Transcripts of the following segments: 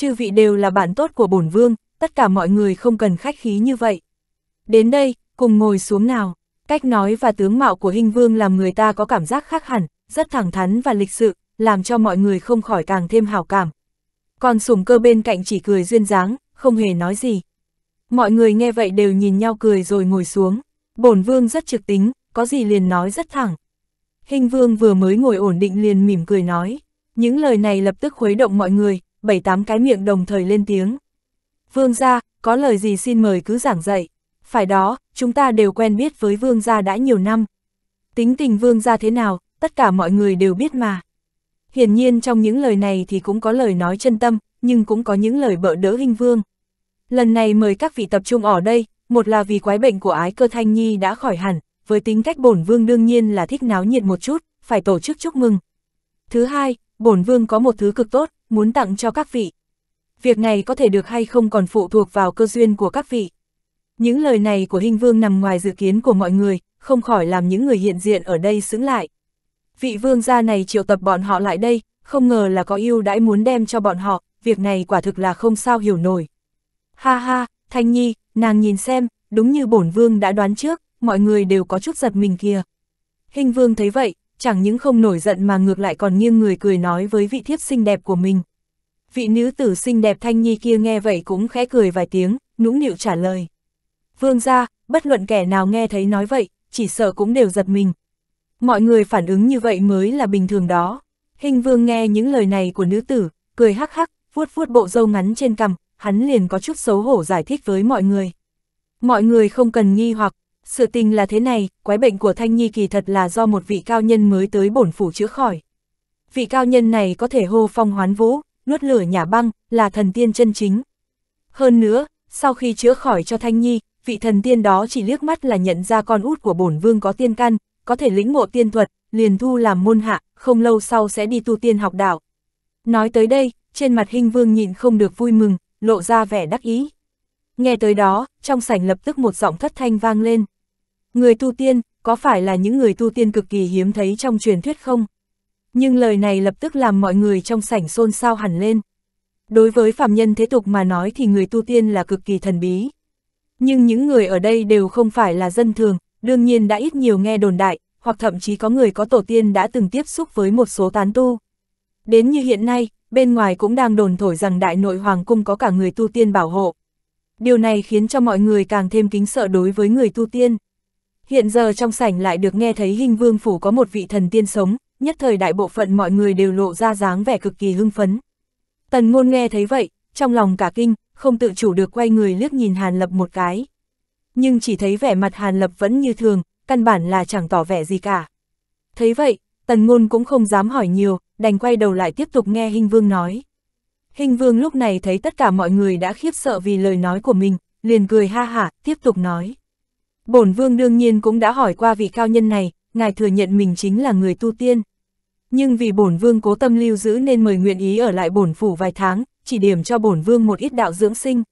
chư vị đều là bạn tốt của bổn vương, tất cả mọi người không cần khách khí như vậy. Đến đây, cùng ngồi xuống nào. Cách nói và tướng mạo của hình vương làm người ta có cảm giác khác hẳn, rất thẳng thắn và lịch sự, làm cho mọi người không khỏi càng thêm hào cảm. Còn sủng cơ bên cạnh chỉ cười duyên dáng, không hề nói gì. Mọi người nghe vậy đều nhìn nhau cười rồi ngồi xuống. Bổn vương rất trực tính, có gì liền nói rất thẳng. Hình vương vừa mới ngồi ổn định liền mỉm cười nói. Những lời này lập tức khuấy động mọi người, bảy tám cái miệng đồng thời lên tiếng. Vương gia, có lời gì xin mời cứ giảng dạy. Phải đó, chúng ta đều quen biết với vương gia đã nhiều năm. Tính tình vương gia thế nào, tất cả mọi người đều biết mà. Hiển nhiên trong những lời này thì cũng có lời nói chân tâm, nhưng cũng có những lời bợ đỡ hình vương. Lần này mời các vị tập trung ở đây, một là vì quái bệnh của ái cơ Thanh Nhi đã khỏi hẳn, với tính cách bổn vương đương nhiên là thích náo nhiệt một chút, phải tổ chức chúc mừng. Thứ hai, bổn vương có một thứ cực tốt, muốn tặng cho các vị. Việc này có thể được hay không còn phụ thuộc vào cơ duyên của các vị. Những lời này của hình vương nằm ngoài dự kiến của mọi người, không khỏi làm những người hiện diện ở đây sững lại. Vị vương gia này triệu tập bọn họ lại đây, không ngờ là có yêu đãi muốn đem cho bọn họ, việc này quả thực là không sao hiểu nổi. Ha ha, Thanh Nhi, nàng nhìn xem, đúng như bổn vương đã đoán trước, mọi người đều có chút giật mình kia. Hình vương thấy vậy, chẳng những không nổi giận mà ngược lại còn nghiêng người cười nói với vị thiếp xinh đẹp của mình vị nữ tử xinh đẹp thanh nhi kia nghe vậy cũng khẽ cười vài tiếng, nũng nịu trả lời. Vương ra, bất luận kẻ nào nghe thấy nói vậy, chỉ sợ cũng đều giật mình. Mọi người phản ứng như vậy mới là bình thường đó. Hình vương nghe những lời này của nữ tử, cười hắc hắc, vuốt vuốt bộ râu ngắn trên cằm, hắn liền có chút xấu hổ giải thích với mọi người. Mọi người không cần nghi hoặc, sự tình là thế này, quái bệnh của Thanh Nhi kỳ thật là do một vị cao nhân mới tới bổn phủ chữa khỏi. Vị cao nhân này có thể hô phong hoán vũ, nuốt lửa nhà băng, là thần tiên chân chính. Hơn nữa, sau khi chữa khỏi cho Thanh Nhi, vị thần tiên đó chỉ liếc mắt là nhận ra con út của bổn vương có tiên căn, có thể lĩnh ngộ tiên thuật, liền thu làm môn hạ, không lâu sau sẽ đi tu tiên học đạo. Nói tới đây, trên mặt hình vương nhịn không được vui mừng, lộ ra vẻ đắc ý. Nghe tới đó, trong sảnh lập tức một giọng thất thanh vang lên. Người tu tiên, có phải là những người tu tiên cực kỳ hiếm thấy trong truyền thuyết không? nhưng lời này lập tức làm mọi người trong sảnh xôn xao hẳn lên. Đối với phàm nhân thế tục mà nói thì người tu tiên là cực kỳ thần bí. Nhưng những người ở đây đều không phải là dân thường, đương nhiên đã ít nhiều nghe đồn đại, hoặc thậm chí có người có tổ tiên đã từng tiếp xúc với một số tán tu. Đến như hiện nay, bên ngoài cũng đang đồn thổi rằng đại nội hoàng cung có cả người tu tiên bảo hộ. Điều này khiến cho mọi người càng thêm kính sợ đối với người tu tiên. Hiện giờ trong sảnh lại được nghe thấy hình vương phủ có một vị thần tiên sống, nhất thời đại bộ phận mọi người đều lộ ra dáng vẻ cực kỳ hưng phấn. Tần ngôn nghe thấy vậy, trong lòng cả kinh, không tự chủ được quay người liếc nhìn Hàn Lập một cái. Nhưng chỉ thấy vẻ mặt Hàn Lập vẫn như thường, căn bản là chẳng tỏ vẻ gì cả. Thấy vậy, Tần Ngôn cũng không dám hỏi nhiều, đành quay đầu lại tiếp tục nghe Hinh Vương nói. Hinh Vương lúc này thấy tất cả mọi người đã khiếp sợ vì lời nói của mình, liền cười ha hả, tiếp tục nói. Bổn Vương đương nhiên cũng đã hỏi qua vị cao nhân này, ngài thừa nhận mình chính là người tu tiên nhưng vì bổn vương cố tâm lưu giữ nên mời nguyện ý ở lại bổn phủ vài tháng, chỉ điểm cho bổn vương một ít đạo dưỡng sinh.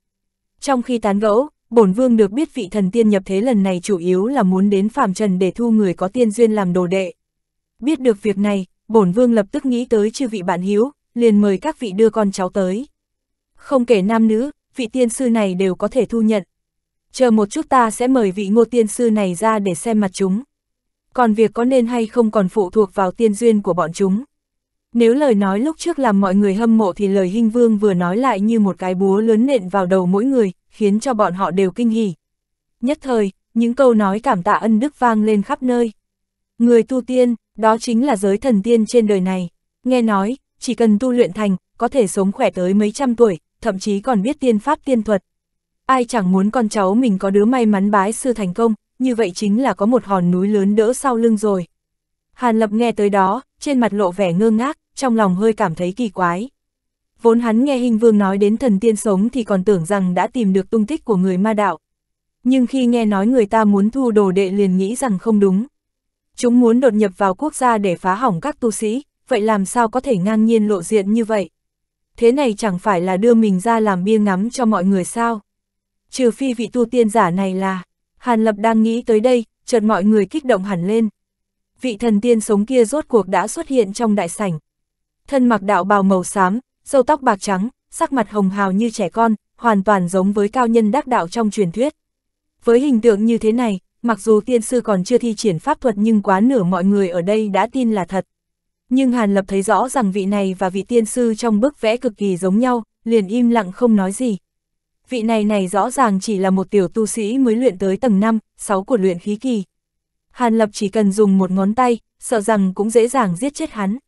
Trong khi tán gẫu, bổn vương được biết vị thần tiên nhập thế lần này chủ yếu là muốn đến phàm trần để thu người có tiên duyên làm đồ đệ. Biết được việc này, bổn vương lập tức nghĩ tới chư vị bạn hiếu, liền mời các vị đưa con cháu tới. Không kể nam nữ, vị tiên sư này đều có thể thu nhận. Chờ một chút ta sẽ mời vị ngô tiên sư này ra để xem mặt chúng còn việc có nên hay không còn phụ thuộc vào tiên duyên của bọn chúng. Nếu lời nói lúc trước làm mọi người hâm mộ thì lời hình Vương vừa nói lại như một cái búa lớn nện vào đầu mỗi người, khiến cho bọn họ đều kinh hỉ. Nhất thời, những câu nói cảm tạ ân đức vang lên khắp nơi. Người tu tiên, đó chính là giới thần tiên trên đời này. Nghe nói, chỉ cần tu luyện thành, có thể sống khỏe tới mấy trăm tuổi, thậm chí còn biết tiên pháp tiên thuật. Ai chẳng muốn con cháu mình có đứa may mắn bái sư thành công, như vậy chính là có một hòn núi lớn đỡ sau lưng rồi. Hàn Lập nghe tới đó, trên mặt lộ vẻ ngơ ngác, trong lòng hơi cảm thấy kỳ quái. Vốn hắn nghe hình vương nói đến thần tiên sống thì còn tưởng rằng đã tìm được tung tích của người ma đạo. Nhưng khi nghe nói người ta muốn thu đồ đệ liền nghĩ rằng không đúng. Chúng muốn đột nhập vào quốc gia để phá hỏng các tu sĩ, vậy làm sao có thể ngang nhiên lộ diện như vậy? Thế này chẳng phải là đưa mình ra làm bia ngắm cho mọi người sao? Trừ phi vị tu tiên giả này là... Hàn Lập đang nghĩ tới đây, chợt mọi người kích động hẳn lên. Vị thần tiên sống kia rốt cuộc đã xuất hiện trong đại sảnh. Thân mặc đạo bào màu xám, râu tóc bạc trắng, sắc mặt hồng hào như trẻ con, hoàn toàn giống với cao nhân đắc đạo trong truyền thuyết. Với hình tượng như thế này, mặc dù tiên sư còn chưa thi triển pháp thuật nhưng quá nửa mọi người ở đây đã tin là thật. Nhưng Hàn Lập thấy rõ rằng vị này và vị tiên sư trong bức vẽ cực kỳ giống nhau, liền im lặng không nói gì vị này này rõ ràng chỉ là một tiểu tu sĩ mới luyện tới tầng 5, 6 của luyện khí kỳ. Hàn Lập chỉ cần dùng một ngón tay, sợ rằng cũng dễ dàng giết chết hắn.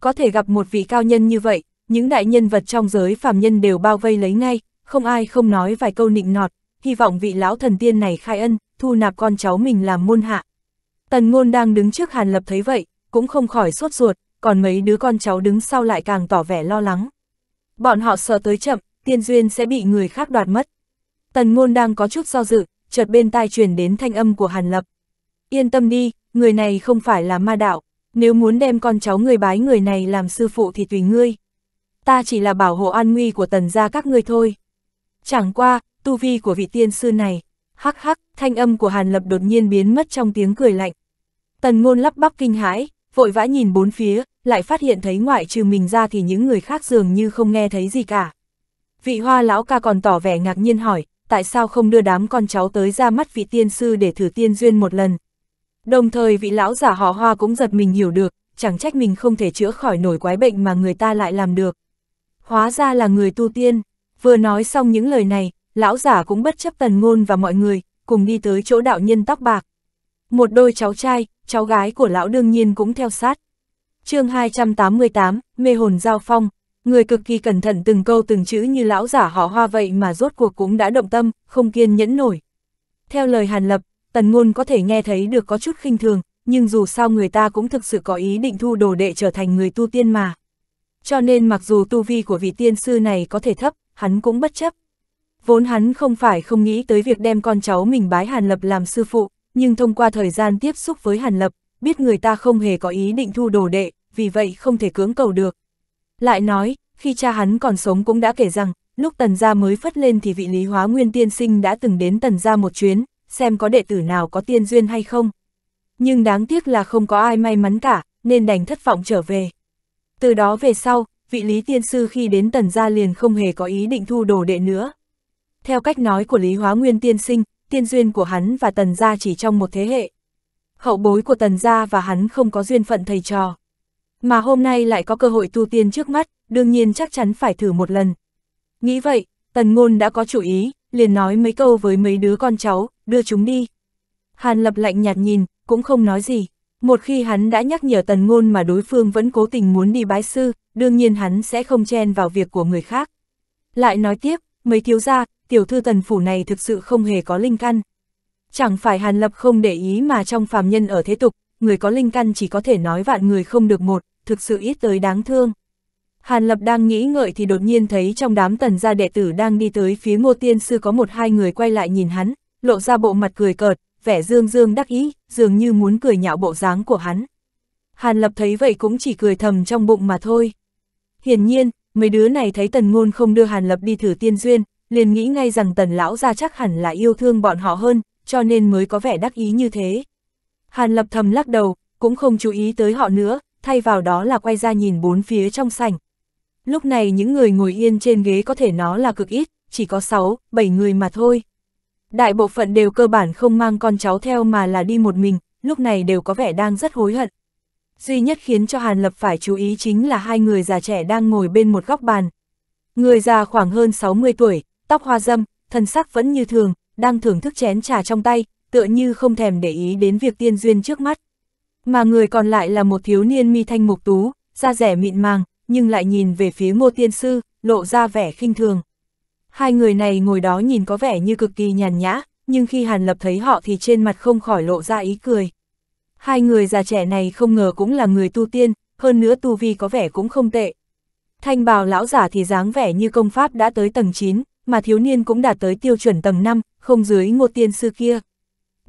Có thể gặp một vị cao nhân như vậy, những đại nhân vật trong giới phàm nhân đều bao vây lấy ngay, không ai không nói vài câu nịnh nọt, hy vọng vị lão thần tiên này khai ân, thu nạp con cháu mình làm môn hạ. Tần ngôn đang đứng trước Hàn Lập thấy vậy, cũng không khỏi sốt ruột, còn mấy đứa con cháu đứng sau lại càng tỏ vẻ lo lắng. Bọn họ sợ tới chậm, tiên duyên sẽ bị người khác đoạt mất. Tần ngôn đang có chút do dự, chợt bên tai truyền đến thanh âm của Hàn Lập. Yên tâm đi, người này không phải là ma đạo, nếu muốn đem con cháu người bái người này làm sư phụ thì tùy ngươi. Ta chỉ là bảo hộ an nguy của tần gia các ngươi thôi. Chẳng qua, tu vi của vị tiên sư này, hắc hắc, thanh âm của Hàn Lập đột nhiên biến mất trong tiếng cười lạnh. Tần ngôn lắp bắp kinh hãi, vội vã nhìn bốn phía, lại phát hiện thấy ngoại trừ mình ra thì những người khác dường như không nghe thấy gì cả. Vị hoa lão ca còn tỏ vẻ ngạc nhiên hỏi, tại sao không đưa đám con cháu tới ra mắt vị tiên sư để thử tiên duyên một lần. Đồng thời vị lão giả họ hoa cũng giật mình hiểu được, chẳng trách mình không thể chữa khỏi nổi quái bệnh mà người ta lại làm được. Hóa ra là người tu tiên, vừa nói xong những lời này, lão giả cũng bất chấp tần ngôn và mọi người, cùng đi tới chỗ đạo nhân tóc bạc. Một đôi cháu trai, cháu gái của lão đương nhiên cũng theo sát. chương 288, mê hồn giao phong, Người cực kỳ cẩn thận từng câu từng chữ như lão giả họ hoa vậy mà rốt cuộc cũng đã động tâm, không kiên nhẫn nổi. Theo lời Hàn Lập, Tần Ngôn có thể nghe thấy được có chút khinh thường, nhưng dù sao người ta cũng thực sự có ý định thu đồ đệ trở thành người tu tiên mà. Cho nên mặc dù tu vi của vị tiên sư này có thể thấp, hắn cũng bất chấp. Vốn hắn không phải không nghĩ tới việc đem con cháu mình bái Hàn Lập làm sư phụ, nhưng thông qua thời gian tiếp xúc với Hàn Lập, biết người ta không hề có ý định thu đồ đệ, vì vậy không thể cưỡng cầu được, lại nói, khi cha hắn còn sống cũng đã kể rằng, lúc tần gia mới phất lên thì vị lý hóa nguyên tiên sinh đã từng đến tần gia một chuyến, xem có đệ tử nào có tiên duyên hay không. Nhưng đáng tiếc là không có ai may mắn cả, nên đành thất vọng trở về. Từ đó về sau, vị lý tiên sư khi đến tần gia liền không hề có ý định thu đồ đệ nữa. Theo cách nói của lý hóa nguyên tiên sinh, tiên duyên của hắn và tần gia chỉ trong một thế hệ. Hậu bối của tần gia và hắn không có duyên phận thầy trò mà hôm nay lại có cơ hội tu tiên trước mắt, đương nhiên chắc chắn phải thử một lần. Nghĩ vậy, Tần Ngôn đã có chủ ý, liền nói mấy câu với mấy đứa con cháu, đưa chúng đi. Hàn Lập lạnh nhạt nhìn, cũng không nói gì. Một khi hắn đã nhắc nhở Tần Ngôn mà đối phương vẫn cố tình muốn đi bái sư, đương nhiên hắn sẽ không chen vào việc của người khác. Lại nói tiếp, mấy thiếu gia, tiểu thư tần phủ này thực sự không hề có linh căn. Chẳng phải Hàn Lập không để ý mà trong phàm nhân ở thế tục, người có linh căn chỉ có thể nói vạn người không được một, thực sự ít tới đáng thương. Hàn Lập đang nghĩ ngợi thì đột nhiên thấy trong đám tần gia đệ tử đang đi tới phía ngô tiên sư có một hai người quay lại nhìn hắn, lộ ra bộ mặt cười cợt, vẻ dương dương đắc ý, dường như muốn cười nhạo bộ dáng của hắn. Hàn Lập thấy vậy cũng chỉ cười thầm trong bụng mà thôi. Hiển nhiên, mấy đứa này thấy tần ngôn không đưa Hàn Lập đi thử tiên duyên, liền nghĩ ngay rằng tần lão ra chắc hẳn là yêu thương bọn họ hơn, cho nên mới có vẻ đắc ý như thế. Hàn Lập thầm lắc đầu, cũng không chú ý tới họ nữa, thay vào đó là quay ra nhìn bốn phía trong sảnh. Lúc này những người ngồi yên trên ghế có thể nó là cực ít, chỉ có 6, 7 người mà thôi. Đại bộ phận đều cơ bản không mang con cháu theo mà là đi một mình, lúc này đều có vẻ đang rất hối hận. Duy nhất khiến cho Hàn Lập phải chú ý chính là hai người già trẻ đang ngồi bên một góc bàn. Người già khoảng hơn 60 tuổi, tóc hoa dâm, thân sắc vẫn như thường, đang thưởng thức chén trà trong tay, tựa như không thèm để ý đến việc tiên duyên trước mắt mà người còn lại là một thiếu niên mi thanh mục tú, da rẻ mịn màng, nhưng lại nhìn về phía ngô tiên sư, lộ ra vẻ khinh thường. Hai người này ngồi đó nhìn có vẻ như cực kỳ nhàn nhã, nhưng khi Hàn Lập thấy họ thì trên mặt không khỏi lộ ra ý cười. Hai người già trẻ này không ngờ cũng là người tu tiên, hơn nữa tu vi có vẻ cũng không tệ. Thanh bào lão giả thì dáng vẻ như công pháp đã tới tầng 9, mà thiếu niên cũng đạt tới tiêu chuẩn tầng 5, không dưới ngô tiên sư kia.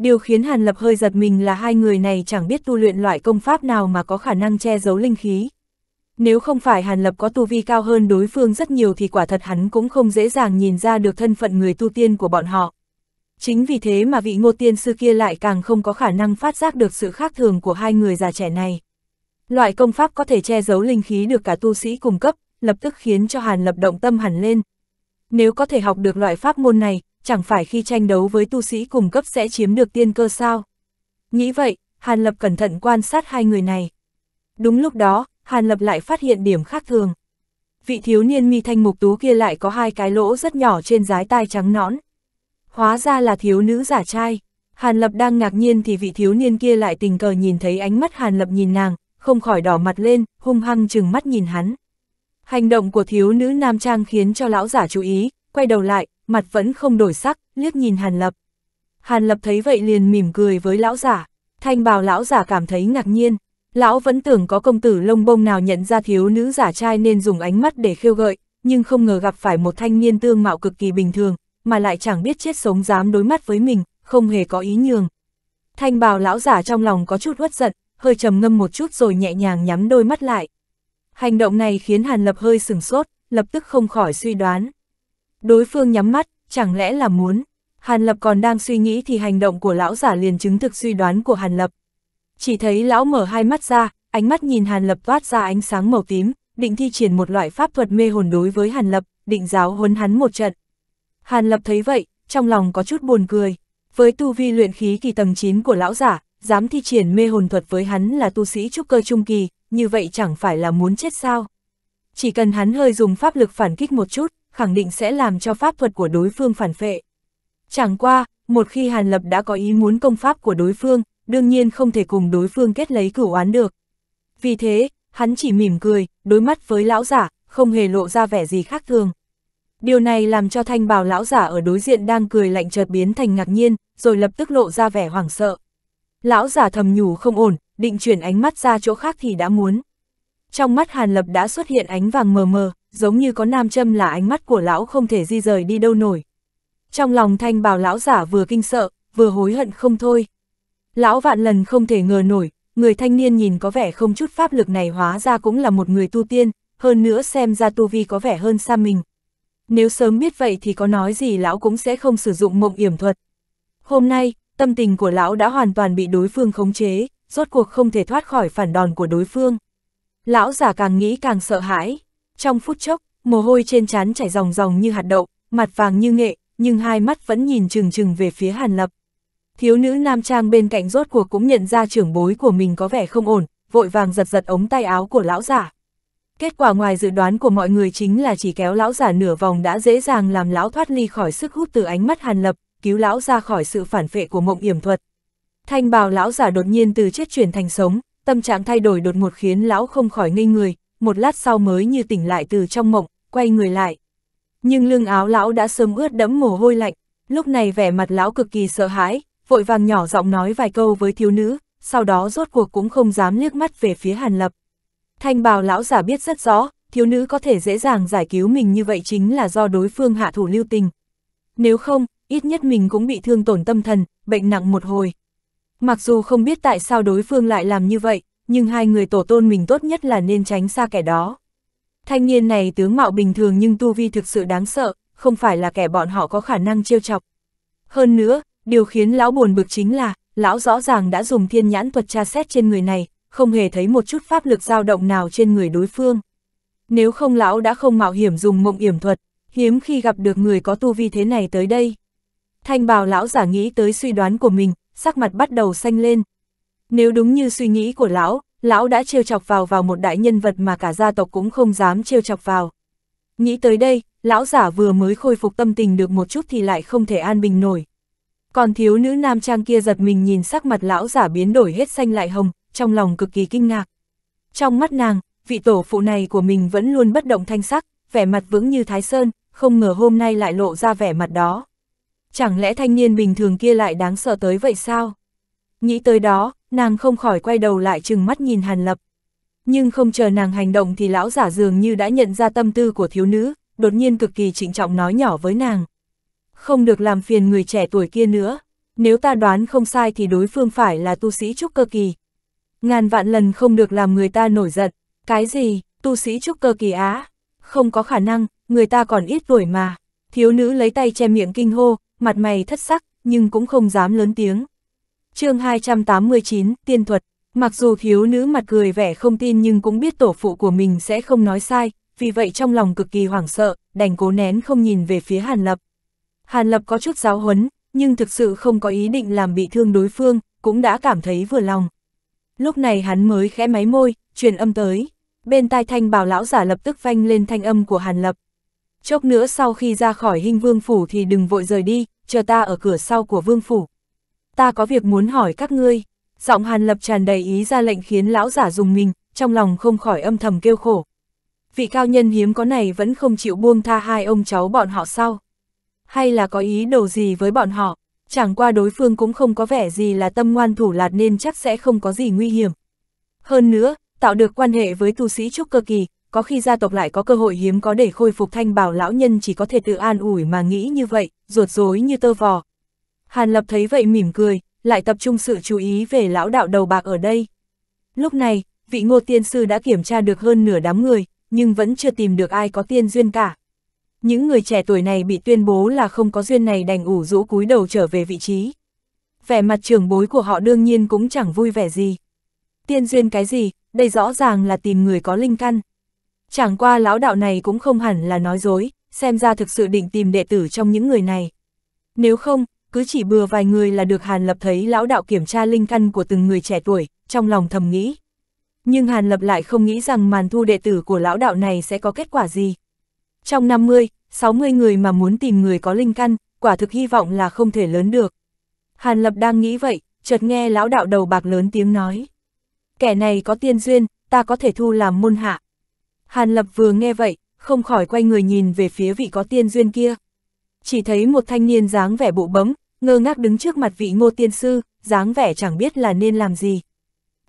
Điều khiến Hàn Lập hơi giật mình là hai người này chẳng biết tu luyện loại công pháp nào mà có khả năng che giấu linh khí. Nếu không phải Hàn Lập có tu vi cao hơn đối phương rất nhiều thì quả thật hắn cũng không dễ dàng nhìn ra được thân phận người tu tiên của bọn họ. Chính vì thế mà vị ngô tiên sư kia lại càng không có khả năng phát giác được sự khác thường của hai người già trẻ này. Loại công pháp có thể che giấu linh khí được cả tu sĩ cung cấp, lập tức khiến cho Hàn Lập động tâm hẳn lên. Nếu có thể học được loại pháp môn này, chẳng phải khi tranh đấu với tu sĩ cùng cấp sẽ chiếm được tiên cơ sao? Nghĩ vậy, Hàn Lập cẩn thận quan sát hai người này. Đúng lúc đó, Hàn Lập lại phát hiện điểm khác thường. Vị thiếu niên mi thanh mục tú kia lại có hai cái lỗ rất nhỏ trên dái tai trắng nõn. Hóa ra là thiếu nữ giả trai. Hàn Lập đang ngạc nhiên thì vị thiếu niên kia lại tình cờ nhìn thấy ánh mắt Hàn Lập nhìn nàng, không khỏi đỏ mặt lên, hung hăng chừng mắt nhìn hắn. Hành động của thiếu nữ nam trang khiến cho lão giả chú ý, quay đầu lại, mặt vẫn không đổi sắc, liếc nhìn Hàn Lập. Hàn Lập thấy vậy liền mỉm cười với lão giả, thanh bào lão giả cảm thấy ngạc nhiên. Lão vẫn tưởng có công tử lông bông nào nhận ra thiếu nữ giả trai nên dùng ánh mắt để khiêu gợi, nhưng không ngờ gặp phải một thanh niên tương mạo cực kỳ bình thường, mà lại chẳng biết chết sống dám đối mắt với mình, không hề có ý nhường. Thanh bào lão giả trong lòng có chút uất giận, hơi trầm ngâm một chút rồi nhẹ nhàng nhắm đôi mắt lại. Hành động này khiến Hàn Lập hơi sừng sốt, lập tức không khỏi suy đoán. Đối phương nhắm mắt, chẳng lẽ là muốn. Hàn Lập còn đang suy nghĩ thì hành động của lão giả liền chứng thực suy đoán của Hàn Lập. Chỉ thấy lão mở hai mắt ra, ánh mắt nhìn Hàn Lập toát ra ánh sáng màu tím, định thi triển một loại pháp thuật mê hồn đối với Hàn Lập, định giáo huấn hắn một trận. Hàn Lập thấy vậy, trong lòng có chút buồn cười. Với tu vi luyện khí kỳ tầng 9 của lão giả, dám thi triển mê hồn thuật với hắn là tu sĩ trúc cơ trung kỳ, như vậy chẳng phải là muốn chết sao. Chỉ cần hắn hơi dùng pháp lực phản kích một chút, khẳng định sẽ làm cho pháp thuật của đối phương phản phệ. Chẳng qua, một khi Hàn Lập đã có ý muốn công pháp của đối phương, đương nhiên không thể cùng đối phương kết lấy cửu oán được. Vì thế, hắn chỉ mỉm cười, đối mắt với lão giả, không hề lộ ra vẻ gì khác thường. Điều này làm cho thanh bào lão giả ở đối diện đang cười lạnh chợt biến thành ngạc nhiên, rồi lập tức lộ ra vẻ hoảng sợ. Lão giả thầm nhủ không ổn, định chuyển ánh mắt ra chỗ khác thì đã muốn. Trong mắt Hàn Lập đã xuất hiện ánh vàng mờ mờ, giống như có nam châm là ánh mắt của lão không thể di rời đi đâu nổi. Trong lòng thanh bào lão giả vừa kinh sợ, vừa hối hận không thôi. Lão vạn lần không thể ngờ nổi, người thanh niên nhìn có vẻ không chút pháp lực này hóa ra cũng là một người tu tiên, hơn nữa xem ra tu vi có vẻ hơn xa mình. Nếu sớm biết vậy thì có nói gì lão cũng sẽ không sử dụng mộng yểm thuật. Hôm nay, tâm tình của lão đã hoàn toàn bị đối phương khống chế, rốt cuộc không thể thoát khỏi phản đòn của đối phương. Lão giả càng nghĩ càng sợ hãi. Trong phút chốc, mồ hôi trên trán chảy ròng ròng như hạt đậu, mặt vàng như nghệ, nhưng hai mắt vẫn nhìn chừng chừng về phía Hàn Lập. Thiếu nữ nam trang bên cạnh rốt cuộc cũng nhận ra trưởng bối của mình có vẻ không ổn, vội vàng giật giật ống tay áo của lão giả. Kết quả ngoài dự đoán của mọi người chính là chỉ kéo lão giả nửa vòng đã dễ dàng làm lão thoát ly khỏi sức hút từ ánh mắt Hàn Lập, cứu lão ra khỏi sự phản phệ của mộng yểm thuật. Thanh bào lão giả đột nhiên từ chết chuyển thành sống, tâm trạng thay đổi đột ngột khiến lão không khỏi ngây người, một lát sau mới như tỉnh lại từ trong mộng, quay người lại. Nhưng lưng áo lão đã sớm ướt đẫm mồ hôi lạnh, lúc này vẻ mặt lão cực kỳ sợ hãi, vội vàng nhỏ giọng nói vài câu với thiếu nữ, sau đó rốt cuộc cũng không dám liếc mắt về phía Hàn Lập. Thanh bào lão giả biết rất rõ, thiếu nữ có thể dễ dàng giải cứu mình như vậy chính là do đối phương hạ thủ lưu tình. Nếu không, ít nhất mình cũng bị thương tổn tâm thần, bệnh nặng một hồi. Mặc dù không biết tại sao đối phương lại làm như vậy, nhưng hai người tổ tôn mình tốt nhất là nên tránh xa kẻ đó. Thanh niên này tướng mạo bình thường nhưng tu vi thực sự đáng sợ, không phải là kẻ bọn họ có khả năng chiêu chọc. Hơn nữa, điều khiến lão buồn bực chính là, lão rõ ràng đã dùng thiên nhãn thuật tra xét trên người này, không hề thấy một chút pháp lực dao động nào trên người đối phương. Nếu không lão đã không mạo hiểm dùng mộng yểm thuật, hiếm khi gặp được người có tu vi thế này tới đây. Thanh bào lão giả nghĩ tới suy đoán của mình, sắc mặt bắt đầu xanh lên, nếu đúng như suy nghĩ của lão, lão đã trêu chọc vào vào một đại nhân vật mà cả gia tộc cũng không dám trêu chọc vào. Nghĩ tới đây, lão giả vừa mới khôi phục tâm tình được một chút thì lại không thể an bình nổi. Còn thiếu nữ nam trang kia giật mình nhìn sắc mặt lão giả biến đổi hết xanh lại hồng, trong lòng cực kỳ kinh ngạc. Trong mắt nàng, vị tổ phụ này của mình vẫn luôn bất động thanh sắc, vẻ mặt vững như thái sơn, không ngờ hôm nay lại lộ ra vẻ mặt đó. Chẳng lẽ thanh niên bình thường kia lại đáng sợ tới vậy sao? Nghĩ tới đó, nàng không khỏi quay đầu lại chừng mắt nhìn Hàn Lập. Nhưng không chờ nàng hành động thì lão giả dường như đã nhận ra tâm tư của thiếu nữ, đột nhiên cực kỳ trịnh trọng nói nhỏ với nàng. Không được làm phiền người trẻ tuổi kia nữa, nếu ta đoán không sai thì đối phương phải là tu sĩ trúc cơ kỳ. Ngàn vạn lần không được làm người ta nổi giận, cái gì, tu sĩ trúc cơ kỳ á, không có khả năng, người ta còn ít tuổi mà. Thiếu nữ lấy tay che miệng kinh hô, mặt mày thất sắc, nhưng cũng không dám lớn tiếng chương 289, tiên thuật, mặc dù thiếu nữ mặt cười vẻ không tin nhưng cũng biết tổ phụ của mình sẽ không nói sai, vì vậy trong lòng cực kỳ hoảng sợ, đành cố nén không nhìn về phía Hàn Lập. Hàn Lập có chút giáo huấn, nhưng thực sự không có ý định làm bị thương đối phương, cũng đã cảm thấy vừa lòng. Lúc này hắn mới khẽ máy môi, truyền âm tới. Bên tai thanh Bảo lão giả lập tức vanh lên thanh âm của Hàn Lập. Chốc nữa sau khi ra khỏi hình vương phủ thì đừng vội rời đi, chờ ta ở cửa sau của vương phủ ta có việc muốn hỏi các ngươi. Giọng Hàn Lập tràn đầy ý ra lệnh khiến lão giả dùng mình, trong lòng không khỏi âm thầm kêu khổ. Vị cao nhân hiếm có này vẫn không chịu buông tha hai ông cháu bọn họ sao? Hay là có ý đồ gì với bọn họ? Chẳng qua đối phương cũng không có vẻ gì là tâm ngoan thủ lạt nên chắc sẽ không có gì nguy hiểm. Hơn nữa, tạo được quan hệ với tu sĩ trúc cơ kỳ, có khi gia tộc lại có cơ hội hiếm có để khôi phục thanh bảo lão nhân chỉ có thể tự an ủi mà nghĩ như vậy, ruột rối như tơ vò, Hàn Lập thấy vậy mỉm cười, lại tập trung sự chú ý về lão đạo đầu bạc ở đây. Lúc này, vị ngô tiên sư đã kiểm tra được hơn nửa đám người, nhưng vẫn chưa tìm được ai có tiên duyên cả. Những người trẻ tuổi này bị tuyên bố là không có duyên này đành ủ rũ cúi đầu trở về vị trí. Vẻ mặt trưởng bối của họ đương nhiên cũng chẳng vui vẻ gì. Tiên duyên cái gì, đây rõ ràng là tìm người có linh căn. Chẳng qua lão đạo này cũng không hẳn là nói dối, xem ra thực sự định tìm đệ tử trong những người này. Nếu không, cứ chỉ bừa vài người là được Hàn Lập thấy lão đạo kiểm tra linh căn của từng người trẻ tuổi, trong lòng thầm nghĩ. Nhưng Hàn Lập lại không nghĩ rằng màn thu đệ tử của lão đạo này sẽ có kết quả gì. Trong 50, 60 người mà muốn tìm người có linh căn, quả thực hy vọng là không thể lớn được. Hàn Lập đang nghĩ vậy, chợt nghe lão đạo đầu bạc lớn tiếng nói. Kẻ này có tiên duyên, ta có thể thu làm môn hạ. Hàn Lập vừa nghe vậy, không khỏi quay người nhìn về phía vị có tiên duyên kia chỉ thấy một thanh niên dáng vẻ bộ bấm, ngơ ngác đứng trước mặt vị ngô tiên sư, dáng vẻ chẳng biết là nên làm gì.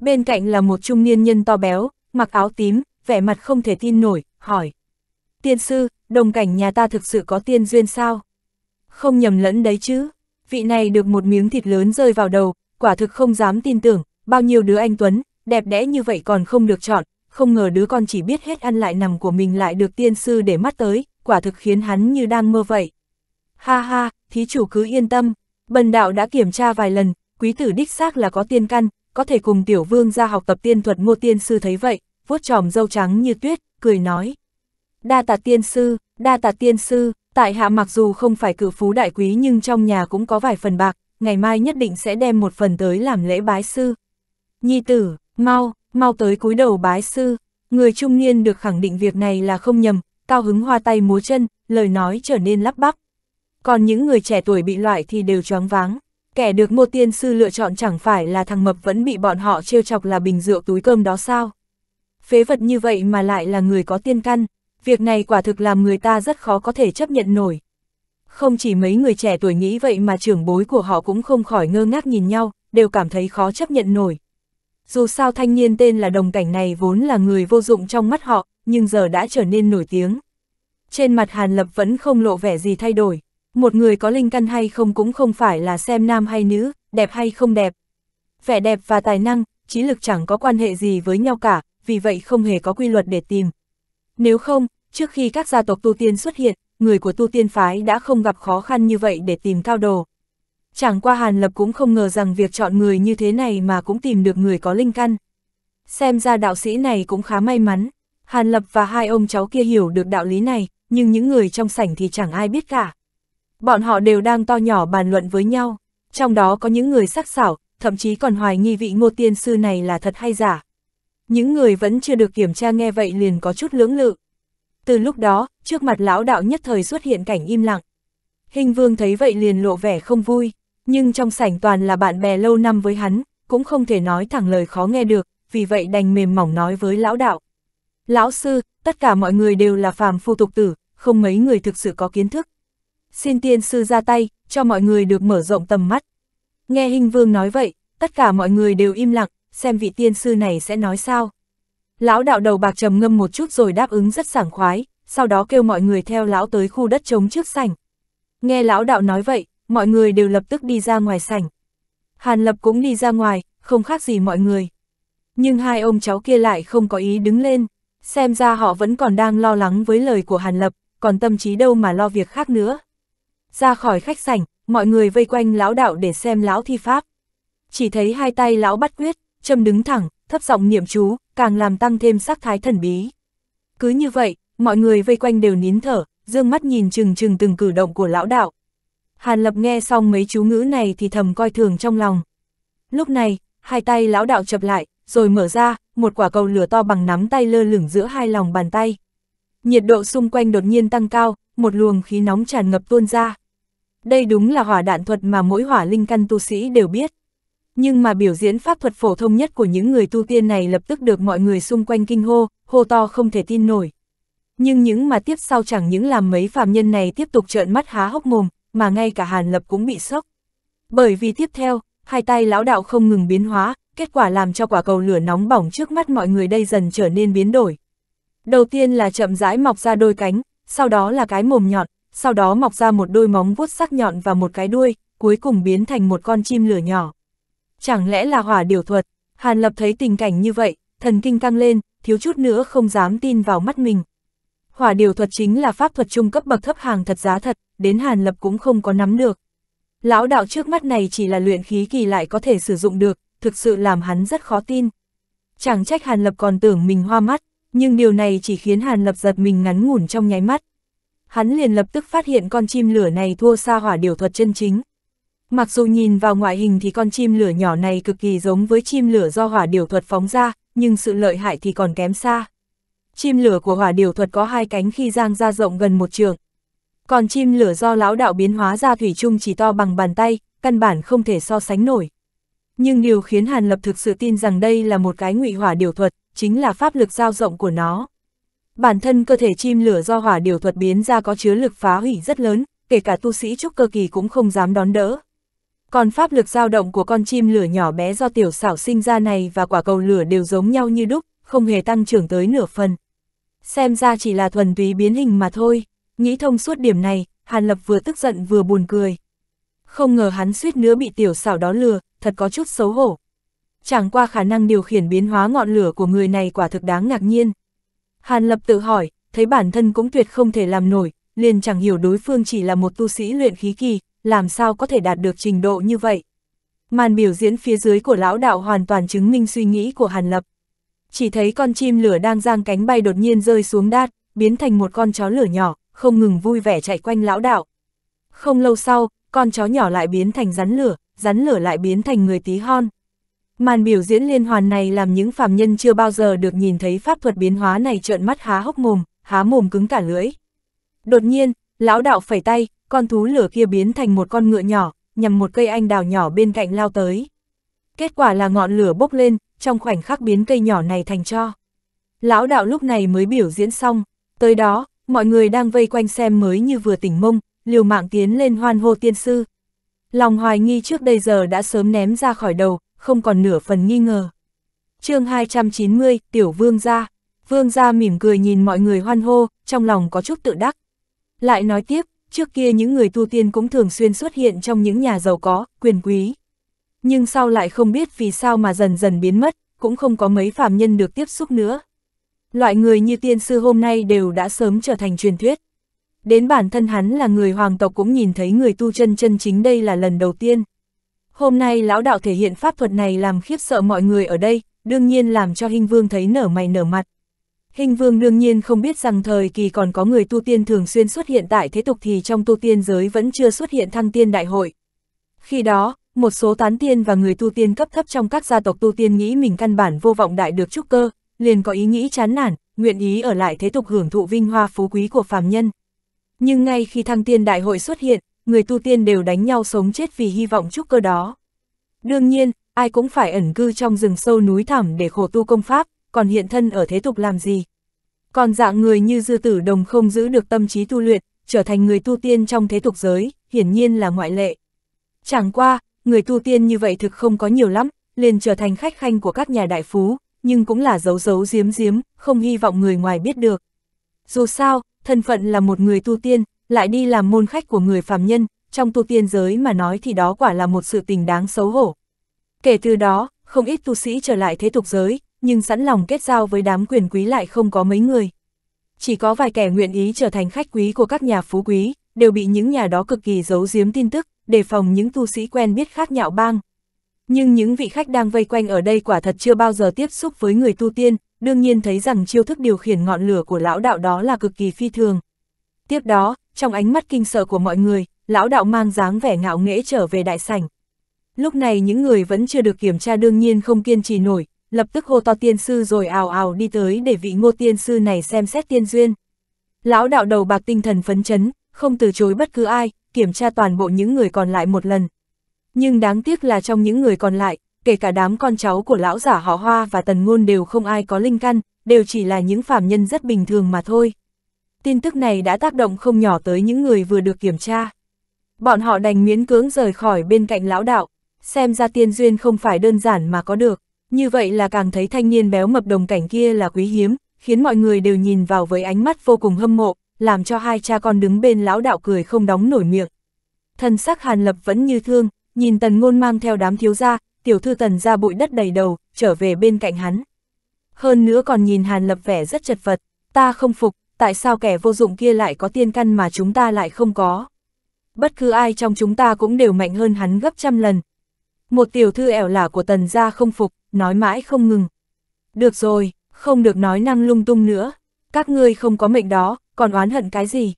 Bên cạnh là một trung niên nhân to béo, mặc áo tím, vẻ mặt không thể tin nổi, hỏi. Tiên sư, đồng cảnh nhà ta thực sự có tiên duyên sao? Không nhầm lẫn đấy chứ, vị này được một miếng thịt lớn rơi vào đầu, quả thực không dám tin tưởng, bao nhiêu đứa anh Tuấn, đẹp đẽ như vậy còn không được chọn, không ngờ đứa con chỉ biết hết ăn lại nằm của mình lại được tiên sư để mắt tới, quả thực khiến hắn như đang mơ vậy. Ha ha, thí chủ cứ yên tâm, bần đạo đã kiểm tra vài lần, quý tử đích xác là có tiên căn, có thể cùng tiểu vương ra học tập tiên thuật ngô tiên sư thấy vậy, vuốt tròm dâu trắng như tuyết, cười nói. Đa tạ tiên sư, đa tạ tiên sư, tại hạ mặc dù không phải cử phú đại quý nhưng trong nhà cũng có vài phần bạc, ngày mai nhất định sẽ đem một phần tới làm lễ bái sư. Nhi tử, mau, mau tới cúi đầu bái sư, người trung niên được khẳng định việc này là không nhầm, cao hứng hoa tay múa chân, lời nói trở nên lắp bắp còn những người trẻ tuổi bị loại thì đều choáng váng. Kẻ được một tiên sư lựa chọn chẳng phải là thằng mập vẫn bị bọn họ trêu chọc là bình rượu túi cơm đó sao? Phế vật như vậy mà lại là người có tiên căn, việc này quả thực làm người ta rất khó có thể chấp nhận nổi. Không chỉ mấy người trẻ tuổi nghĩ vậy mà trưởng bối của họ cũng không khỏi ngơ ngác nhìn nhau, đều cảm thấy khó chấp nhận nổi. Dù sao thanh niên tên là đồng cảnh này vốn là người vô dụng trong mắt họ, nhưng giờ đã trở nên nổi tiếng. Trên mặt Hàn Lập vẫn không lộ vẻ gì thay đổi một người có linh căn hay không cũng không phải là xem nam hay nữ, đẹp hay không đẹp. Vẻ đẹp và tài năng, trí lực chẳng có quan hệ gì với nhau cả, vì vậy không hề có quy luật để tìm. Nếu không, trước khi các gia tộc tu tiên xuất hiện, người của tu tiên phái đã không gặp khó khăn như vậy để tìm cao đồ. Chẳng qua Hàn Lập cũng không ngờ rằng việc chọn người như thế này mà cũng tìm được người có linh căn. Xem ra đạo sĩ này cũng khá may mắn. Hàn Lập và hai ông cháu kia hiểu được đạo lý này, nhưng những người trong sảnh thì chẳng ai biết cả. Bọn họ đều đang to nhỏ bàn luận với nhau, trong đó có những người sắc sảo, thậm chí còn hoài nghi vị ngô tiên sư này là thật hay giả. Những người vẫn chưa được kiểm tra nghe vậy liền có chút lưỡng lự. Từ lúc đó, trước mặt lão đạo nhất thời xuất hiện cảnh im lặng. Hình vương thấy vậy liền lộ vẻ không vui, nhưng trong sảnh toàn là bạn bè lâu năm với hắn, cũng không thể nói thẳng lời khó nghe được, vì vậy đành mềm mỏng nói với lão đạo. Lão sư, tất cả mọi người đều là phàm phu tục tử, không mấy người thực sự có kiến thức, xin tiên sư ra tay, cho mọi người được mở rộng tầm mắt. Nghe hình vương nói vậy, tất cả mọi người đều im lặng, xem vị tiên sư này sẽ nói sao. Lão đạo đầu bạc trầm ngâm một chút rồi đáp ứng rất sảng khoái, sau đó kêu mọi người theo lão tới khu đất trống trước sảnh. Nghe lão đạo nói vậy, mọi người đều lập tức đi ra ngoài sảnh. Hàn Lập cũng đi ra ngoài, không khác gì mọi người. Nhưng hai ông cháu kia lại không có ý đứng lên, xem ra họ vẫn còn đang lo lắng với lời của Hàn Lập, còn tâm trí đâu mà lo việc khác nữa ra khỏi khách sảnh, mọi người vây quanh lão đạo để xem lão thi pháp. Chỉ thấy hai tay lão bắt quyết, châm đứng thẳng, thấp giọng niệm chú, càng làm tăng thêm sắc thái thần bí. Cứ như vậy, mọi người vây quanh đều nín thở, dương mắt nhìn chừng chừng từng cử động của lão đạo. Hàn Lập nghe xong mấy chú ngữ này thì thầm coi thường trong lòng. Lúc này, hai tay lão đạo chập lại, rồi mở ra, một quả cầu lửa to bằng nắm tay lơ lửng giữa hai lòng bàn tay. Nhiệt độ xung quanh đột nhiên tăng cao, một luồng khí nóng tràn ngập tuôn ra. Đây đúng là hỏa đạn thuật mà mỗi hỏa linh căn tu sĩ đều biết. Nhưng mà biểu diễn pháp thuật phổ thông nhất của những người tu tiên này lập tức được mọi người xung quanh kinh hô, hô to không thể tin nổi. Nhưng những mà tiếp sau chẳng những làm mấy phàm nhân này tiếp tục trợn mắt há hốc mồm, mà ngay cả Hàn Lập cũng bị sốc. Bởi vì tiếp theo, hai tay lão đạo không ngừng biến hóa, kết quả làm cho quả cầu lửa nóng bỏng trước mắt mọi người đây dần trở nên biến đổi. Đầu tiên là chậm rãi mọc ra đôi cánh, sau đó là cái mồm nhọn, sau đó mọc ra một đôi móng vuốt sắc nhọn và một cái đuôi, cuối cùng biến thành một con chim lửa nhỏ. Chẳng lẽ là hỏa điều thuật? Hàn Lập thấy tình cảnh như vậy, thần kinh căng lên, thiếu chút nữa không dám tin vào mắt mình. Hỏa điều thuật chính là pháp thuật trung cấp bậc thấp hàng thật giá thật, đến Hàn Lập cũng không có nắm được. Lão đạo trước mắt này chỉ là luyện khí kỳ lại có thể sử dụng được, thực sự làm hắn rất khó tin. Chẳng trách Hàn Lập còn tưởng mình hoa mắt, nhưng điều này chỉ khiến Hàn Lập giật mình ngắn ngủn trong nháy mắt hắn liền lập tức phát hiện con chim lửa này thua xa hỏa điều thuật chân chính. Mặc dù nhìn vào ngoại hình thì con chim lửa nhỏ này cực kỳ giống với chim lửa do hỏa điều thuật phóng ra, nhưng sự lợi hại thì còn kém xa. Chim lửa của hỏa điều thuật có hai cánh khi giang ra rộng gần một trường. Còn chim lửa do lão đạo biến hóa ra thủy chung chỉ to bằng bàn tay, căn bản không thể so sánh nổi. Nhưng điều khiến Hàn Lập thực sự tin rằng đây là một cái ngụy hỏa điều thuật, chính là pháp lực giao rộng của nó. Bản thân cơ thể chim lửa do hỏa điều thuật biến ra có chứa lực phá hủy rất lớn, kể cả tu sĩ trúc cơ kỳ cũng không dám đón đỡ. Còn pháp lực dao động của con chim lửa nhỏ bé do tiểu xảo sinh ra này và quả cầu lửa đều giống nhau như đúc, không hề tăng trưởng tới nửa phần. Xem ra chỉ là thuần túy biến hình mà thôi, nghĩ thông suốt điểm này, Hàn Lập vừa tức giận vừa buồn cười. Không ngờ hắn suýt nữa bị tiểu xảo đó lừa, thật có chút xấu hổ. Chẳng qua khả năng điều khiển biến hóa ngọn lửa của người này quả thực đáng ngạc nhiên. Hàn Lập tự hỏi, thấy bản thân cũng tuyệt không thể làm nổi, liền chẳng hiểu đối phương chỉ là một tu sĩ luyện khí kỳ, làm sao có thể đạt được trình độ như vậy. Màn biểu diễn phía dưới của lão đạo hoàn toàn chứng minh suy nghĩ của Hàn Lập. Chỉ thấy con chim lửa đang giang cánh bay đột nhiên rơi xuống đát, biến thành một con chó lửa nhỏ, không ngừng vui vẻ chạy quanh lão đạo. Không lâu sau, con chó nhỏ lại biến thành rắn lửa, rắn lửa lại biến thành người tí hon. Màn biểu diễn liên hoàn này làm những phàm nhân chưa bao giờ được nhìn thấy pháp thuật biến hóa này trợn mắt há hốc mồm, há mồm cứng cả lưỡi. Đột nhiên, lão đạo phẩy tay, con thú lửa kia biến thành một con ngựa nhỏ, nhằm một cây anh đào nhỏ bên cạnh lao tới. Kết quả là ngọn lửa bốc lên, trong khoảnh khắc biến cây nhỏ này thành cho. Lão đạo lúc này mới biểu diễn xong, tới đó, mọi người đang vây quanh xem mới như vừa tỉnh mông, liều mạng tiến lên hoan hô tiên sư. Lòng hoài nghi trước đây giờ đã sớm ném ra khỏi đầu, không còn nửa phần nghi ngờ. chương 290, Tiểu Vương gia Vương gia mỉm cười nhìn mọi người hoan hô, trong lòng có chút tự đắc. Lại nói tiếp, trước kia những người tu tiên cũng thường xuyên xuất hiện trong những nhà giàu có, quyền quý. Nhưng sau lại không biết vì sao mà dần dần biến mất, cũng không có mấy phàm nhân được tiếp xúc nữa. Loại người như tiên sư hôm nay đều đã sớm trở thành truyền thuyết. Đến bản thân hắn là người hoàng tộc cũng nhìn thấy người tu chân chân chính đây là lần đầu tiên. Hôm nay lão đạo thể hiện pháp thuật này làm khiếp sợ mọi người ở đây, đương nhiên làm cho hình vương thấy nở mày nở mặt. Hình vương đương nhiên không biết rằng thời kỳ còn có người tu tiên thường xuyên xuất hiện tại thế tục thì trong tu tiên giới vẫn chưa xuất hiện thăng tiên đại hội. Khi đó, một số tán tiên và người tu tiên cấp thấp trong các gia tộc tu tiên nghĩ mình căn bản vô vọng đại được trúc cơ, liền có ý nghĩ chán nản, nguyện ý ở lại thế tục hưởng thụ vinh hoa phú quý của phàm nhân. Nhưng ngay khi thăng tiên đại hội xuất hiện, người tu tiên đều đánh nhau sống chết vì hy vọng trúc cơ đó. Đương nhiên, ai cũng phải ẩn cư trong rừng sâu núi thẳm để khổ tu công pháp, còn hiện thân ở thế tục làm gì. Còn dạng người như dư tử đồng không giữ được tâm trí tu luyện, trở thành người tu tiên trong thế tục giới, hiển nhiên là ngoại lệ. Chẳng qua, người tu tiên như vậy thực không có nhiều lắm, liền trở thành khách khanh của các nhà đại phú, nhưng cũng là giấu giấu giếm giếm, không hy vọng người ngoài biết được. Dù sao, thân phận là một người tu tiên, lại đi làm môn khách của người phàm nhân, trong tu tiên giới mà nói thì đó quả là một sự tình đáng xấu hổ. Kể từ đó, không ít tu sĩ trở lại thế tục giới, nhưng sẵn lòng kết giao với đám quyền quý lại không có mấy người. Chỉ có vài kẻ nguyện ý trở thành khách quý của các nhà phú quý, đều bị những nhà đó cực kỳ giấu giếm tin tức, đề phòng những tu sĩ quen biết khác nhạo bang. Nhưng những vị khách đang vây quanh ở đây quả thật chưa bao giờ tiếp xúc với người tu tiên, đương nhiên thấy rằng chiêu thức điều khiển ngọn lửa của lão đạo đó là cực kỳ phi thường. Tiếp đó, trong ánh mắt kinh sợ của mọi người, lão đạo mang dáng vẻ ngạo nghễ trở về đại sảnh. Lúc này những người vẫn chưa được kiểm tra đương nhiên không kiên trì nổi, lập tức hô to tiên sư rồi ào ào đi tới để vị ngô tiên sư này xem xét tiên duyên. Lão đạo đầu bạc tinh thần phấn chấn, không từ chối bất cứ ai, kiểm tra toàn bộ những người còn lại một lần. Nhưng đáng tiếc là trong những người còn lại, kể cả đám con cháu của lão giả họ hoa và tần ngôn đều không ai có linh căn, đều chỉ là những phàm nhân rất bình thường mà thôi tin tức này đã tác động không nhỏ tới những người vừa được kiểm tra. Bọn họ đành miễn cưỡng rời khỏi bên cạnh lão đạo, xem ra tiên duyên không phải đơn giản mà có được, như vậy là càng thấy thanh niên béo mập đồng cảnh kia là quý hiếm, khiến mọi người đều nhìn vào với ánh mắt vô cùng hâm mộ, làm cho hai cha con đứng bên lão đạo cười không đóng nổi miệng. Thần sắc Hàn Lập vẫn như thương, nhìn Tần Ngôn mang theo đám thiếu gia, tiểu thư Tần ra bụi đất đầy đầu, trở về bên cạnh hắn. Hơn nữa còn nhìn Hàn Lập vẻ rất chật vật, ta không phục, tại sao kẻ vô dụng kia lại có tiên căn mà chúng ta lại không có. Bất cứ ai trong chúng ta cũng đều mạnh hơn hắn gấp trăm lần. Một tiểu thư ẻo lả của tần gia không phục, nói mãi không ngừng. Được rồi, không được nói năng lung tung nữa. Các ngươi không có mệnh đó, còn oán hận cái gì?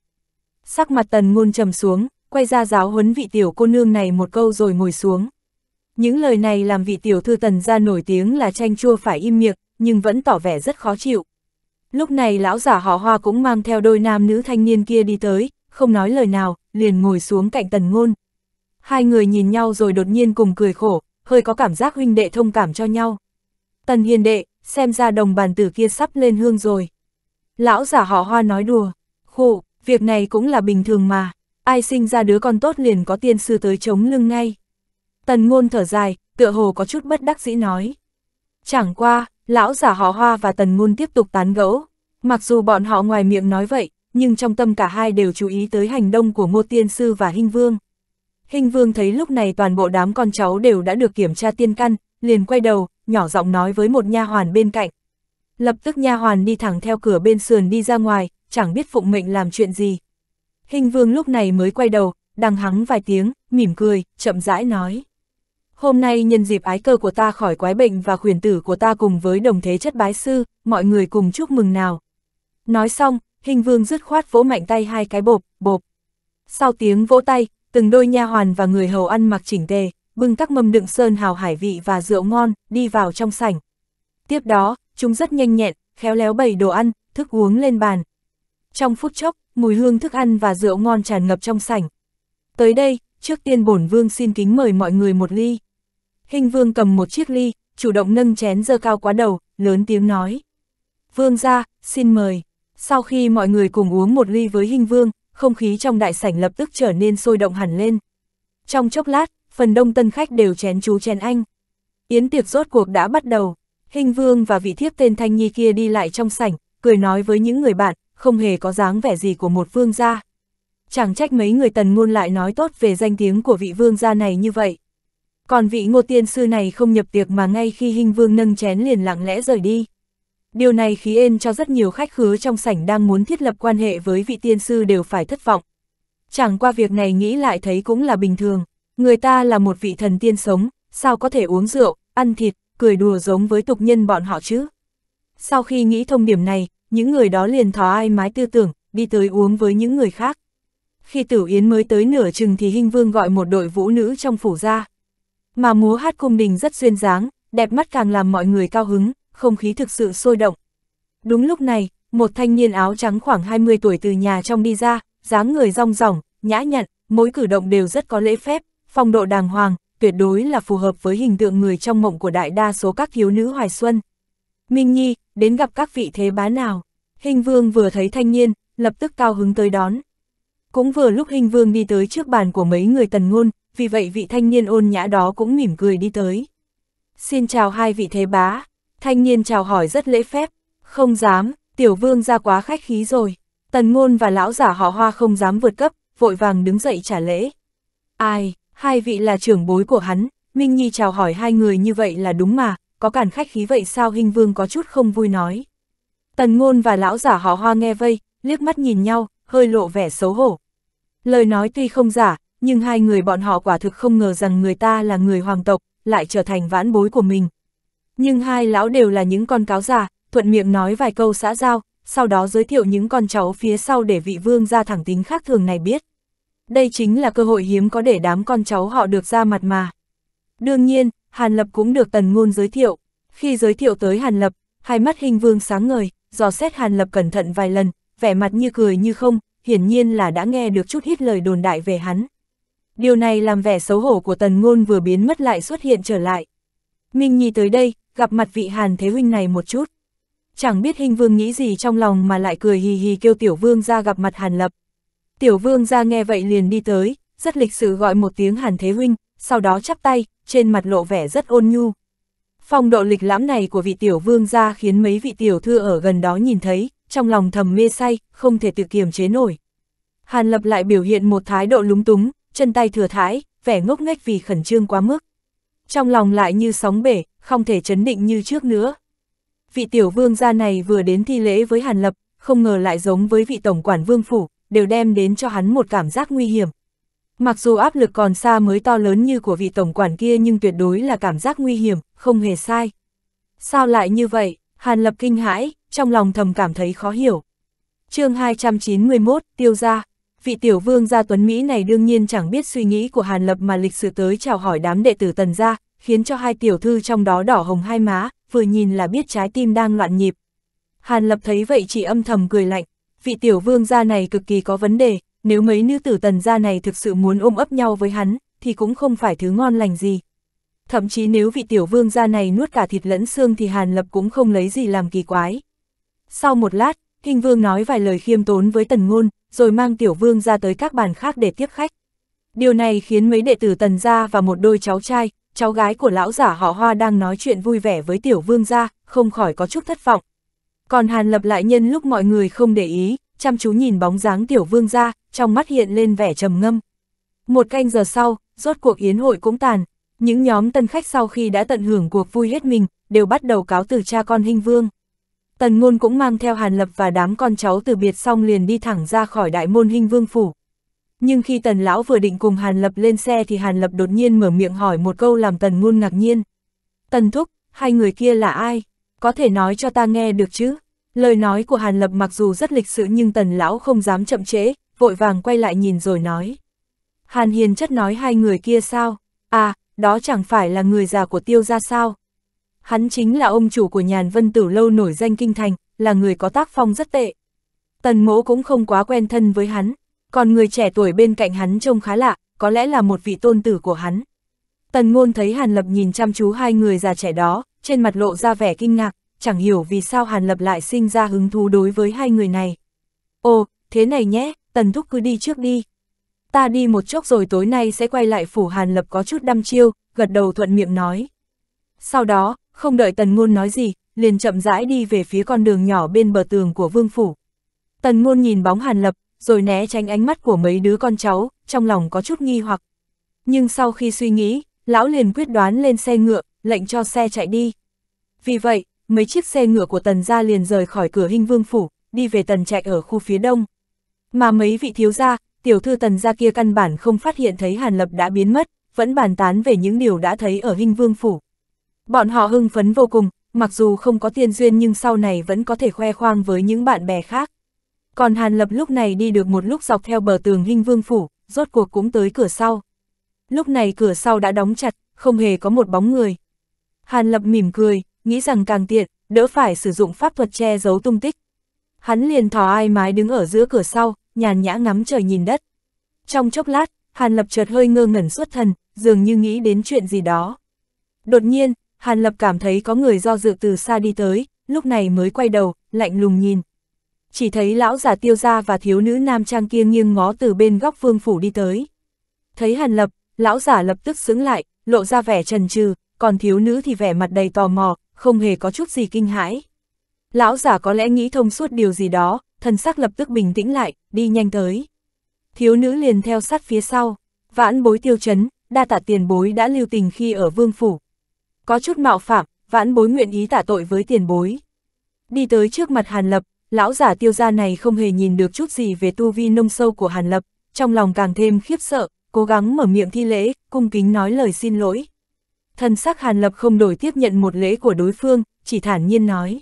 Sắc mặt tần ngôn trầm xuống, quay ra giáo huấn vị tiểu cô nương này một câu rồi ngồi xuống. Những lời này làm vị tiểu thư tần gia nổi tiếng là tranh chua phải im miệng, nhưng vẫn tỏ vẻ rất khó chịu. Lúc này lão giả họ hoa cũng mang theo đôi nam nữ thanh niên kia đi tới, không nói lời nào, liền ngồi xuống cạnh tần ngôn. Hai người nhìn nhau rồi đột nhiên cùng cười khổ, hơi có cảm giác huynh đệ thông cảm cho nhau. Tần hiền đệ, xem ra đồng bàn tử kia sắp lên hương rồi. Lão giả họ hoa nói đùa, khổ, việc này cũng là bình thường mà, ai sinh ra đứa con tốt liền có tiên sư tới chống lưng ngay. Tần ngôn thở dài, tựa hồ có chút bất đắc dĩ nói. Chẳng qua, Lão giả họ hoa và tần ngôn tiếp tục tán gẫu. Mặc dù bọn họ ngoài miệng nói vậy, nhưng trong tâm cả hai đều chú ý tới hành động của Ngô Tiên Sư và Hinh Vương. Hinh Vương thấy lúc này toàn bộ đám con cháu đều đã được kiểm tra tiên căn, liền quay đầu, nhỏ giọng nói với một nha hoàn bên cạnh. Lập tức nha hoàn đi thẳng theo cửa bên sườn đi ra ngoài, chẳng biết phụng mệnh làm chuyện gì. Hình vương lúc này mới quay đầu, đằng hắng vài tiếng, mỉm cười, chậm rãi nói. Hôm nay nhân dịp ái cơ của ta khỏi quái bệnh và khuyển tử của ta cùng với đồng thế chất bái sư, mọi người cùng chúc mừng nào. Nói xong, hình vương dứt khoát vỗ mạnh tay hai cái bộp, bộp. Sau tiếng vỗ tay, từng đôi nha hoàn và người hầu ăn mặc chỉnh tề, bưng các mâm đựng sơn hào hải vị và rượu ngon, đi vào trong sảnh. Tiếp đó, chúng rất nhanh nhẹn, khéo léo bày đồ ăn, thức uống lên bàn. Trong phút chốc, mùi hương thức ăn và rượu ngon tràn ngập trong sảnh. Tới đây, trước tiên bổn vương xin kính mời mọi người một ly. Hình vương cầm một chiếc ly, chủ động nâng chén dơ cao quá đầu, lớn tiếng nói. Vương ra, xin mời. Sau khi mọi người cùng uống một ly với hình vương, không khí trong đại sảnh lập tức trở nên sôi động hẳn lên. Trong chốc lát, phần đông tân khách đều chén chú chén anh. Yến tiệc rốt cuộc đã bắt đầu. Hình vương và vị thiếp tên Thanh Nhi kia đi lại trong sảnh, cười nói với những người bạn, không hề có dáng vẻ gì của một vương gia. Chẳng trách mấy người tần ngôn lại nói tốt về danh tiếng của vị vương gia này như vậy. Còn vị ngô tiên sư này không nhập tiệc mà ngay khi hình vương nâng chén liền lặng lẽ rời đi. Điều này khí ên cho rất nhiều khách khứa trong sảnh đang muốn thiết lập quan hệ với vị tiên sư đều phải thất vọng. Chẳng qua việc này nghĩ lại thấy cũng là bình thường, người ta là một vị thần tiên sống, sao có thể uống rượu, ăn thịt, cười đùa giống với tục nhân bọn họ chứ. Sau khi nghĩ thông điểm này, những người đó liền thó ai mái tư tưởng, đi tới uống với những người khác. Khi Tử Yến mới tới nửa chừng thì Hinh Vương gọi một đội vũ nữ trong phủ ra, mà múa hát cung đình rất duyên dáng, đẹp mắt càng làm mọi người cao hứng, không khí thực sự sôi động. Đúng lúc này, một thanh niên áo trắng khoảng 20 tuổi từ nhà trong đi ra, dáng người rong ròng, nhã nhặn, mỗi cử động đều rất có lễ phép, phong độ đàng hoàng, tuyệt đối là phù hợp với hình tượng người trong mộng của đại đa số các thiếu nữ hoài xuân. Minh Nhi, đến gặp các vị thế bá nào. Hình vương vừa thấy thanh niên, lập tức cao hứng tới đón. Cũng vừa lúc hình vương đi tới trước bàn của mấy người tần ngôn, vì vậy vị thanh niên ôn nhã đó cũng mỉm cười đi tới. Xin chào hai vị thế bá, thanh niên chào hỏi rất lễ phép, không dám, tiểu vương ra quá khách khí rồi, tần ngôn và lão giả họ hoa không dám vượt cấp, vội vàng đứng dậy trả lễ. Ai, hai vị là trưởng bối của hắn, Minh Nhi chào hỏi hai người như vậy là đúng mà, có cản khách khí vậy sao hình vương có chút không vui nói. Tần ngôn và lão giả họ hoa nghe vây, liếc mắt nhìn nhau, hơi lộ vẻ xấu hổ. Lời nói tuy không giả, nhưng hai người bọn họ quả thực không ngờ rằng người ta là người hoàng tộc, lại trở thành vãn bối của mình. Nhưng hai lão đều là những con cáo già, thuận miệng nói vài câu xã giao, sau đó giới thiệu những con cháu phía sau để vị vương ra thẳng tính khác thường này biết. Đây chính là cơ hội hiếm có để đám con cháu họ được ra mặt mà. Đương nhiên, Hàn Lập cũng được Tần Ngôn giới thiệu. Khi giới thiệu tới Hàn Lập, hai mắt hình vương sáng ngời, dò xét Hàn Lập cẩn thận vài lần, vẻ mặt như cười như không, hiển nhiên là đã nghe được chút ít lời đồn đại về hắn. Điều này làm vẻ xấu hổ của tần ngôn vừa biến mất lại xuất hiện trở lại. Minh Nhi tới đây, gặp mặt vị Hàn Thế Huynh này một chút. Chẳng biết hình vương nghĩ gì trong lòng mà lại cười hì hì kêu tiểu vương ra gặp mặt Hàn Lập. Tiểu vương ra nghe vậy liền đi tới, rất lịch sự gọi một tiếng Hàn Thế Huynh, sau đó chắp tay, trên mặt lộ vẻ rất ôn nhu. Phong độ lịch lãm này của vị tiểu vương ra khiến mấy vị tiểu thư ở gần đó nhìn thấy, trong lòng thầm mê say, không thể tự kiềm chế nổi. Hàn Lập lại biểu hiện một thái độ lúng túng, chân tay thừa thãi, vẻ ngốc nghếch vì khẩn trương quá mức. Trong lòng lại như sóng bể, không thể chấn định như trước nữa. Vị tiểu vương gia này vừa đến thi lễ với Hàn Lập, không ngờ lại giống với vị tổng quản vương phủ, đều đem đến cho hắn một cảm giác nguy hiểm. Mặc dù áp lực còn xa mới to lớn như của vị tổng quản kia nhưng tuyệt đối là cảm giác nguy hiểm, không hề sai. Sao lại như vậy? Hàn Lập kinh hãi, trong lòng thầm cảm thấy khó hiểu. chương 291, tiêu gia vị tiểu vương gia tuấn Mỹ này đương nhiên chẳng biết suy nghĩ của Hàn Lập mà lịch sử tới chào hỏi đám đệ tử tần gia, khiến cho hai tiểu thư trong đó đỏ hồng hai má, vừa nhìn là biết trái tim đang loạn nhịp. Hàn Lập thấy vậy chỉ âm thầm cười lạnh, vị tiểu vương gia này cực kỳ có vấn đề, nếu mấy nữ tử tần gia này thực sự muốn ôm ấp nhau với hắn, thì cũng không phải thứ ngon lành gì. Thậm chí nếu vị tiểu vương gia này nuốt cả thịt lẫn xương thì Hàn Lập cũng không lấy gì làm kỳ quái. Sau một lát, Hình vương nói vài lời khiêm tốn với tần ngôn, rồi mang tiểu vương ra tới các bàn khác để tiếp khách. Điều này khiến mấy đệ tử tần gia và một đôi cháu trai, cháu gái của lão giả họ hoa đang nói chuyện vui vẻ với tiểu vương gia, không khỏi có chút thất vọng. Còn hàn lập lại nhân lúc mọi người không để ý, chăm chú nhìn bóng dáng tiểu vương gia, trong mắt hiện lên vẻ trầm ngâm. Một canh giờ sau, rốt cuộc yến hội cũng tàn, những nhóm tân khách sau khi đã tận hưởng cuộc vui hết mình, đều bắt đầu cáo từ cha con hình vương. Tần Ngôn cũng mang theo Hàn Lập và đám con cháu từ biệt xong liền đi thẳng ra khỏi đại môn Hinh vương phủ. Nhưng khi Tần Lão vừa định cùng Hàn Lập lên xe thì Hàn Lập đột nhiên mở miệng hỏi một câu làm Tần Ngôn ngạc nhiên. Tần Thúc, hai người kia là ai? Có thể nói cho ta nghe được chứ? Lời nói của Hàn Lập mặc dù rất lịch sự nhưng Tần Lão không dám chậm trễ, vội vàng quay lại nhìn rồi nói. Hàn Hiền chất nói hai người kia sao? À, đó chẳng phải là người già của tiêu ra sao? hắn chính là ông chủ của nhàn vân tử lâu nổi danh kinh thành, là người có tác phong rất tệ. Tần mỗ cũng không quá quen thân với hắn, còn người trẻ tuổi bên cạnh hắn trông khá lạ, có lẽ là một vị tôn tử của hắn. Tần ngôn thấy Hàn Lập nhìn chăm chú hai người già trẻ đó, trên mặt lộ ra vẻ kinh ngạc, chẳng hiểu vì sao Hàn Lập lại sinh ra hứng thú đối với hai người này. Ồ, thế này nhé, Tần Thúc cứ đi trước đi. Ta đi một chốc rồi tối nay sẽ quay lại phủ Hàn Lập có chút đăm chiêu, gật đầu thuận miệng nói. Sau đó, không đợi tần ngôn nói gì, liền chậm rãi đi về phía con đường nhỏ bên bờ tường của vương phủ. Tần ngôn nhìn bóng hàn lập, rồi né tránh ánh mắt của mấy đứa con cháu, trong lòng có chút nghi hoặc. Nhưng sau khi suy nghĩ, lão liền quyết đoán lên xe ngựa, lệnh cho xe chạy đi. Vì vậy, mấy chiếc xe ngựa của tần gia liền rời khỏi cửa hình vương phủ, đi về tần trạch ở khu phía đông. Mà mấy vị thiếu gia, tiểu thư tần gia kia căn bản không phát hiện thấy Hàn Lập đã biến mất, vẫn bàn tán về những điều đã thấy ở hình vương phủ. Bọn họ hưng phấn vô cùng, mặc dù không có tiền duyên nhưng sau này vẫn có thể khoe khoang với những bạn bè khác. Còn Hàn Lập lúc này đi được một lúc dọc theo bờ tường Hinh Vương Phủ, rốt cuộc cũng tới cửa sau. Lúc này cửa sau đã đóng chặt, không hề có một bóng người. Hàn Lập mỉm cười, nghĩ rằng càng tiện, đỡ phải sử dụng pháp thuật che giấu tung tích. Hắn liền thò ai mái đứng ở giữa cửa sau, nhàn nhã ngắm trời nhìn đất. Trong chốc lát, Hàn Lập chợt hơi ngơ ngẩn xuất thần, dường như nghĩ đến chuyện gì đó. Đột nhiên, Hàn Lập cảm thấy có người do dự từ xa đi tới, lúc này mới quay đầu, lạnh lùng nhìn. Chỉ thấy lão giả tiêu gia và thiếu nữ nam trang kia nghiêng ngó từ bên góc vương phủ đi tới. Thấy Hàn Lập, lão giả lập tức xứng lại, lộ ra vẻ trần trừ, còn thiếu nữ thì vẻ mặt đầy tò mò, không hề có chút gì kinh hãi. Lão giả có lẽ nghĩ thông suốt điều gì đó, thần sắc lập tức bình tĩnh lại, đi nhanh tới. Thiếu nữ liền theo sát phía sau, vãn bối tiêu chấn, đa tạ tiền bối đã lưu tình khi ở vương phủ, có chút mạo phạm, vãn bối nguyện ý tả tội với tiền bối. Đi tới trước mặt Hàn Lập, lão giả tiêu gia này không hề nhìn được chút gì về tu vi nông sâu của Hàn Lập, trong lòng càng thêm khiếp sợ, cố gắng mở miệng thi lễ, cung kính nói lời xin lỗi. Thần sắc Hàn Lập không đổi tiếp nhận một lễ của đối phương, chỉ thản nhiên nói.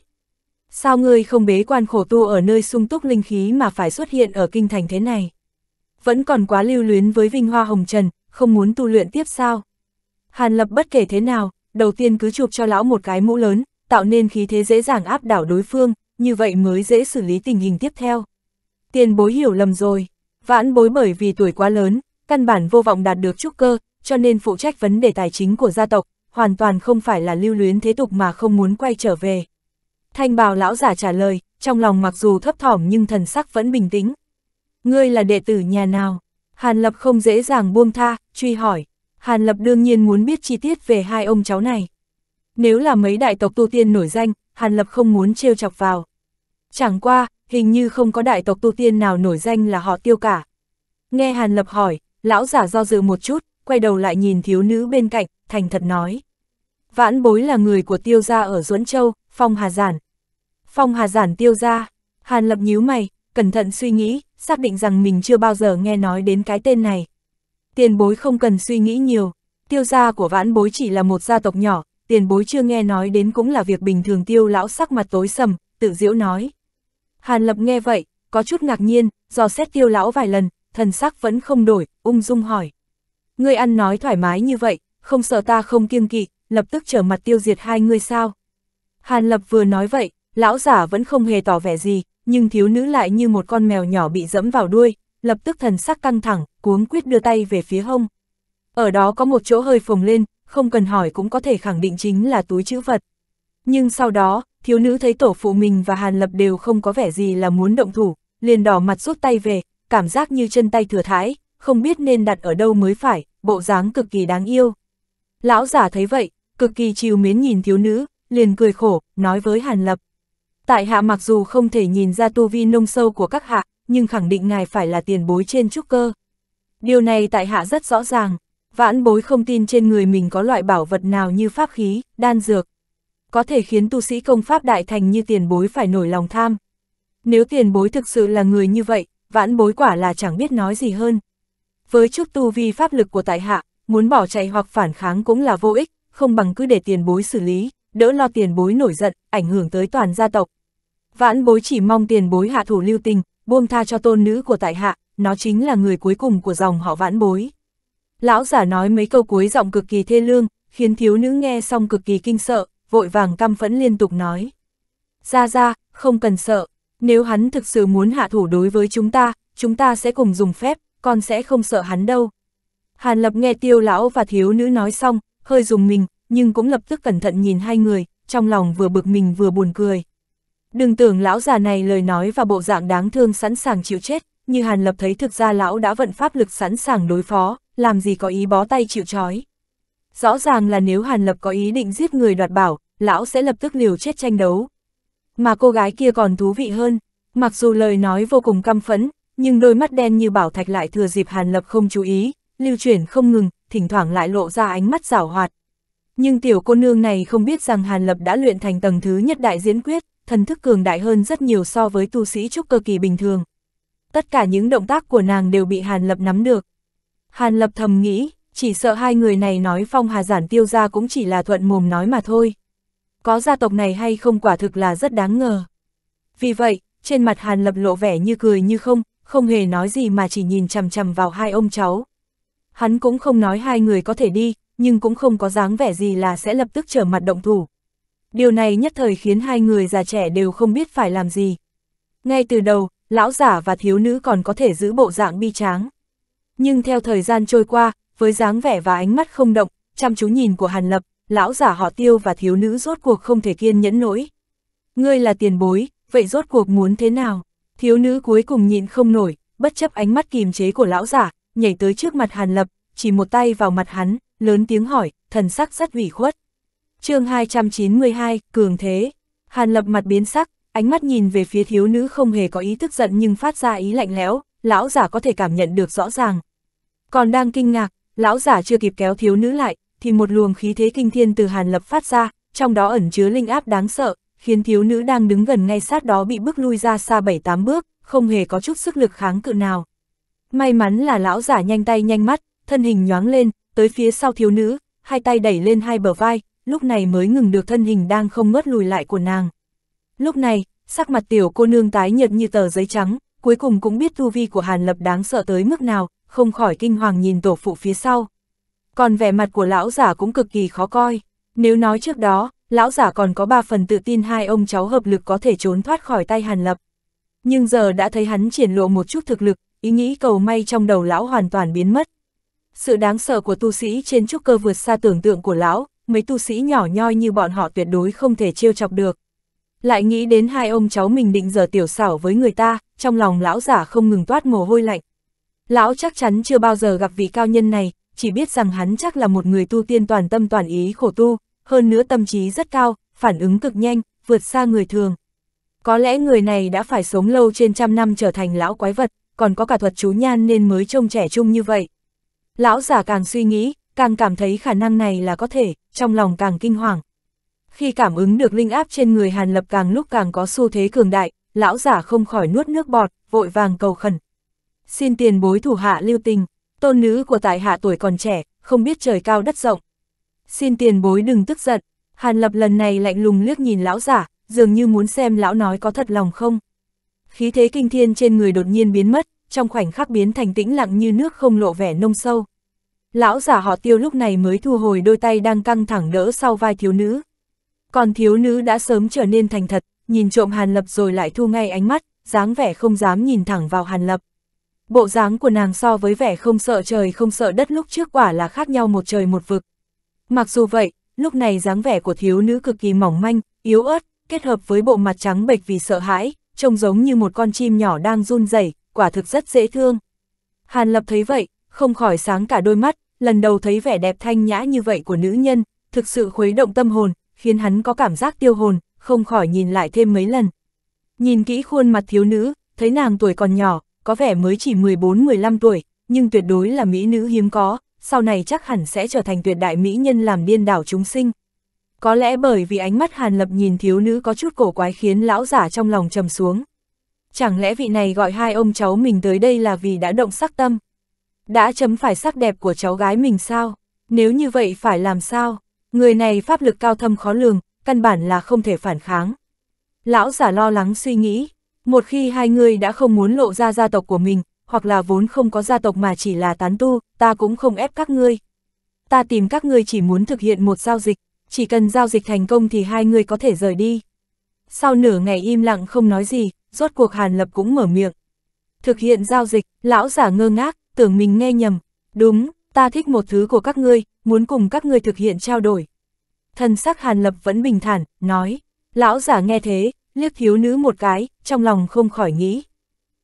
Sao ngươi không bế quan khổ tu ở nơi sung túc linh khí mà phải xuất hiện ở kinh thành thế này? Vẫn còn quá lưu luyến với vinh hoa hồng trần, không muốn tu luyện tiếp sao? Hàn Lập bất kể thế nào, đầu tiên cứ chụp cho lão một cái mũ lớn, tạo nên khí thế dễ dàng áp đảo đối phương, như vậy mới dễ xử lý tình hình tiếp theo. Tiền bối hiểu lầm rồi, vãn bối bởi vì tuổi quá lớn, căn bản vô vọng đạt được trúc cơ, cho nên phụ trách vấn đề tài chính của gia tộc, hoàn toàn không phải là lưu luyến thế tục mà không muốn quay trở về. Thanh bào lão giả trả lời, trong lòng mặc dù thấp thỏm nhưng thần sắc vẫn bình tĩnh. Ngươi là đệ tử nhà nào? Hàn Lập không dễ dàng buông tha, truy hỏi. Hàn Lập đương nhiên muốn biết chi tiết về hai ông cháu này. Nếu là mấy đại tộc tu tiên nổi danh, Hàn Lập không muốn trêu chọc vào. Chẳng qua, hình như không có đại tộc tu tiên nào nổi danh là họ tiêu cả. Nghe Hàn Lập hỏi, lão giả do dự một chút, quay đầu lại nhìn thiếu nữ bên cạnh, thành thật nói. Vãn bối là người của tiêu gia ở Duẫn Châu, Phong Hà Giản. Phong Hà Giản tiêu gia, Hàn Lập nhíu mày, cẩn thận suy nghĩ, xác định rằng mình chưa bao giờ nghe nói đến cái tên này tiền bối không cần suy nghĩ nhiều, tiêu gia của vãn bối chỉ là một gia tộc nhỏ, tiền bối chưa nghe nói đến cũng là việc bình thường tiêu lão sắc mặt tối sầm, tự diễu nói. Hàn lập nghe vậy, có chút ngạc nhiên, do xét tiêu lão vài lần, thần sắc vẫn không đổi, ung dung hỏi. Ngươi ăn nói thoải mái như vậy, không sợ ta không kiêng kỵ, lập tức trở mặt tiêu diệt hai người sao. Hàn lập vừa nói vậy, lão giả vẫn không hề tỏ vẻ gì, nhưng thiếu nữ lại như một con mèo nhỏ bị dẫm vào đuôi, lập tức thần sắc căng thẳng, cuống quyết đưa tay về phía hông. Ở đó có một chỗ hơi phồng lên, không cần hỏi cũng có thể khẳng định chính là túi chữ vật. Nhưng sau đó, thiếu nữ thấy tổ phụ mình và Hàn Lập đều không có vẻ gì là muốn động thủ, liền đỏ mặt rút tay về, cảm giác như chân tay thừa thái, không biết nên đặt ở đâu mới phải, bộ dáng cực kỳ đáng yêu. Lão giả thấy vậy, cực kỳ chiều mến nhìn thiếu nữ, liền cười khổ, nói với Hàn Lập. Tại hạ mặc dù không thể nhìn ra tu vi nông sâu của các hạ, nhưng khẳng định ngài phải là tiền bối trên trúc cơ. Điều này tại hạ rất rõ ràng, vãn bối không tin trên người mình có loại bảo vật nào như pháp khí, đan dược. Có thể khiến tu sĩ công pháp đại thành như tiền bối phải nổi lòng tham. Nếu tiền bối thực sự là người như vậy, vãn bối quả là chẳng biết nói gì hơn. Với chút tu vi pháp lực của tại hạ, muốn bỏ chạy hoặc phản kháng cũng là vô ích, không bằng cứ để tiền bối xử lý, đỡ lo tiền bối nổi giận, ảnh hưởng tới toàn gia tộc. Vãn bối chỉ mong tiền bối hạ thủ lưu tình, buông tha cho tôn nữ của tại hạ, nó chính là người cuối cùng của dòng họ vãn bối. Lão giả nói mấy câu cuối giọng cực kỳ thê lương, khiến thiếu nữ nghe xong cực kỳ kinh sợ, vội vàng căm phẫn liên tục nói. Ra ra, không cần sợ, nếu hắn thực sự muốn hạ thủ đối với chúng ta, chúng ta sẽ cùng dùng phép, con sẽ không sợ hắn đâu. Hàn lập nghe tiêu lão và thiếu nữ nói xong, hơi dùng mình, nhưng cũng lập tức cẩn thận nhìn hai người, trong lòng vừa bực mình vừa buồn cười. Đừng tưởng lão già này lời nói và bộ dạng đáng thương sẵn sàng chịu chết, như Hàn Lập thấy thực ra lão đã vận pháp lực sẵn sàng đối phó, làm gì có ý bó tay chịu trói. Rõ ràng là nếu Hàn Lập có ý định giết người đoạt bảo, lão sẽ lập tức liều chết tranh đấu. Mà cô gái kia còn thú vị hơn, mặc dù lời nói vô cùng căm phẫn, nhưng đôi mắt đen như bảo thạch lại thừa dịp Hàn Lập không chú ý, lưu chuyển không ngừng, thỉnh thoảng lại lộ ra ánh mắt rảo hoạt. Nhưng tiểu cô nương này không biết rằng Hàn Lập đã luyện thành tầng thứ nhất đại diễn quyết, thần thức cường đại hơn rất nhiều so với tu sĩ trúc cơ kỳ bình thường. Tất cả những động tác của nàng đều bị Hàn Lập nắm được. Hàn Lập thầm nghĩ, chỉ sợ hai người này nói phong hà giản tiêu ra cũng chỉ là thuận mồm nói mà thôi. Có gia tộc này hay không quả thực là rất đáng ngờ. Vì vậy, trên mặt Hàn Lập lộ vẻ như cười như không, không hề nói gì mà chỉ nhìn chằm chằm vào hai ông cháu. Hắn cũng không nói hai người có thể đi, nhưng cũng không có dáng vẻ gì là sẽ lập tức trở mặt động thủ điều này nhất thời khiến hai người già trẻ đều không biết phải làm gì. Ngay từ đầu, lão giả và thiếu nữ còn có thể giữ bộ dạng bi tráng. Nhưng theo thời gian trôi qua, với dáng vẻ và ánh mắt không động, chăm chú nhìn của Hàn Lập, lão giả họ tiêu và thiếu nữ rốt cuộc không thể kiên nhẫn nổi. Ngươi là tiền bối, vậy rốt cuộc muốn thế nào? Thiếu nữ cuối cùng nhịn không nổi, bất chấp ánh mắt kìm chế của lão giả, nhảy tới trước mặt Hàn Lập, chỉ một tay vào mặt hắn, lớn tiếng hỏi, thần sắc rất ủy khuất chương 292, Cường Thế. Hàn Lập mặt biến sắc, ánh mắt nhìn về phía thiếu nữ không hề có ý tức giận nhưng phát ra ý lạnh lẽo, lão giả có thể cảm nhận được rõ ràng. Còn đang kinh ngạc, lão giả chưa kịp kéo thiếu nữ lại, thì một luồng khí thế kinh thiên từ Hàn Lập phát ra, trong đó ẩn chứa linh áp đáng sợ, khiến thiếu nữ đang đứng gần ngay sát đó bị bước lui ra xa 7-8 bước, không hề có chút sức lực kháng cự nào. May mắn là lão giả nhanh tay nhanh mắt, thân hình nhoáng lên, tới phía sau thiếu nữ, hai tay đẩy lên hai bờ vai, lúc này mới ngừng được thân hình đang không ngớt lùi lại của nàng. Lúc này, sắc mặt tiểu cô nương tái nhợt như tờ giấy trắng, cuối cùng cũng biết tu vi của Hàn Lập đáng sợ tới mức nào, không khỏi kinh hoàng nhìn tổ phụ phía sau. Còn vẻ mặt của lão giả cũng cực kỳ khó coi. Nếu nói trước đó, lão giả còn có ba phần tự tin hai ông cháu hợp lực có thể trốn thoát khỏi tay Hàn Lập. Nhưng giờ đã thấy hắn triển lộ một chút thực lực, ý nghĩ cầu may trong đầu lão hoàn toàn biến mất. Sự đáng sợ của tu sĩ trên trúc cơ vượt xa tưởng tượng của lão, mấy tu sĩ nhỏ nhoi như bọn họ tuyệt đối không thể trêu chọc được. Lại nghĩ đến hai ông cháu mình định giờ tiểu xảo với người ta, trong lòng lão giả không ngừng toát mồ hôi lạnh. Lão chắc chắn chưa bao giờ gặp vị cao nhân này, chỉ biết rằng hắn chắc là một người tu tiên toàn tâm toàn ý khổ tu, hơn nữa tâm trí rất cao, phản ứng cực nhanh, vượt xa người thường. Có lẽ người này đã phải sống lâu trên trăm năm trở thành lão quái vật, còn có cả thuật chú nhan nên mới trông trẻ trung như vậy. Lão giả càng suy nghĩ, càng cảm thấy khả năng này là có thể, trong lòng càng kinh hoàng. Khi cảm ứng được linh áp trên người Hàn Lập càng lúc càng có xu thế cường đại, lão giả không khỏi nuốt nước bọt, vội vàng cầu khẩn. Xin tiền bối thủ hạ lưu tình, tôn nữ của tại hạ tuổi còn trẻ, không biết trời cao đất rộng. Xin tiền bối đừng tức giận, Hàn Lập lần này lạnh lùng liếc nhìn lão giả, dường như muốn xem lão nói có thật lòng không. Khí thế kinh thiên trên người đột nhiên biến mất, trong khoảnh khắc biến thành tĩnh lặng như nước không lộ vẻ nông sâu. Lão giả họ tiêu lúc này mới thu hồi đôi tay đang căng thẳng đỡ sau vai thiếu nữ. Còn thiếu nữ đã sớm trở nên thành thật, nhìn trộm Hàn Lập rồi lại thu ngay ánh mắt, dáng vẻ không dám nhìn thẳng vào Hàn Lập. Bộ dáng của nàng so với vẻ không sợ trời không sợ đất lúc trước quả là khác nhau một trời một vực. Mặc dù vậy, lúc này dáng vẻ của thiếu nữ cực kỳ mỏng manh, yếu ớt, kết hợp với bộ mặt trắng bệch vì sợ hãi, trông giống như một con chim nhỏ đang run rẩy, quả thực rất dễ thương. Hàn Lập thấy vậy, không khỏi sáng cả đôi mắt, lần đầu thấy vẻ đẹp thanh nhã như vậy của nữ nhân, thực sự khuấy động tâm hồn, khiến hắn có cảm giác tiêu hồn, không khỏi nhìn lại thêm mấy lần. Nhìn kỹ khuôn mặt thiếu nữ, thấy nàng tuổi còn nhỏ, có vẻ mới chỉ 14-15 tuổi, nhưng tuyệt đối là mỹ nữ hiếm có, sau này chắc hẳn sẽ trở thành tuyệt đại mỹ nhân làm điên đảo chúng sinh. Có lẽ bởi vì ánh mắt Hàn Lập nhìn thiếu nữ có chút cổ quái khiến lão giả trong lòng trầm xuống. Chẳng lẽ vị này gọi hai ông cháu mình tới đây là vì đã động sắc tâm? đã chấm phải sắc đẹp của cháu gái mình sao? Nếu như vậy phải làm sao? Người này pháp lực cao thâm khó lường, căn bản là không thể phản kháng. Lão giả lo lắng suy nghĩ, một khi hai người đã không muốn lộ ra gia tộc của mình, hoặc là vốn không có gia tộc mà chỉ là tán tu, ta cũng không ép các ngươi. Ta tìm các ngươi chỉ muốn thực hiện một giao dịch, chỉ cần giao dịch thành công thì hai người có thể rời đi. Sau nửa ngày im lặng không nói gì, rốt cuộc Hàn Lập cũng mở miệng thực hiện giao dịch, lão giả ngơ ngác, tưởng mình nghe nhầm. Đúng, ta thích một thứ của các ngươi, muốn cùng các ngươi thực hiện trao đổi. Thần sắc Hàn Lập vẫn bình thản, nói. Lão giả nghe thế, liếc thiếu nữ một cái, trong lòng không khỏi nghĩ.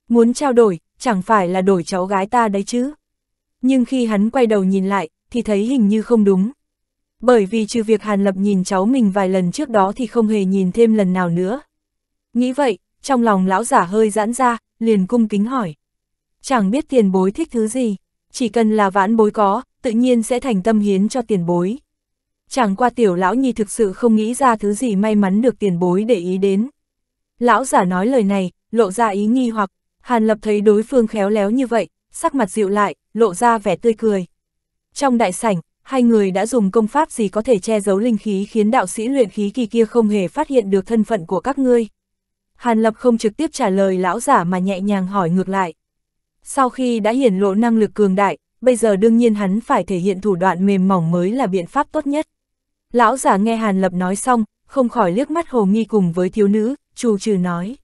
Muốn trao đổi, chẳng phải là đổi cháu gái ta đấy chứ. Nhưng khi hắn quay đầu nhìn lại, thì thấy hình như không đúng. Bởi vì trừ việc Hàn Lập nhìn cháu mình vài lần trước đó thì không hề nhìn thêm lần nào nữa. Nghĩ vậy, trong lòng lão giả hơi giãn ra, liền cung kính hỏi. Chẳng biết tiền bối thích thứ gì, chỉ cần là vãn bối có, tự nhiên sẽ thành tâm hiến cho tiền bối. Chẳng qua tiểu lão nhi thực sự không nghĩ ra thứ gì may mắn được tiền bối để ý đến. Lão giả nói lời này, lộ ra ý nghi hoặc, Hàn Lập thấy đối phương khéo léo như vậy, sắc mặt dịu lại, lộ ra vẻ tươi cười. Trong đại sảnh, hai người đã dùng công pháp gì có thể che giấu linh khí khiến đạo sĩ luyện khí kỳ kia không hề phát hiện được thân phận của các ngươi. Hàn Lập không trực tiếp trả lời lão giả mà nhẹ nhàng hỏi ngược lại. Sau khi đã hiển lộ năng lực cường đại, bây giờ đương nhiên hắn phải thể hiện thủ đoạn mềm mỏng mới là biện pháp tốt nhất. Lão giả nghe Hàn Lập nói xong, không khỏi liếc mắt hồ nghi cùng với thiếu nữ, trù trừ nói.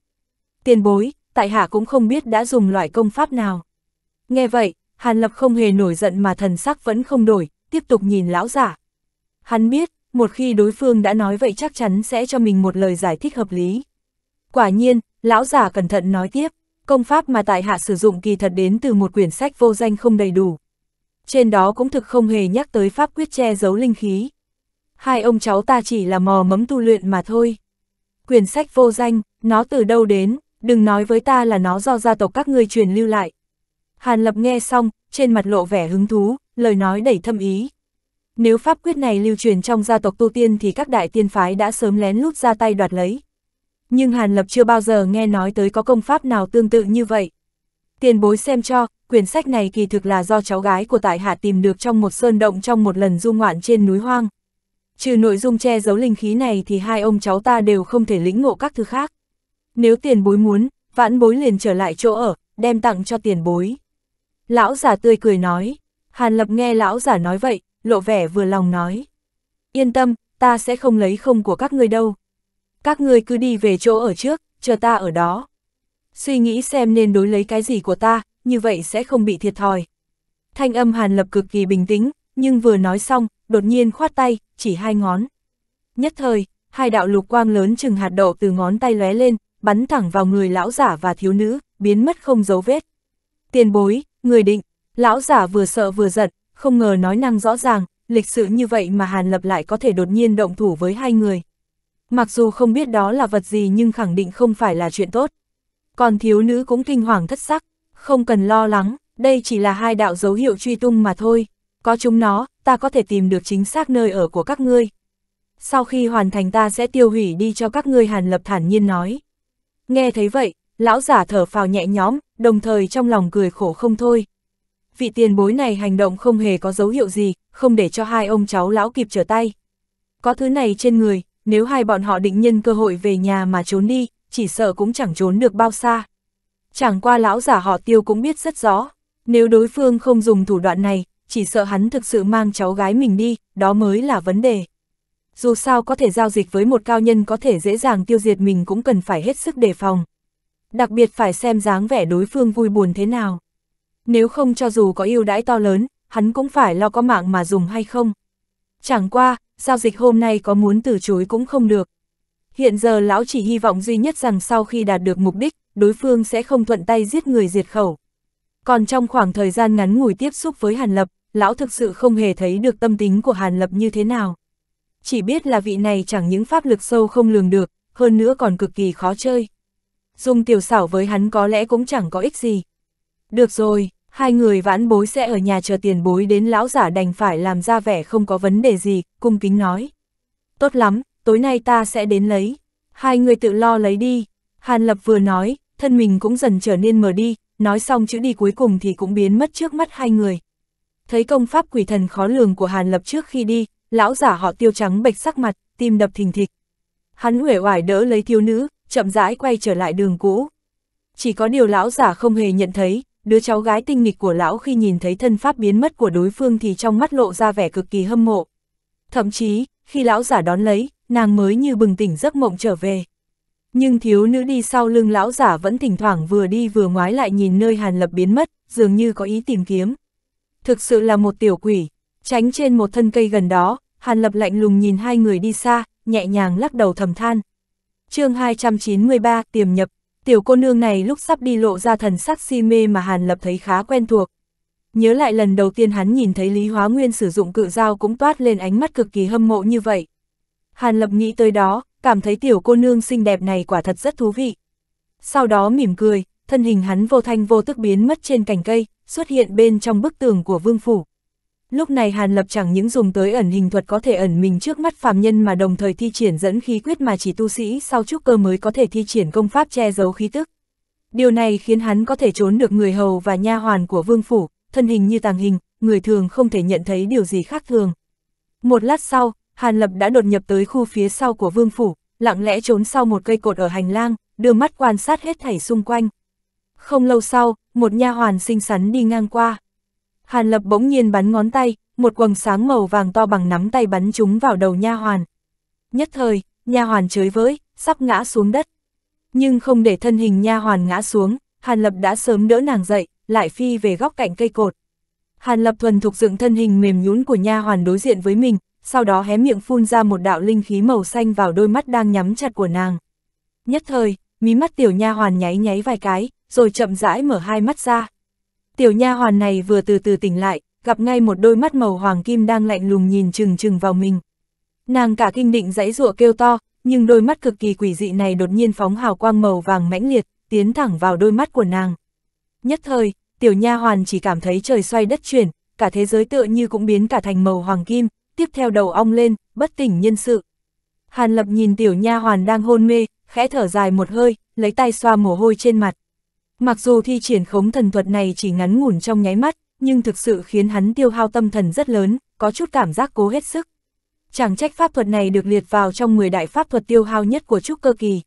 Tiền bối, tại hạ cũng không biết đã dùng loại công pháp nào. Nghe vậy, Hàn Lập không hề nổi giận mà thần sắc vẫn không đổi, tiếp tục nhìn lão giả. Hắn biết, một khi đối phương đã nói vậy chắc chắn sẽ cho mình một lời giải thích hợp lý. Quả nhiên, lão giả cẩn thận nói tiếp, công pháp mà tại hạ sử dụng kỳ thật đến từ một quyển sách vô danh không đầy đủ. Trên đó cũng thực không hề nhắc tới pháp quyết che giấu linh khí. Hai ông cháu ta chỉ là mò mẫm tu luyện mà thôi. Quyển sách vô danh, nó từ đâu đến, đừng nói với ta là nó do gia tộc các ngươi truyền lưu lại. Hàn Lập nghe xong, trên mặt lộ vẻ hứng thú, lời nói đầy thâm ý. Nếu pháp quyết này lưu truyền trong gia tộc tu tiên thì các đại tiên phái đã sớm lén lút ra tay đoạt lấy nhưng Hàn Lập chưa bao giờ nghe nói tới có công pháp nào tương tự như vậy. Tiền bối xem cho, quyển sách này kỳ thực là do cháu gái của tại hạ tìm được trong một sơn động trong một lần du ngoạn trên núi hoang. Trừ nội dung che giấu linh khí này thì hai ông cháu ta đều không thể lĩnh ngộ các thứ khác. Nếu tiền bối muốn, vãn bối liền trở lại chỗ ở, đem tặng cho tiền bối. Lão giả tươi cười nói, Hàn Lập nghe lão giả nói vậy, lộ vẻ vừa lòng nói. Yên tâm, ta sẽ không lấy không của các ngươi đâu, các ngươi cứ đi về chỗ ở trước, chờ ta ở đó. Suy nghĩ xem nên đối lấy cái gì của ta, như vậy sẽ không bị thiệt thòi. Thanh âm Hàn Lập cực kỳ bình tĩnh, nhưng vừa nói xong, đột nhiên khoát tay, chỉ hai ngón. Nhất thời, hai đạo lục quang lớn chừng hạt đậu từ ngón tay lóe lên, bắn thẳng vào người lão giả và thiếu nữ, biến mất không dấu vết. Tiền bối, người định, lão giả vừa sợ vừa giận, không ngờ nói năng rõ ràng, lịch sự như vậy mà Hàn Lập lại có thể đột nhiên động thủ với hai người. Mặc dù không biết đó là vật gì nhưng khẳng định không phải là chuyện tốt. Còn thiếu nữ cũng kinh hoàng thất sắc, không cần lo lắng, đây chỉ là hai đạo dấu hiệu truy tung mà thôi. Có chúng nó, ta có thể tìm được chính xác nơi ở của các ngươi. Sau khi hoàn thành ta sẽ tiêu hủy đi cho các ngươi Hàn Lập thản nhiên nói. Nghe thấy vậy, lão giả thở phào nhẹ nhõm, đồng thời trong lòng cười khổ không thôi. Vị tiền bối này hành động không hề có dấu hiệu gì, không để cho hai ông cháu lão kịp trở tay. Có thứ này trên người, nếu hai bọn họ định nhân cơ hội về nhà mà trốn đi, chỉ sợ cũng chẳng trốn được bao xa. Chẳng qua lão giả họ tiêu cũng biết rất rõ, nếu đối phương không dùng thủ đoạn này, chỉ sợ hắn thực sự mang cháu gái mình đi, đó mới là vấn đề. Dù sao có thể giao dịch với một cao nhân có thể dễ dàng tiêu diệt mình cũng cần phải hết sức đề phòng. Đặc biệt phải xem dáng vẻ đối phương vui buồn thế nào. Nếu không cho dù có yêu đãi to lớn, hắn cũng phải lo có mạng mà dùng hay không. Chẳng qua, giao dịch hôm nay có muốn từ chối cũng không được. Hiện giờ lão chỉ hy vọng duy nhất rằng sau khi đạt được mục đích, đối phương sẽ không thuận tay giết người diệt khẩu. Còn trong khoảng thời gian ngắn ngủi tiếp xúc với Hàn Lập, lão thực sự không hề thấy được tâm tính của Hàn Lập như thế nào. Chỉ biết là vị này chẳng những pháp lực sâu không lường được, hơn nữa còn cực kỳ khó chơi. Dùng tiểu xảo với hắn có lẽ cũng chẳng có ích gì. Được rồi, Hai người vãn bối sẽ ở nhà chờ tiền bối đến lão giả đành phải làm ra vẻ không có vấn đề gì, cung kính nói. Tốt lắm, tối nay ta sẽ đến lấy. Hai người tự lo lấy đi. Hàn Lập vừa nói, thân mình cũng dần trở nên mờ đi, nói xong chữ đi cuối cùng thì cũng biến mất trước mắt hai người. Thấy công pháp quỷ thần khó lường của Hàn Lập trước khi đi, lão giả họ tiêu trắng bệch sắc mặt, tim đập thình thịch. Hắn uể oải đỡ lấy thiếu nữ, chậm rãi quay trở lại đường cũ. Chỉ có điều lão giả không hề nhận thấy, đứa cháu gái tinh nghịch của lão khi nhìn thấy thân pháp biến mất của đối phương thì trong mắt lộ ra vẻ cực kỳ hâm mộ. Thậm chí, khi lão giả đón lấy, nàng mới như bừng tỉnh giấc mộng trở về. Nhưng thiếu nữ đi sau lưng lão giả vẫn thỉnh thoảng vừa đi vừa ngoái lại nhìn nơi Hàn Lập biến mất, dường như có ý tìm kiếm. Thực sự là một tiểu quỷ, tránh trên một thân cây gần đó, Hàn Lập lạnh lùng nhìn hai người đi xa, nhẹ nhàng lắc đầu thầm than. chương 293, tiềm nhập, tiểu cô nương này lúc sắp đi lộ ra thần sắc si mê mà Hàn Lập thấy khá quen thuộc. Nhớ lại lần đầu tiên hắn nhìn thấy Lý Hóa Nguyên sử dụng cự dao cũng toát lên ánh mắt cực kỳ hâm mộ như vậy. Hàn Lập nghĩ tới đó, cảm thấy tiểu cô nương xinh đẹp này quả thật rất thú vị. Sau đó mỉm cười, thân hình hắn vô thanh vô tức biến mất trên cành cây, xuất hiện bên trong bức tường của vương phủ. Lúc này Hàn Lập chẳng những dùng tới ẩn hình thuật có thể ẩn mình trước mắt phàm nhân mà đồng thời thi triển dẫn khí quyết mà chỉ tu sĩ sau trúc cơ mới có thể thi triển công pháp che giấu khí tức. Điều này khiến hắn có thể trốn được người hầu và nha hoàn của vương phủ, thân hình như tàng hình, người thường không thể nhận thấy điều gì khác thường. Một lát sau, Hàn Lập đã đột nhập tới khu phía sau của vương phủ, lặng lẽ trốn sau một cây cột ở hành lang, đưa mắt quan sát hết thảy xung quanh. Không lâu sau, một nha hoàn xinh xắn đi ngang qua. Hàn Lập bỗng nhiên bắn ngón tay, một quầng sáng màu vàng to bằng nắm tay bắn chúng vào đầu nha hoàn. Nhất thời, nha hoàn chới với, sắp ngã xuống đất. Nhưng không để thân hình nha hoàn ngã xuống, Hàn Lập đã sớm đỡ nàng dậy, lại phi về góc cạnh cây cột. Hàn Lập thuần thục dựng thân hình mềm nhún của nha hoàn đối diện với mình, sau đó hé miệng phun ra một đạo linh khí màu xanh vào đôi mắt đang nhắm chặt của nàng. Nhất thời, mí mắt tiểu nha hoàn nháy nháy vài cái, rồi chậm rãi mở hai mắt ra. Tiểu nha hoàn này vừa từ từ tỉnh lại, gặp ngay một đôi mắt màu hoàng kim đang lạnh lùng nhìn chừng chừng vào mình. Nàng cả kinh định dãy giụa kêu to, nhưng đôi mắt cực kỳ quỷ dị này đột nhiên phóng hào quang màu vàng mãnh liệt, tiến thẳng vào đôi mắt của nàng. Nhất thời, tiểu nha hoàn chỉ cảm thấy trời xoay đất chuyển, cả thế giới tựa như cũng biến cả thành màu hoàng kim, tiếp theo đầu ong lên, bất tỉnh nhân sự. Hàn Lập nhìn tiểu nha hoàn đang hôn mê, khẽ thở dài một hơi, lấy tay xoa mồ hôi trên mặt. Mặc dù thi triển khống thần thuật này chỉ ngắn ngủn trong nháy mắt, nhưng thực sự khiến hắn tiêu hao tâm thần rất lớn, có chút cảm giác cố hết sức. Chẳng trách pháp thuật này được liệt vào trong 10 đại pháp thuật tiêu hao nhất của trúc cơ kỳ.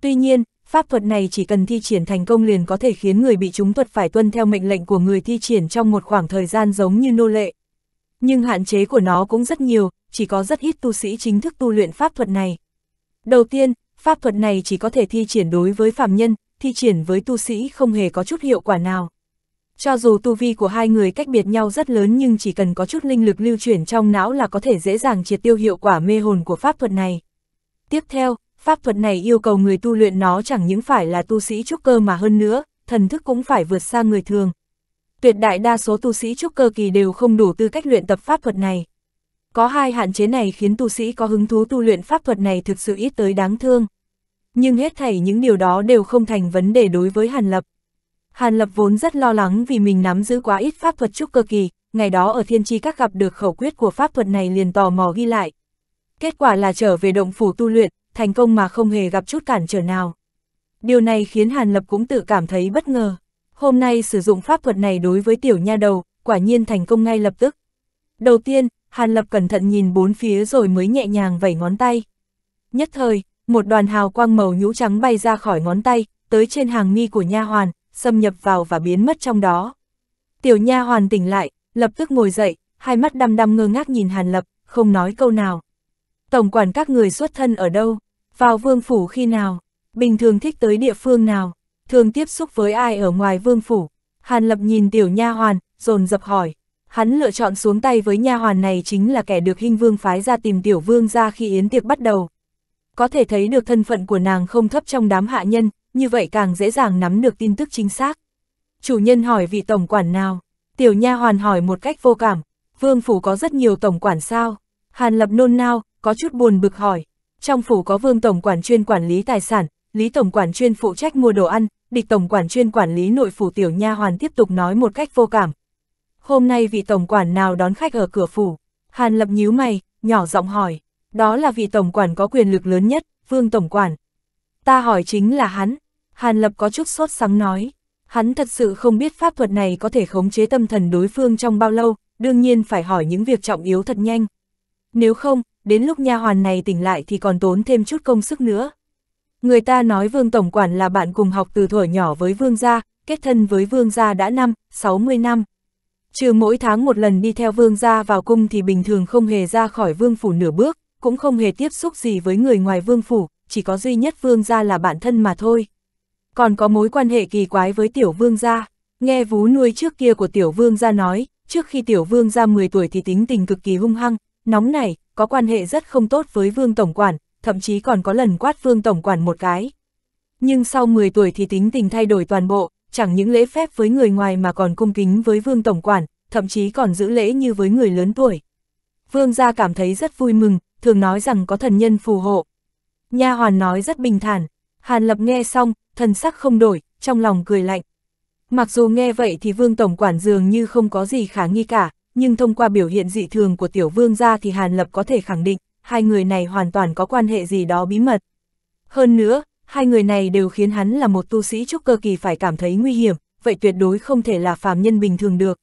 Tuy nhiên, pháp thuật này chỉ cần thi triển thành công liền có thể khiến người bị trúng thuật phải tuân theo mệnh lệnh của người thi triển trong một khoảng thời gian giống như nô lệ. Nhưng hạn chế của nó cũng rất nhiều, chỉ có rất ít tu sĩ chính thức tu luyện pháp thuật này. Đầu tiên, pháp thuật này chỉ có thể thi triển đối với phạm nhân, thi triển với tu sĩ không hề có chút hiệu quả nào. Cho dù tu vi của hai người cách biệt nhau rất lớn nhưng chỉ cần có chút linh lực lưu chuyển trong não là có thể dễ dàng triệt tiêu hiệu quả mê hồn của pháp thuật này. Tiếp theo, pháp thuật này yêu cầu người tu luyện nó chẳng những phải là tu sĩ trúc cơ mà hơn nữa, thần thức cũng phải vượt xa người thường. Tuyệt đại đa số tu sĩ trúc cơ kỳ đều không đủ tư cách luyện tập pháp thuật này. Có hai hạn chế này khiến tu sĩ có hứng thú tu luyện pháp thuật này thực sự ít tới đáng thương nhưng hết thảy những điều đó đều không thành vấn đề đối với Hàn Lập. Hàn Lập vốn rất lo lắng vì mình nắm giữ quá ít pháp thuật trúc cơ kỳ, ngày đó ở thiên tri các gặp được khẩu quyết của pháp thuật này liền tò mò ghi lại. Kết quả là trở về động phủ tu luyện, thành công mà không hề gặp chút cản trở nào. Điều này khiến Hàn Lập cũng tự cảm thấy bất ngờ. Hôm nay sử dụng pháp thuật này đối với tiểu nha đầu, quả nhiên thành công ngay lập tức. Đầu tiên, Hàn Lập cẩn thận nhìn bốn phía rồi mới nhẹ nhàng vẩy ngón tay. Nhất thời, một đoàn hào quang màu nhũ trắng bay ra khỏi ngón tay, tới trên hàng mi của nha hoàn, xâm nhập vào và biến mất trong đó. Tiểu nha hoàn tỉnh lại, lập tức ngồi dậy, hai mắt đăm đăm ngơ ngác nhìn Hàn Lập, không nói câu nào. Tổng quản các người xuất thân ở đâu? Vào vương phủ khi nào? Bình thường thích tới địa phương nào? Thường tiếp xúc với ai ở ngoài vương phủ? Hàn Lập nhìn tiểu nha hoàn, dồn dập hỏi. Hắn lựa chọn xuống tay với nha hoàn này chính là kẻ được hình vương phái ra tìm tiểu vương ra khi yến tiệc bắt đầu có thể thấy được thân phận của nàng không thấp trong đám hạ nhân, như vậy càng dễ dàng nắm được tin tức chính xác. Chủ nhân hỏi vị tổng quản nào, tiểu nha hoàn hỏi một cách vô cảm, vương phủ có rất nhiều tổng quản sao, hàn lập nôn nao, có chút buồn bực hỏi, trong phủ có vương tổng quản chuyên quản lý tài sản, lý tổng quản chuyên phụ trách mua đồ ăn, địch tổng quản chuyên quản lý nội phủ tiểu nha hoàn tiếp tục nói một cách vô cảm. Hôm nay vị tổng quản nào đón khách ở cửa phủ, hàn lập nhíu mày, nhỏ giọng hỏi, đó là vị tổng quản có quyền lực lớn nhất, vương tổng quản. Ta hỏi chính là hắn, Hàn Lập có chút sốt sắng nói, hắn thật sự không biết pháp thuật này có thể khống chế tâm thần đối phương trong bao lâu, đương nhiên phải hỏi những việc trọng yếu thật nhanh. Nếu không, đến lúc nha hoàn này tỉnh lại thì còn tốn thêm chút công sức nữa. Người ta nói vương tổng quản là bạn cùng học từ thuở nhỏ với vương gia, kết thân với vương gia đã năm, 60 năm. Trừ mỗi tháng một lần đi theo vương gia vào cung thì bình thường không hề ra khỏi vương phủ nửa bước, cũng không hề tiếp xúc gì với người ngoài vương phủ, chỉ có duy nhất vương gia là bản thân mà thôi. Còn có mối quan hệ kỳ quái với tiểu vương gia, nghe vú nuôi trước kia của tiểu vương gia nói, trước khi tiểu vương gia 10 tuổi thì tính tình cực kỳ hung hăng, nóng này, có quan hệ rất không tốt với vương tổng quản, thậm chí còn có lần quát vương tổng quản một cái. Nhưng sau 10 tuổi thì tính tình thay đổi toàn bộ, chẳng những lễ phép với người ngoài mà còn cung kính với vương tổng quản, thậm chí còn giữ lễ như với người lớn tuổi. Vương gia cảm thấy rất vui mừng, thường nói rằng có thần nhân phù hộ. Nha hoàn nói rất bình thản, Hàn Lập nghe xong, thần sắc không đổi, trong lòng cười lạnh. Mặc dù nghe vậy thì vương tổng quản dường như không có gì khả nghi cả, nhưng thông qua biểu hiện dị thường của tiểu vương gia thì Hàn Lập có thể khẳng định, hai người này hoàn toàn có quan hệ gì đó bí mật. Hơn nữa, hai người này đều khiến hắn là một tu sĩ trúc cơ kỳ phải cảm thấy nguy hiểm, vậy tuyệt đối không thể là phàm nhân bình thường được.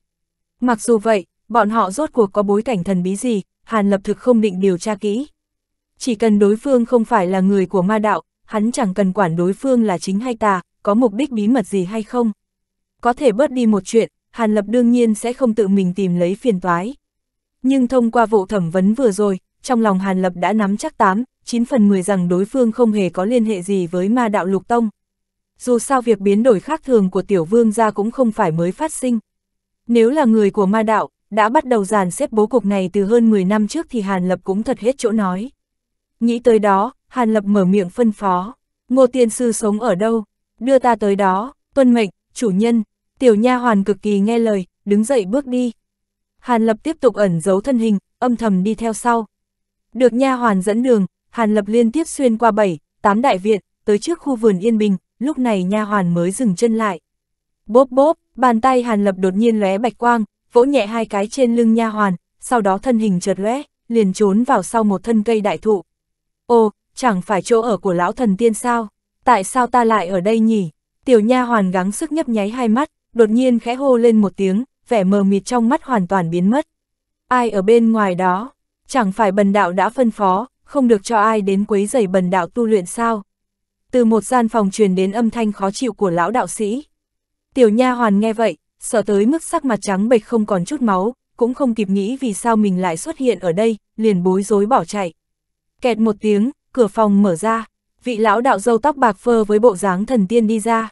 Mặc dù vậy, bọn họ rốt cuộc có bối cảnh thần bí gì, Hàn Lập thực không định điều tra kỹ. Chỉ cần đối phương không phải là người của ma đạo, hắn chẳng cần quản đối phương là chính hay tà, có mục đích bí mật gì hay không. Có thể bớt đi một chuyện, Hàn Lập đương nhiên sẽ không tự mình tìm lấy phiền toái. Nhưng thông qua vụ thẩm vấn vừa rồi, trong lòng Hàn Lập đã nắm chắc 8, 9 phần 10 rằng đối phương không hề có liên hệ gì với ma đạo lục tông. Dù sao việc biến đổi khác thường của tiểu vương gia cũng không phải mới phát sinh. Nếu là người của ma đạo, đã bắt đầu dàn xếp bố cục này từ hơn 10 năm trước thì Hàn Lập cũng thật hết chỗ nói. Nghĩ tới đó, Hàn Lập mở miệng phân phó, ngô tiên sư sống ở đâu, đưa ta tới đó, tuân mệnh, chủ nhân, tiểu nha hoàn cực kỳ nghe lời, đứng dậy bước đi. Hàn Lập tiếp tục ẩn giấu thân hình, âm thầm đi theo sau. Được nha hoàn dẫn đường, Hàn Lập liên tiếp xuyên qua bảy, tám đại viện, tới trước khu vườn yên bình, lúc này nha hoàn mới dừng chân lại. Bốp bốp, bàn tay Hàn Lập đột nhiên lóe bạch quang, vỗ nhẹ hai cái trên lưng nha hoàn, sau đó thân hình chợt lóe, liền trốn vào sau một thân cây đại thụ. Ô, chẳng phải chỗ ở của lão thần tiên sao? Tại sao ta lại ở đây nhỉ? Tiểu nha hoàn gắng sức nhấp nháy hai mắt, đột nhiên khẽ hô lên một tiếng, vẻ mờ mịt trong mắt hoàn toàn biến mất. Ai ở bên ngoài đó? Chẳng phải bần đạo đã phân phó, không được cho ai đến quấy rầy bần đạo tu luyện sao? Từ một gian phòng truyền đến âm thanh khó chịu của lão đạo sĩ. Tiểu nha hoàn nghe vậy, sợ tới mức sắc mặt trắng bệch không còn chút máu, cũng không kịp nghĩ vì sao mình lại xuất hiện ở đây, liền bối rối bỏ chạy. Kẹt một tiếng, cửa phòng mở ra, vị lão đạo dâu tóc bạc phơ với bộ dáng thần tiên đi ra.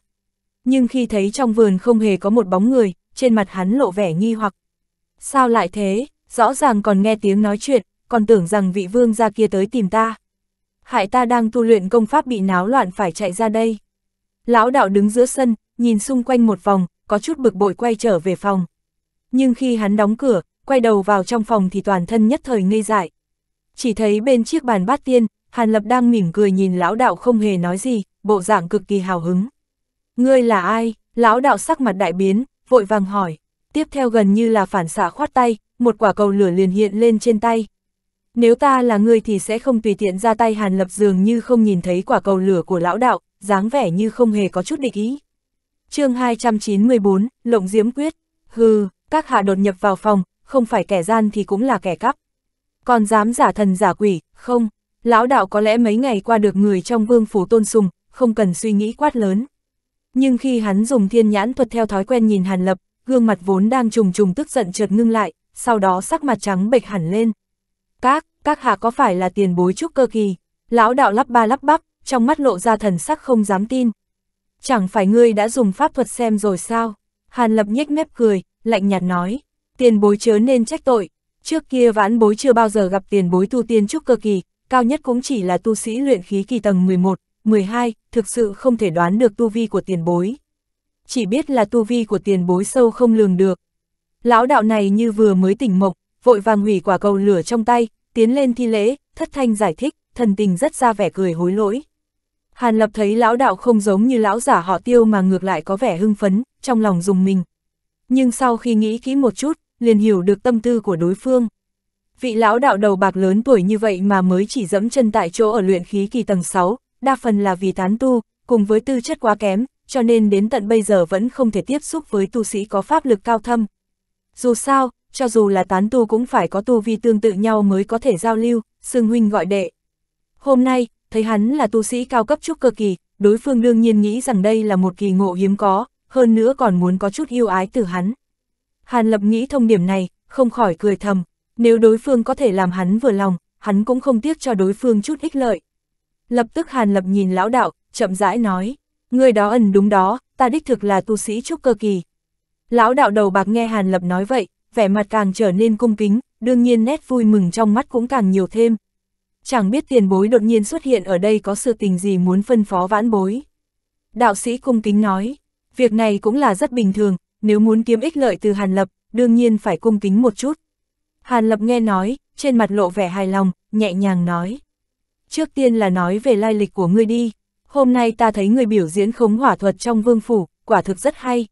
Nhưng khi thấy trong vườn không hề có một bóng người, trên mặt hắn lộ vẻ nghi hoặc. Sao lại thế, rõ ràng còn nghe tiếng nói chuyện, còn tưởng rằng vị vương gia kia tới tìm ta. Hại ta đang tu luyện công pháp bị náo loạn phải chạy ra đây. Lão đạo đứng giữa sân, nhìn xung quanh một vòng, có chút bực bội quay trở về phòng. Nhưng khi hắn đóng cửa, quay đầu vào trong phòng thì toàn thân nhất thời ngây dại. Chỉ thấy bên chiếc bàn bát tiên, Hàn Lập đang mỉm cười nhìn lão đạo không hề nói gì, bộ dạng cực kỳ hào hứng. Ngươi là ai? Lão đạo sắc mặt đại biến, vội vàng hỏi. Tiếp theo gần như là phản xạ khoát tay, một quả cầu lửa liền hiện lên trên tay. Nếu ta là ngươi thì sẽ không tùy tiện ra tay Hàn Lập dường như không nhìn thấy quả cầu lửa của lão đạo, dáng vẻ như không hề có chút địch ý chương 294, Lộng Diễm Quyết, hừ, các hạ đột nhập vào phòng, không phải kẻ gian thì cũng là kẻ cắp. Còn dám giả thần giả quỷ, không, lão đạo có lẽ mấy ngày qua được người trong vương phủ tôn sùng, không cần suy nghĩ quát lớn. Nhưng khi hắn dùng thiên nhãn thuật theo thói quen nhìn Hàn Lập, gương mặt vốn đang trùng trùng tức giận chợt ngưng lại, sau đó sắc mặt trắng bệch hẳn lên. Các, các hạ có phải là tiền bối trúc cơ kỳ? Lão đạo lắp ba lắp bắp, trong mắt lộ ra thần sắc không dám tin chẳng phải ngươi đã dùng pháp thuật xem rồi sao? Hàn Lập nhếch mép cười, lạnh nhạt nói, tiền bối chớ nên trách tội, trước kia vãn bối chưa bao giờ gặp tiền bối tu tiên trúc cơ kỳ, cao nhất cũng chỉ là tu sĩ luyện khí kỳ tầng 11, 12, thực sự không thể đoán được tu vi của tiền bối. Chỉ biết là tu vi của tiền bối sâu không lường được. Lão đạo này như vừa mới tỉnh mộng, vội vàng hủy quả cầu lửa trong tay, tiến lên thi lễ, thất thanh giải thích, thần tình rất ra vẻ cười hối lỗi. Hàn Lập thấy lão đạo không giống như lão giả họ tiêu mà ngược lại có vẻ hưng phấn, trong lòng dùng mình. Nhưng sau khi nghĩ kỹ một chút, liền hiểu được tâm tư của đối phương. Vị lão đạo đầu bạc lớn tuổi như vậy mà mới chỉ dẫm chân tại chỗ ở luyện khí kỳ tầng 6, đa phần là vì tán tu, cùng với tư chất quá kém, cho nên đến tận bây giờ vẫn không thể tiếp xúc với tu sĩ có pháp lực cao thâm. Dù sao, cho dù là tán tu cũng phải có tu vi tương tự nhau mới có thể giao lưu, xưng huynh gọi đệ. Hôm nay, thấy hắn là tu sĩ cao cấp trúc cơ kỳ, đối phương đương nhiên nghĩ rằng đây là một kỳ ngộ hiếm có, hơn nữa còn muốn có chút yêu ái từ hắn. Hàn Lập nghĩ thông điểm này, không khỏi cười thầm, nếu đối phương có thể làm hắn vừa lòng, hắn cũng không tiếc cho đối phương chút ích lợi. Lập tức Hàn Lập nhìn lão đạo, chậm rãi nói, người đó ẩn đúng đó, ta đích thực là tu sĩ trúc cơ kỳ. Lão đạo đầu bạc nghe Hàn Lập nói vậy, vẻ mặt càng trở nên cung kính, đương nhiên nét vui mừng trong mắt cũng càng nhiều thêm chẳng biết tiền bối đột nhiên xuất hiện ở đây có sự tình gì muốn phân phó vãn bối. Đạo sĩ cung kính nói, việc này cũng là rất bình thường, nếu muốn kiếm ích lợi từ Hàn Lập, đương nhiên phải cung kính một chút. Hàn Lập nghe nói, trên mặt lộ vẻ hài lòng, nhẹ nhàng nói. Trước tiên là nói về lai lịch của ngươi đi, hôm nay ta thấy người biểu diễn khống hỏa thuật trong vương phủ, quả thực rất hay.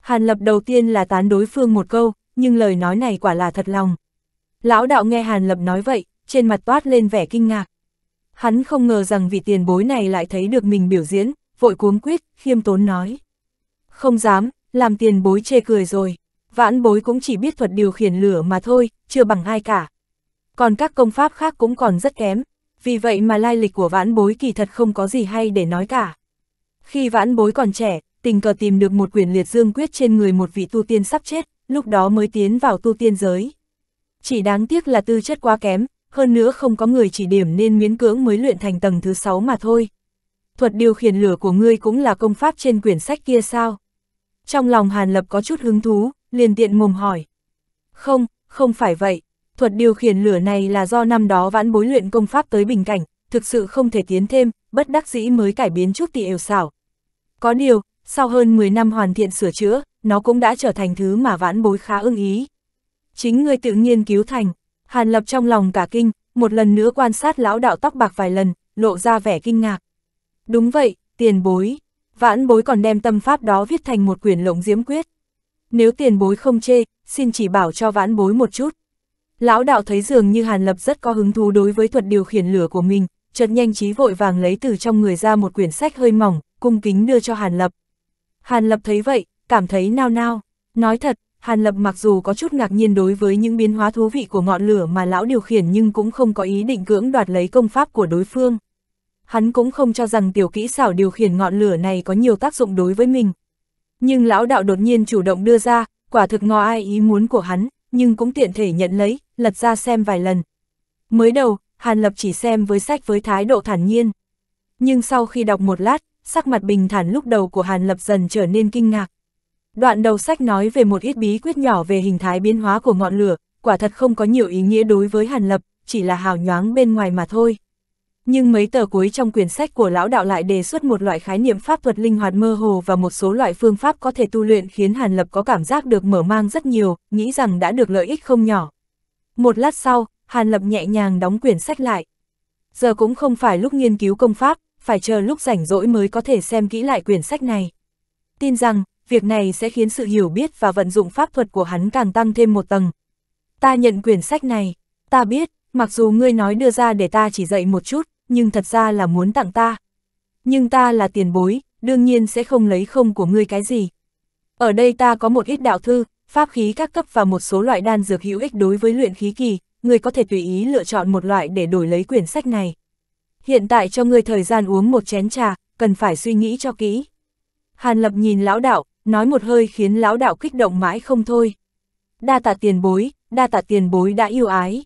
Hàn Lập đầu tiên là tán đối phương một câu, nhưng lời nói này quả là thật lòng. Lão đạo nghe Hàn Lập nói vậy, trên mặt toát lên vẻ kinh ngạc. Hắn không ngờ rằng vị tiền bối này lại thấy được mình biểu diễn, vội cuống quýt khiêm tốn nói. Không dám, làm tiền bối chê cười rồi, vãn bối cũng chỉ biết thuật điều khiển lửa mà thôi, chưa bằng ai cả. Còn các công pháp khác cũng còn rất kém, vì vậy mà lai lịch của vãn bối kỳ thật không có gì hay để nói cả. Khi vãn bối còn trẻ, tình cờ tìm được một quyển liệt dương quyết trên người một vị tu tiên sắp chết, lúc đó mới tiến vào tu tiên giới. Chỉ đáng tiếc là tư chất quá kém, hơn nữa không có người chỉ điểm nên miễn cưỡng mới luyện thành tầng thứ sáu mà thôi. Thuật điều khiển lửa của ngươi cũng là công pháp trên quyển sách kia sao? Trong lòng Hàn Lập có chút hứng thú, liền tiện mồm hỏi. Không, không phải vậy. Thuật điều khiển lửa này là do năm đó vãn bối luyện công pháp tới bình cảnh, thực sự không thể tiến thêm, bất đắc dĩ mới cải biến chút tỷ ều xảo. Có điều, sau hơn 10 năm hoàn thiện sửa chữa, nó cũng đã trở thành thứ mà vãn bối khá ưng ý. Chính ngươi tự nghiên cứu thành, Hàn Lập trong lòng cả kinh, một lần nữa quan sát lão đạo tóc bạc vài lần, lộ ra vẻ kinh ngạc. Đúng vậy, tiền bối, vãn bối còn đem tâm pháp đó viết thành một quyển lộng diễm quyết. Nếu tiền bối không chê, xin chỉ bảo cho vãn bối một chút. Lão đạo thấy dường như Hàn Lập rất có hứng thú đối với thuật điều khiển lửa của mình, chợt nhanh trí vội vàng lấy từ trong người ra một quyển sách hơi mỏng, cung kính đưa cho Hàn Lập. Hàn Lập thấy vậy, cảm thấy nao nao, nói thật, Hàn Lập mặc dù có chút ngạc nhiên đối với những biến hóa thú vị của ngọn lửa mà lão điều khiển nhưng cũng không có ý định cưỡng đoạt lấy công pháp của đối phương. Hắn cũng không cho rằng tiểu kỹ xảo điều khiển ngọn lửa này có nhiều tác dụng đối với mình. Nhưng lão đạo đột nhiên chủ động đưa ra, quả thực ngò ai ý muốn của hắn, nhưng cũng tiện thể nhận lấy, lật ra xem vài lần. Mới đầu, Hàn Lập chỉ xem với sách với thái độ thản nhiên. Nhưng sau khi đọc một lát, sắc mặt bình thản lúc đầu của Hàn Lập dần trở nên kinh ngạc. Đoạn đầu sách nói về một ít bí quyết nhỏ về hình thái biến hóa của ngọn lửa, quả thật không có nhiều ý nghĩa đối với Hàn Lập, chỉ là hào nhoáng bên ngoài mà thôi. Nhưng mấy tờ cuối trong quyển sách của lão đạo lại đề xuất một loại khái niệm pháp thuật linh hoạt mơ hồ và một số loại phương pháp có thể tu luyện khiến Hàn Lập có cảm giác được mở mang rất nhiều, nghĩ rằng đã được lợi ích không nhỏ. Một lát sau, Hàn Lập nhẹ nhàng đóng quyển sách lại. Giờ cũng không phải lúc nghiên cứu công pháp, phải chờ lúc rảnh rỗi mới có thể xem kỹ lại quyển sách này. Tin rằng, việc này sẽ khiến sự hiểu biết và vận dụng pháp thuật của hắn càng tăng thêm một tầng. Ta nhận quyển sách này, ta biết, mặc dù ngươi nói đưa ra để ta chỉ dạy một chút, nhưng thật ra là muốn tặng ta. Nhưng ta là tiền bối, đương nhiên sẽ không lấy không của ngươi cái gì. Ở đây ta có một ít đạo thư, pháp khí các cấp và một số loại đan dược hữu ích đối với luyện khí kỳ, ngươi có thể tùy ý lựa chọn một loại để đổi lấy quyển sách này. Hiện tại cho ngươi thời gian uống một chén trà, cần phải suy nghĩ cho kỹ. Hàn Lập nhìn lão đạo, nói một hơi khiến lão đạo kích động mãi không thôi. Đa tạ tiền bối, đa tạ tiền bối đã yêu ái.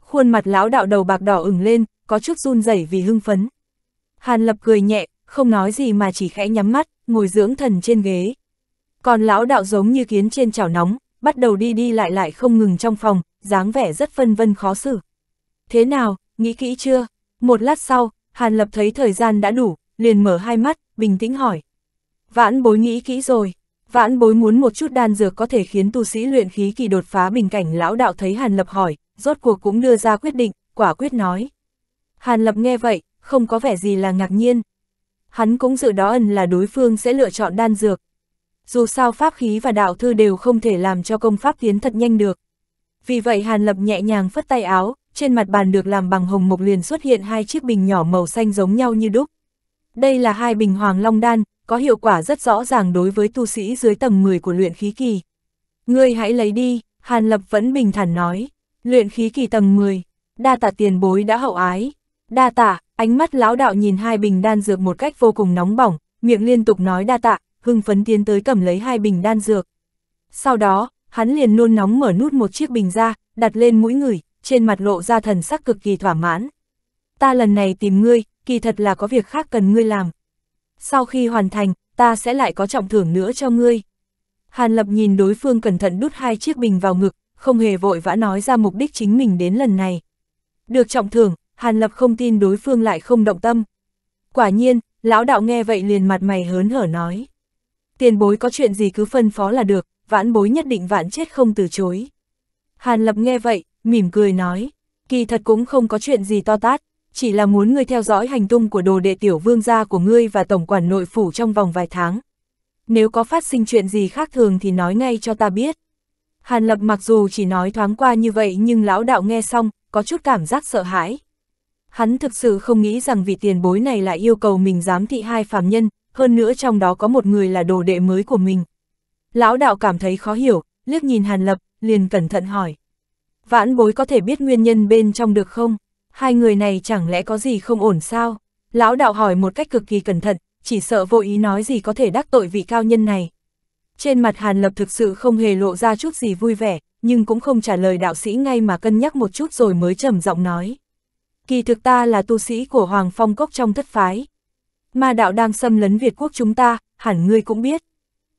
Khuôn mặt lão đạo đầu bạc đỏ ửng lên, có chút run rẩy vì hưng phấn. Hàn lập cười nhẹ, không nói gì mà chỉ khẽ nhắm mắt, ngồi dưỡng thần trên ghế. Còn lão đạo giống như kiến trên chảo nóng, bắt đầu đi đi lại lại không ngừng trong phòng, dáng vẻ rất phân vân khó xử. Thế nào, nghĩ kỹ chưa? Một lát sau, Hàn Lập thấy thời gian đã đủ, liền mở hai mắt, bình tĩnh hỏi, Vãn bối nghĩ kỹ rồi, vãn bối muốn một chút đan dược có thể khiến tu sĩ luyện khí kỳ đột phá bình cảnh lão đạo thấy Hàn Lập hỏi, rốt cuộc cũng đưa ra quyết định, quả quyết nói. Hàn Lập nghe vậy, không có vẻ gì là ngạc nhiên. Hắn cũng dự đoán là đối phương sẽ lựa chọn đan dược. Dù sao pháp khí và đạo thư đều không thể làm cho công pháp tiến thật nhanh được. Vì vậy Hàn Lập nhẹ nhàng phất tay áo, trên mặt bàn được làm bằng hồng mộc liền xuất hiện hai chiếc bình nhỏ màu xanh giống nhau như đúc. Đây là hai bình hoàng long đan, có hiệu quả rất rõ ràng đối với tu sĩ dưới tầng 10 của luyện khí kỳ. Ngươi hãy lấy đi, Hàn Lập vẫn bình thản nói, luyện khí kỳ tầng 10, đa tạ tiền bối đã hậu ái, đa tạ, ánh mắt lão đạo nhìn hai bình đan dược một cách vô cùng nóng bỏng, miệng liên tục nói đa tạ, hưng phấn tiến tới cầm lấy hai bình đan dược. Sau đó, hắn liền nôn nóng mở nút một chiếc bình ra, đặt lên mũi người, trên mặt lộ ra thần sắc cực kỳ thỏa mãn. Ta lần này tìm ngươi, kỳ thật là có việc khác cần ngươi làm sau khi hoàn thành, ta sẽ lại có trọng thưởng nữa cho ngươi. Hàn Lập nhìn đối phương cẩn thận đút hai chiếc bình vào ngực, không hề vội vã nói ra mục đích chính mình đến lần này. Được trọng thưởng, Hàn Lập không tin đối phương lại không động tâm. Quả nhiên, lão đạo nghe vậy liền mặt mày hớn hở nói. Tiền bối có chuyện gì cứ phân phó là được, vãn bối nhất định vạn chết không từ chối. Hàn Lập nghe vậy, mỉm cười nói, kỳ thật cũng không có chuyện gì to tát, chỉ là muốn ngươi theo dõi hành tung của đồ đệ tiểu vương gia của ngươi và tổng quản nội phủ trong vòng vài tháng. Nếu có phát sinh chuyện gì khác thường thì nói ngay cho ta biết. Hàn Lập mặc dù chỉ nói thoáng qua như vậy nhưng lão đạo nghe xong, có chút cảm giác sợ hãi. Hắn thực sự không nghĩ rằng vì tiền bối này lại yêu cầu mình giám thị hai phàm nhân, hơn nữa trong đó có một người là đồ đệ mới của mình. Lão đạo cảm thấy khó hiểu, liếc nhìn Hàn Lập, liền cẩn thận hỏi. Vãn bối có thể biết nguyên nhân bên trong được không? hai người này chẳng lẽ có gì không ổn sao? Lão đạo hỏi một cách cực kỳ cẩn thận, chỉ sợ vô ý nói gì có thể đắc tội vị cao nhân này. Trên mặt Hàn Lập thực sự không hề lộ ra chút gì vui vẻ, nhưng cũng không trả lời đạo sĩ ngay mà cân nhắc một chút rồi mới trầm giọng nói. Kỳ thực ta là tu sĩ của Hoàng Phong Cốc trong thất phái. Mà đạo đang xâm lấn Việt quốc chúng ta, hẳn ngươi cũng biết.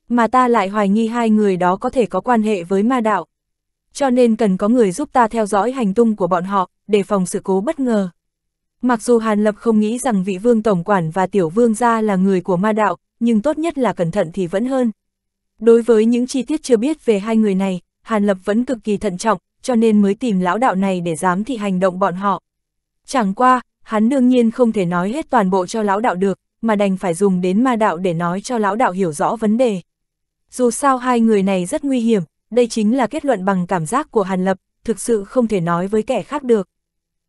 Mà ta lại hoài nghi hai người đó có thể có quan hệ với ma đạo, cho nên cần có người giúp ta theo dõi hành tung của bọn họ, để phòng sự cố bất ngờ. Mặc dù Hàn Lập không nghĩ rằng vị vương tổng quản và tiểu vương gia là người của ma đạo, nhưng tốt nhất là cẩn thận thì vẫn hơn. Đối với những chi tiết chưa biết về hai người này, Hàn Lập vẫn cực kỳ thận trọng, cho nên mới tìm lão đạo này để giám thị hành động bọn họ. Chẳng qua, hắn đương nhiên không thể nói hết toàn bộ cho lão đạo được, mà đành phải dùng đến ma đạo để nói cho lão đạo hiểu rõ vấn đề. Dù sao hai người này rất nguy hiểm, đây chính là kết luận bằng cảm giác của Hàn Lập, thực sự không thể nói với kẻ khác được.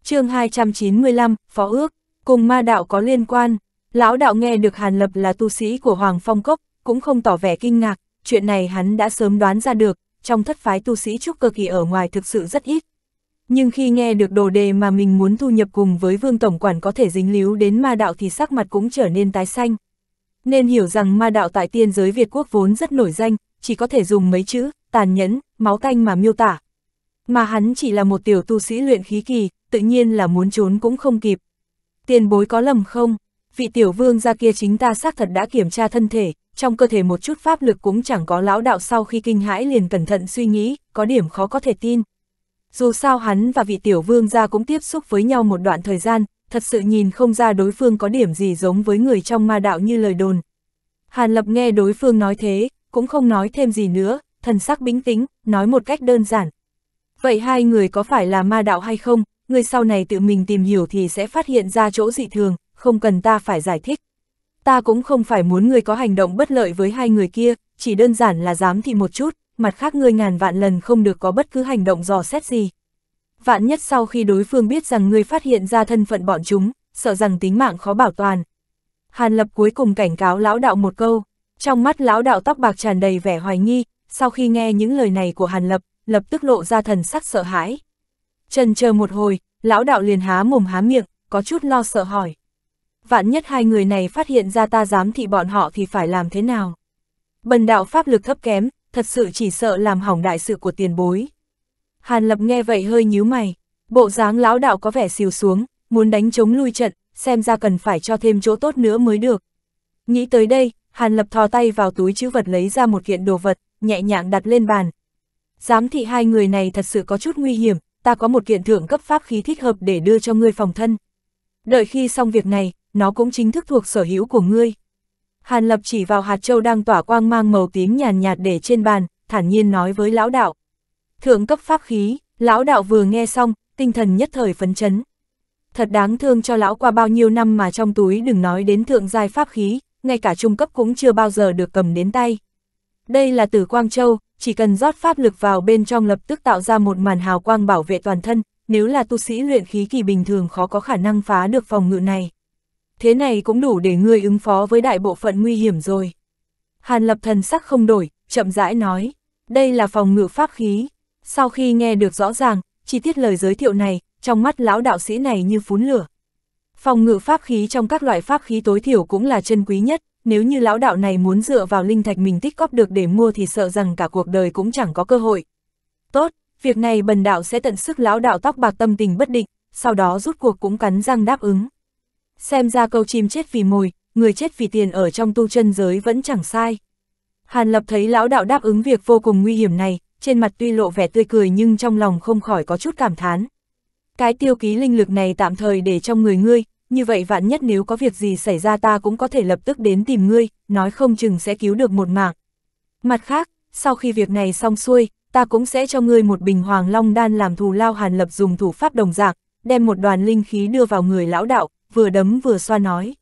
chương 295, Phó ước, cùng ma đạo có liên quan, lão đạo nghe được Hàn Lập là tu sĩ của Hoàng Phong Cốc, cũng không tỏ vẻ kinh ngạc, chuyện này hắn đã sớm đoán ra được, trong thất phái tu sĩ trúc cơ kỳ ở ngoài thực sự rất ít. Nhưng khi nghe được đồ đề mà mình muốn thu nhập cùng với vương tổng quản có thể dính líu đến ma đạo thì sắc mặt cũng trở nên tái xanh. Nên hiểu rằng ma đạo tại tiên giới Việt quốc vốn rất nổi danh, chỉ có thể dùng mấy chữ, tàn nhẫn, máu tanh mà miêu tả. Mà hắn chỉ là một tiểu tu sĩ luyện khí kỳ, tự nhiên là muốn trốn cũng không kịp. Tiền bối có lầm không? Vị tiểu vương ra kia chính ta xác thật đã kiểm tra thân thể, trong cơ thể một chút pháp lực cũng chẳng có lão đạo sau khi kinh hãi liền cẩn thận suy nghĩ, có điểm khó có thể tin. Dù sao hắn và vị tiểu vương gia cũng tiếp xúc với nhau một đoạn thời gian, thật sự nhìn không ra đối phương có điểm gì giống với người trong ma đạo như lời đồn. Hàn Lập nghe đối phương nói thế, cũng không nói thêm gì nữa, thần sắc bính tĩnh, nói một cách đơn giản. Vậy hai người có phải là ma đạo hay không, người sau này tự mình tìm hiểu thì sẽ phát hiện ra chỗ dị thường, không cần ta phải giải thích. Ta cũng không phải muốn người có hành động bất lợi với hai người kia, chỉ đơn giản là dám thì một chút, mặt khác ngươi ngàn vạn lần không được có bất cứ hành động dò xét gì. Vạn nhất sau khi đối phương biết rằng ngươi phát hiện ra thân phận bọn chúng, sợ rằng tính mạng khó bảo toàn. Hàn Lập cuối cùng cảnh cáo lão đạo một câu, trong mắt lão đạo tóc bạc tràn đầy vẻ hoài nghi, sau khi nghe những lời này của Hàn Lập, lập tức lộ ra thần sắc sợ hãi. Trần chờ một hồi, lão đạo liền há mồm há miệng, có chút lo sợ hỏi. Vạn nhất hai người này phát hiện ra ta dám thị bọn họ thì phải làm thế nào? Bần đạo pháp lực thấp kém, thật sự chỉ sợ làm hỏng đại sự của tiền bối. Hàn Lập nghe vậy hơi nhíu mày, bộ dáng lão đạo có vẻ xìu xuống, muốn đánh chống lui trận, xem ra cần phải cho thêm chỗ tốt nữa mới được. Nghĩ tới đây, Hàn Lập thò tay vào túi chữ vật lấy ra một kiện đồ vật, nhẹ nhàng đặt lên bàn. Giám thị hai người này thật sự có chút nguy hiểm, ta có một kiện thưởng cấp pháp khí thích hợp để đưa cho ngươi phòng thân. Đợi khi xong việc này, nó cũng chính thức thuộc sở hữu của ngươi. Hàn Lập chỉ vào hạt châu đang tỏa quang mang màu tím nhàn nhạt để trên bàn, thản nhiên nói với lão đạo. Thượng cấp pháp khí, lão đạo vừa nghe xong, tinh thần nhất thời phấn chấn. Thật đáng thương cho lão qua bao nhiêu năm mà trong túi đừng nói đến thượng giai pháp khí, ngay cả trung cấp cũng chưa bao giờ được cầm đến tay. Đây là tử quang châu, chỉ cần rót pháp lực vào bên trong lập tức tạo ra một màn hào quang bảo vệ toàn thân, nếu là tu sĩ luyện khí kỳ bình thường khó có khả năng phá được phòng ngự này. Thế này cũng đủ để ngươi ứng phó với đại bộ phận nguy hiểm rồi. Hàn lập thần sắc không đổi, chậm rãi nói, đây là phòng ngự pháp khí. Sau khi nghe được rõ ràng, chi tiết lời giới thiệu này, trong mắt lão đạo sĩ này như phún lửa. Phòng ngự pháp khí trong các loại pháp khí tối thiểu cũng là chân quý nhất, nếu như lão đạo này muốn dựa vào linh thạch mình tích góp được để mua thì sợ rằng cả cuộc đời cũng chẳng có cơ hội. Tốt, việc này bần đạo sẽ tận sức lão đạo tóc bạc tâm tình bất định, sau đó rút cuộc cũng cắn răng đáp ứng. Xem ra câu chim chết vì mồi, người chết vì tiền ở trong tu chân giới vẫn chẳng sai. Hàn Lập thấy lão đạo đáp ứng việc vô cùng nguy hiểm này, trên mặt tuy lộ vẻ tươi cười nhưng trong lòng không khỏi có chút cảm thán. Cái tiêu ký linh lực này tạm thời để trong người ngươi, như vậy vạn nhất nếu có việc gì xảy ra ta cũng có thể lập tức đến tìm ngươi, nói không chừng sẽ cứu được một mạng. Mặt khác, sau khi việc này xong xuôi, ta cũng sẽ cho ngươi một bình hoàng long đan làm thù lao hàn lập dùng thủ pháp đồng dạng, đem một đoàn linh khí đưa vào người lão đạo, vừa đấm vừa xoa nói.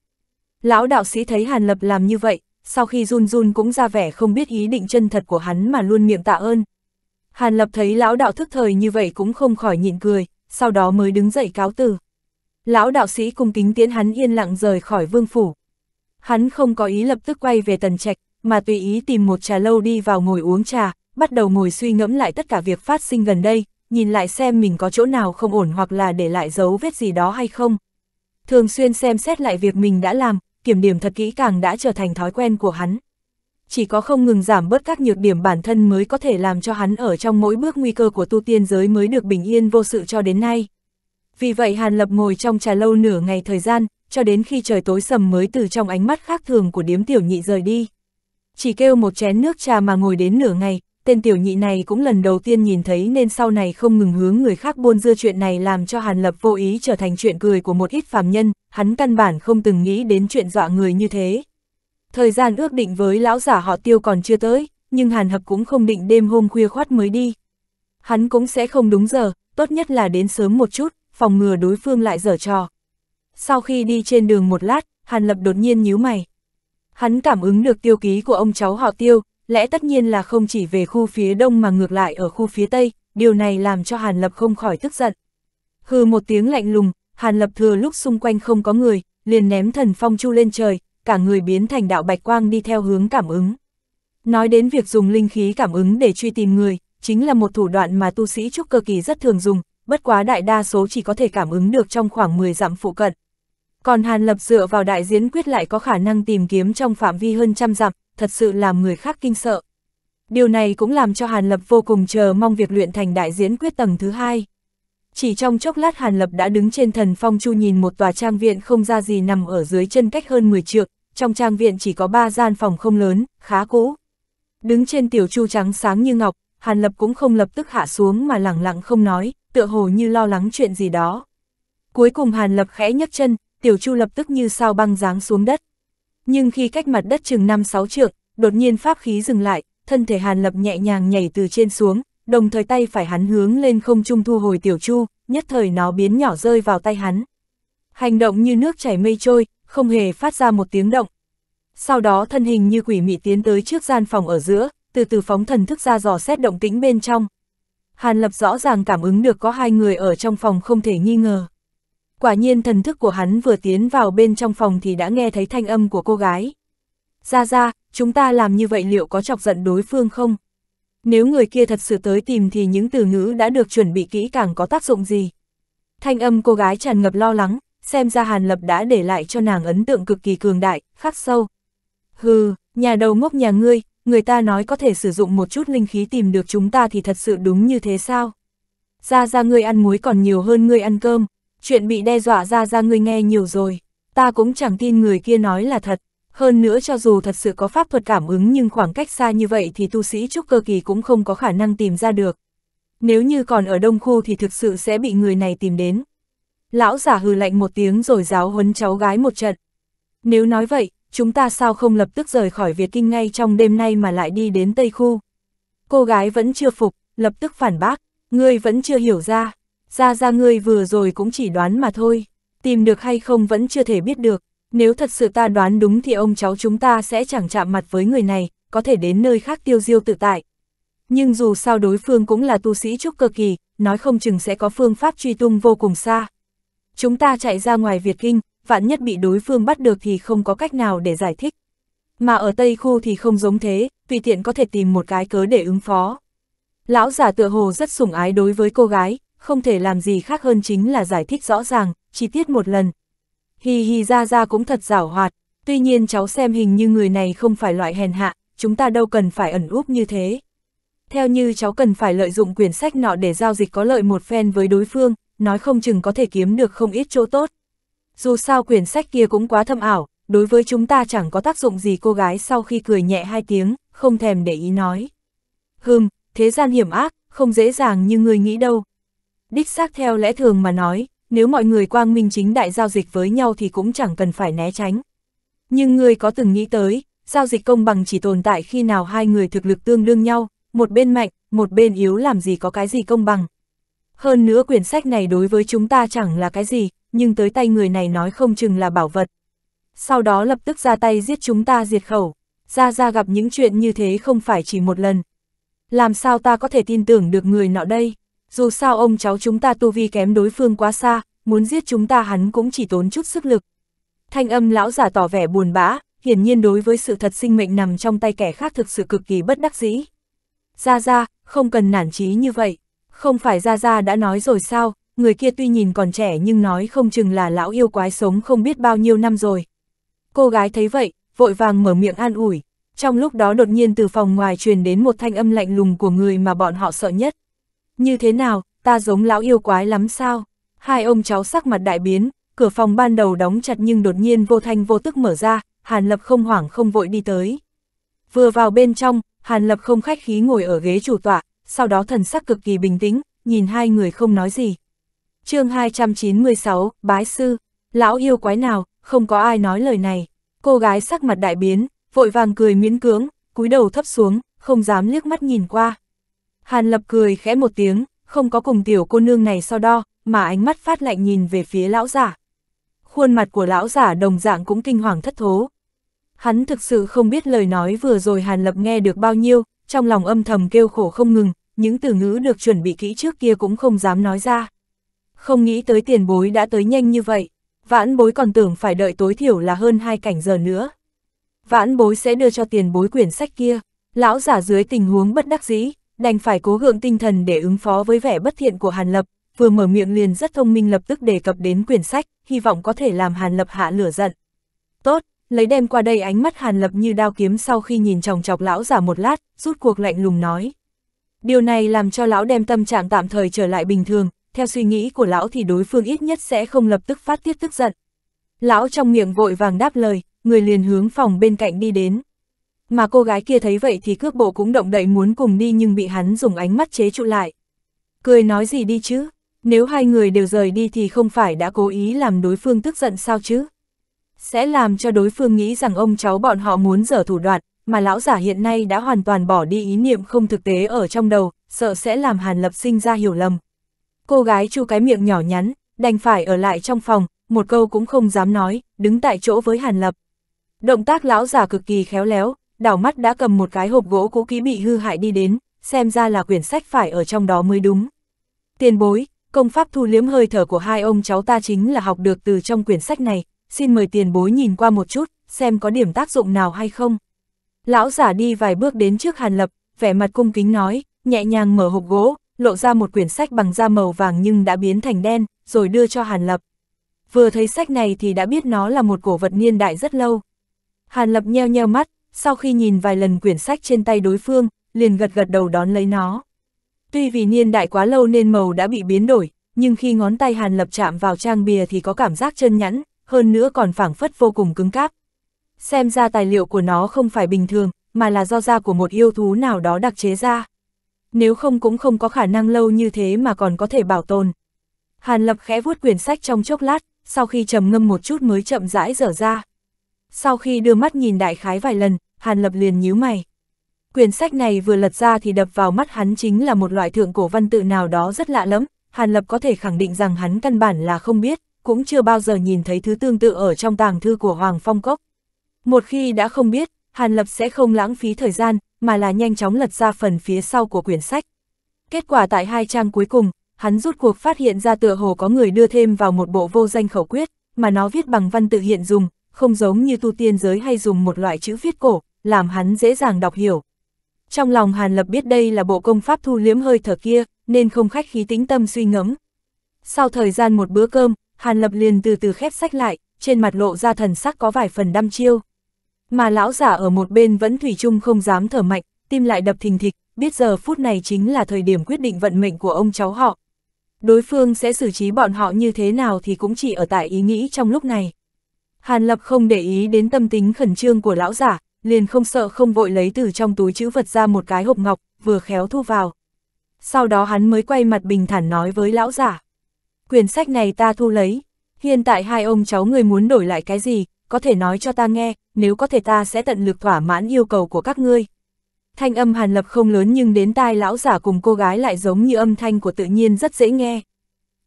Lão đạo sĩ thấy hàn lập làm như vậy, sau khi run run cũng ra vẻ không biết ý định chân thật của hắn mà luôn miệng tạ ơn. Hàn lập thấy lão đạo thức thời như vậy cũng không khỏi nhịn cười, sau đó mới đứng dậy cáo từ lão đạo sĩ cung kính tiến hắn yên lặng rời khỏi vương phủ. Hắn không có ý lập tức quay về tần trạch, mà tùy ý tìm một trà lâu đi vào ngồi uống trà, bắt đầu ngồi suy ngẫm lại tất cả việc phát sinh gần đây, nhìn lại xem mình có chỗ nào không ổn hoặc là để lại dấu vết gì đó hay không. Thường xuyên xem xét lại việc mình đã làm, kiểm điểm thật kỹ càng đã trở thành thói quen của hắn. Chỉ có không ngừng giảm bớt các nhược điểm bản thân mới có thể làm cho hắn ở trong mỗi bước nguy cơ của tu tiên giới mới được bình yên vô sự cho đến nay vì vậy Hàn Lập ngồi trong trà lâu nửa ngày thời gian, cho đến khi trời tối sầm mới từ trong ánh mắt khác thường của điếm tiểu nhị rời đi. Chỉ kêu một chén nước trà mà ngồi đến nửa ngày, tên tiểu nhị này cũng lần đầu tiên nhìn thấy nên sau này không ngừng hướng người khác buôn dưa chuyện này làm cho Hàn Lập vô ý trở thành chuyện cười của một ít phàm nhân, hắn căn bản không từng nghĩ đến chuyện dọa người như thế. Thời gian ước định với lão giả họ tiêu còn chưa tới, nhưng Hàn Hập cũng không định đêm hôm khuya khoát mới đi. Hắn cũng sẽ không đúng giờ, tốt nhất là đến sớm một chút, phòng ngừa đối phương lại dở trò. Sau khi đi trên đường một lát, Hàn Lập đột nhiên nhíu mày. Hắn cảm ứng được tiêu ký của ông cháu họ tiêu, lẽ tất nhiên là không chỉ về khu phía đông mà ngược lại ở khu phía tây, điều này làm cho Hàn Lập không khỏi tức giận. Hừ một tiếng lạnh lùng, Hàn Lập thừa lúc xung quanh không có người, liền ném thần phong chu lên trời, cả người biến thành đạo bạch quang đi theo hướng cảm ứng. Nói đến việc dùng linh khí cảm ứng để truy tìm người, chính là một thủ đoạn mà tu sĩ trúc cơ kỳ rất thường dùng, bất quá đại đa số chỉ có thể cảm ứng được trong khoảng 10 dặm phụ cận. Còn Hàn Lập dựa vào đại diễn quyết lại có khả năng tìm kiếm trong phạm vi hơn trăm dặm, thật sự làm người khác kinh sợ. Điều này cũng làm cho Hàn Lập vô cùng chờ mong việc luyện thành đại diễn quyết tầng thứ hai. Chỉ trong chốc lát Hàn Lập đã đứng trên thần phong chu nhìn một tòa trang viện không ra gì nằm ở dưới chân cách hơn 10 trượng, trong trang viện chỉ có ba gian phòng không lớn, khá cũ. Đứng trên tiểu chu trắng sáng như ngọc, Hàn Lập cũng không lập tức hạ xuống mà lẳng lặng không nói, tựa hồ như lo lắng chuyện gì đó. Cuối cùng Hàn Lập khẽ nhấc chân, Tiểu Chu lập tức như sao băng giáng xuống đất. Nhưng khi cách mặt đất chừng 5-6 trượng, đột nhiên pháp khí dừng lại, thân thể Hàn Lập nhẹ nhàng nhảy từ trên xuống, đồng thời tay phải hắn hướng lên không trung thu hồi Tiểu Chu, nhất thời nó biến nhỏ rơi vào tay hắn. Hành động như nước chảy mây trôi, không hề phát ra một tiếng động. Sau đó thân hình như quỷ mị tiến tới trước gian phòng ở giữa, từ từ phóng thần thức ra dò xét động tĩnh bên trong. Hàn Lập rõ ràng cảm ứng được có hai người ở trong phòng không thể nghi ngờ. Quả nhiên thần thức của hắn vừa tiến vào bên trong phòng thì đã nghe thấy thanh âm của cô gái. Ra ra, chúng ta làm như vậy liệu có chọc giận đối phương không? Nếu người kia thật sự tới tìm thì những từ ngữ đã được chuẩn bị kỹ càng có tác dụng gì? Thanh âm cô gái tràn ngập lo lắng, xem ra Hàn Lập đã để lại cho nàng ấn tượng cực kỳ cường đại, khắc sâu. Hừ, nhà đầu ngốc nhà ngươi, người ta nói có thể sử dụng một chút linh khí tìm được chúng ta thì thật sự đúng như thế sao? Ra ra ngươi ăn muối còn nhiều hơn ngươi ăn cơm, chuyện bị đe dọa ra ra ngươi nghe nhiều rồi, ta cũng chẳng tin người kia nói là thật. Hơn nữa cho dù thật sự có pháp thuật cảm ứng nhưng khoảng cách xa như vậy thì tu sĩ trúc cơ kỳ cũng không có khả năng tìm ra được. Nếu như còn ở đông khu thì thực sự sẽ bị người này tìm đến. Lão giả hừ lạnh một tiếng rồi giáo huấn cháu gái một trận. Nếu nói vậy, chúng ta sao không lập tức rời khỏi Việt Kinh ngay trong đêm nay mà lại đi đến Tây Khu. Cô gái vẫn chưa phục, lập tức phản bác, ngươi vẫn chưa hiểu ra, ra ra ngươi vừa rồi cũng chỉ đoán mà thôi, tìm được hay không vẫn chưa thể biết được, nếu thật sự ta đoán đúng thì ông cháu chúng ta sẽ chẳng chạm mặt với người này, có thể đến nơi khác tiêu diêu tự tại. Nhưng dù sao đối phương cũng là tu sĩ trúc cơ kỳ, nói không chừng sẽ có phương pháp truy tung vô cùng xa. Chúng ta chạy ra ngoài Việt Kinh, vạn nhất bị đối phương bắt được thì không có cách nào để giải thích. Mà ở Tây Khu thì không giống thế, tùy tiện có thể tìm một cái cớ để ứng phó. Lão giả tựa hồ rất sủng ái đối với cô gái, không thể làm gì khác hơn chính là giải thích rõ ràng, chi tiết một lần. Hi hi ra ra cũng thật giảo hoạt, tuy nhiên cháu xem hình như người này không phải loại hèn hạ, chúng ta đâu cần phải ẩn úp như thế. Theo như cháu cần phải lợi dụng quyển sách nọ để giao dịch có lợi một phen với đối phương, nói không chừng có thể kiếm được không ít chỗ tốt dù sao quyển sách kia cũng quá thâm ảo, đối với chúng ta chẳng có tác dụng gì cô gái sau khi cười nhẹ hai tiếng, không thèm để ý nói. Hừm, thế gian hiểm ác, không dễ dàng như người nghĩ đâu. Đích xác theo lẽ thường mà nói, nếu mọi người quang minh chính đại giao dịch với nhau thì cũng chẳng cần phải né tránh. Nhưng người có từng nghĩ tới, giao dịch công bằng chỉ tồn tại khi nào hai người thực lực tương đương nhau, một bên mạnh, một bên yếu làm gì có cái gì công bằng. Hơn nữa quyển sách này đối với chúng ta chẳng là cái gì, nhưng tới tay người này nói không chừng là bảo vật. Sau đó lập tức ra tay giết chúng ta diệt khẩu, ra ra gặp những chuyện như thế không phải chỉ một lần. Làm sao ta có thể tin tưởng được người nọ đây? Dù sao ông cháu chúng ta tu vi kém đối phương quá xa, muốn giết chúng ta hắn cũng chỉ tốn chút sức lực. Thanh âm lão giả tỏ vẻ buồn bã, hiển nhiên đối với sự thật sinh mệnh nằm trong tay kẻ khác thực sự cực kỳ bất đắc dĩ. Ra ra, không cần nản chí như vậy. Không phải ra ra đã nói rồi sao, người kia tuy nhìn còn trẻ nhưng nói không chừng là lão yêu quái sống không biết bao nhiêu năm rồi. Cô gái thấy vậy, vội vàng mở miệng an ủi. Trong lúc đó đột nhiên từ phòng ngoài truyền đến một thanh âm lạnh lùng của người mà bọn họ sợ nhất. Như thế nào, ta giống lão yêu quái lắm sao? Hai ông cháu sắc mặt đại biến, cửa phòng ban đầu đóng chặt nhưng đột nhiên vô thanh vô tức mở ra, Hàn Lập không hoảng không vội đi tới. Vừa vào bên trong, Hàn Lập không khách khí ngồi ở ghế chủ tọa, sau đó thần sắc cực kỳ bình tĩnh, nhìn hai người không nói gì chương 296, bái sư, lão yêu quái nào, không có ai nói lời này. Cô gái sắc mặt đại biến, vội vàng cười miễn cưỡng, cúi đầu thấp xuống, không dám liếc mắt nhìn qua. Hàn lập cười khẽ một tiếng, không có cùng tiểu cô nương này so đo, mà ánh mắt phát lạnh nhìn về phía lão giả. Khuôn mặt của lão giả đồng dạng cũng kinh hoàng thất thố. Hắn thực sự không biết lời nói vừa rồi Hàn Lập nghe được bao nhiêu, trong lòng âm thầm kêu khổ không ngừng, những từ ngữ được chuẩn bị kỹ trước kia cũng không dám nói ra không nghĩ tới tiền bối đã tới nhanh như vậy, vãn bối còn tưởng phải đợi tối thiểu là hơn hai cảnh giờ nữa. Vãn bối sẽ đưa cho tiền bối quyển sách kia, lão giả dưới tình huống bất đắc dĩ, đành phải cố gượng tinh thần để ứng phó với vẻ bất thiện của Hàn Lập, vừa mở miệng liền rất thông minh lập tức đề cập đến quyển sách, hy vọng có thể làm Hàn Lập hạ lửa giận. Tốt, lấy đem qua đây ánh mắt Hàn Lập như đao kiếm sau khi nhìn chòng chọc lão giả một lát, rút cuộc lạnh lùng nói. Điều này làm cho lão đem tâm trạng tạm thời trở lại bình thường, theo suy nghĩ của lão thì đối phương ít nhất sẽ không lập tức phát tiết tức giận. Lão trong miệng vội vàng đáp lời, người liền hướng phòng bên cạnh đi đến. Mà cô gái kia thấy vậy thì cước bộ cũng động đậy muốn cùng đi nhưng bị hắn dùng ánh mắt chế trụ lại. Cười nói gì đi chứ, nếu hai người đều rời đi thì không phải đã cố ý làm đối phương tức giận sao chứ? Sẽ làm cho đối phương nghĩ rằng ông cháu bọn họ muốn dở thủ đoạn, mà lão giả hiện nay đã hoàn toàn bỏ đi ý niệm không thực tế ở trong đầu, sợ sẽ làm Hàn Lập sinh ra hiểu lầm. Cô gái chu cái miệng nhỏ nhắn, đành phải ở lại trong phòng, một câu cũng không dám nói, đứng tại chỗ với Hàn Lập. Động tác lão giả cực kỳ khéo léo, đảo mắt đã cầm một cái hộp gỗ cũ kỹ bị hư hại đi đến, xem ra là quyển sách phải ở trong đó mới đúng. Tiền bối, công pháp thu liếm hơi thở của hai ông cháu ta chính là học được từ trong quyển sách này, xin mời tiền bối nhìn qua một chút, xem có điểm tác dụng nào hay không. Lão giả đi vài bước đến trước Hàn Lập, vẻ mặt cung kính nói, nhẹ nhàng mở hộp gỗ, lộ ra một quyển sách bằng da màu vàng nhưng đã biến thành đen, rồi đưa cho Hàn Lập. Vừa thấy sách này thì đã biết nó là một cổ vật niên đại rất lâu. Hàn Lập nheo nheo mắt, sau khi nhìn vài lần quyển sách trên tay đối phương, liền gật gật đầu đón lấy nó. Tuy vì niên đại quá lâu nên màu đã bị biến đổi, nhưng khi ngón tay Hàn Lập chạm vào trang bìa thì có cảm giác chân nhẵn, hơn nữa còn phảng phất vô cùng cứng cáp. Xem ra tài liệu của nó không phải bình thường, mà là do da của một yêu thú nào đó đặc chế ra nếu không cũng không có khả năng lâu như thế mà còn có thể bảo tồn. Hàn Lập khẽ vuốt quyển sách trong chốc lát, sau khi trầm ngâm một chút mới chậm rãi dở ra. Sau khi đưa mắt nhìn đại khái vài lần, Hàn Lập liền nhíu mày. Quyển sách này vừa lật ra thì đập vào mắt hắn chính là một loại thượng cổ văn tự nào đó rất lạ lắm, Hàn Lập có thể khẳng định rằng hắn căn bản là không biết, cũng chưa bao giờ nhìn thấy thứ tương tự ở trong tàng thư của Hoàng Phong Cốc. Một khi đã không biết, Hàn Lập sẽ không lãng phí thời gian, mà là nhanh chóng lật ra phần phía sau của quyển sách. Kết quả tại hai trang cuối cùng, hắn rút cuộc phát hiện ra tựa hồ có người đưa thêm vào một bộ vô danh khẩu quyết, mà nó viết bằng văn tự hiện dùng, không giống như tu tiên giới hay dùng một loại chữ viết cổ, làm hắn dễ dàng đọc hiểu. Trong lòng Hàn Lập biết đây là bộ công pháp thu liếm hơi thở kia, nên không khách khí tĩnh tâm suy ngẫm. Sau thời gian một bữa cơm, Hàn Lập liền từ từ khép sách lại, trên mặt lộ ra thần sắc có vài phần đăm chiêu. Mà lão giả ở một bên vẫn thủy chung không dám thở mạnh, tim lại đập thình thịch, biết giờ phút này chính là thời điểm quyết định vận mệnh của ông cháu họ. Đối phương sẽ xử trí bọn họ như thế nào thì cũng chỉ ở tại ý nghĩ trong lúc này. Hàn Lập không để ý đến tâm tính khẩn trương của lão giả, liền không sợ không vội lấy từ trong túi chữ vật ra một cái hộp ngọc, vừa khéo thu vào. Sau đó hắn mới quay mặt bình thản nói với lão giả. quyền sách này ta thu lấy, hiện tại hai ông cháu người muốn đổi lại cái gì, có thể nói cho ta nghe, nếu có thể ta sẽ tận lực thỏa mãn yêu cầu của các ngươi. Thanh âm Hàn Lập không lớn nhưng đến tai lão giả cùng cô gái lại giống như âm thanh của tự nhiên rất dễ nghe.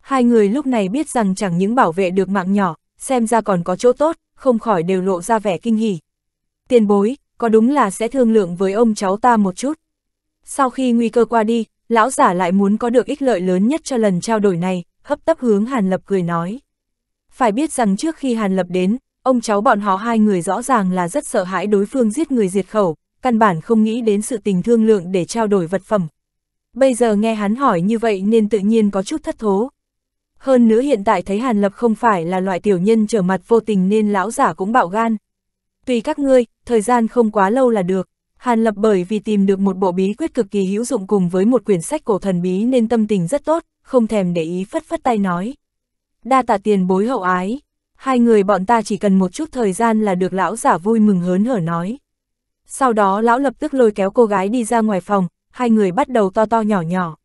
Hai người lúc này biết rằng chẳng những bảo vệ được mạng nhỏ, xem ra còn có chỗ tốt, không khỏi đều lộ ra vẻ kinh hỉ. Tiền bối, có đúng là sẽ thương lượng với ông cháu ta một chút. Sau khi nguy cơ qua đi, lão giả lại muốn có được ích lợi lớn nhất cho lần trao đổi này, hấp tấp hướng Hàn Lập cười nói. Phải biết rằng trước khi Hàn Lập đến, Ông cháu bọn họ hai người rõ ràng là rất sợ hãi đối phương giết người diệt khẩu, căn bản không nghĩ đến sự tình thương lượng để trao đổi vật phẩm. Bây giờ nghe hắn hỏi như vậy nên tự nhiên có chút thất thố. Hơn nữa hiện tại thấy Hàn Lập không phải là loại tiểu nhân trở mặt vô tình nên lão giả cũng bạo gan. Tùy các ngươi, thời gian không quá lâu là được. Hàn Lập bởi vì tìm được một bộ bí quyết cực kỳ hữu dụng cùng với một quyển sách cổ thần bí nên tâm tình rất tốt, không thèm để ý phất phất tay nói. Đa tạ tiền bối hậu ái hai người bọn ta chỉ cần một chút thời gian là được lão giả vui mừng hớn hở nói. Sau đó lão lập tức lôi kéo cô gái đi ra ngoài phòng, hai người bắt đầu to to nhỏ nhỏ.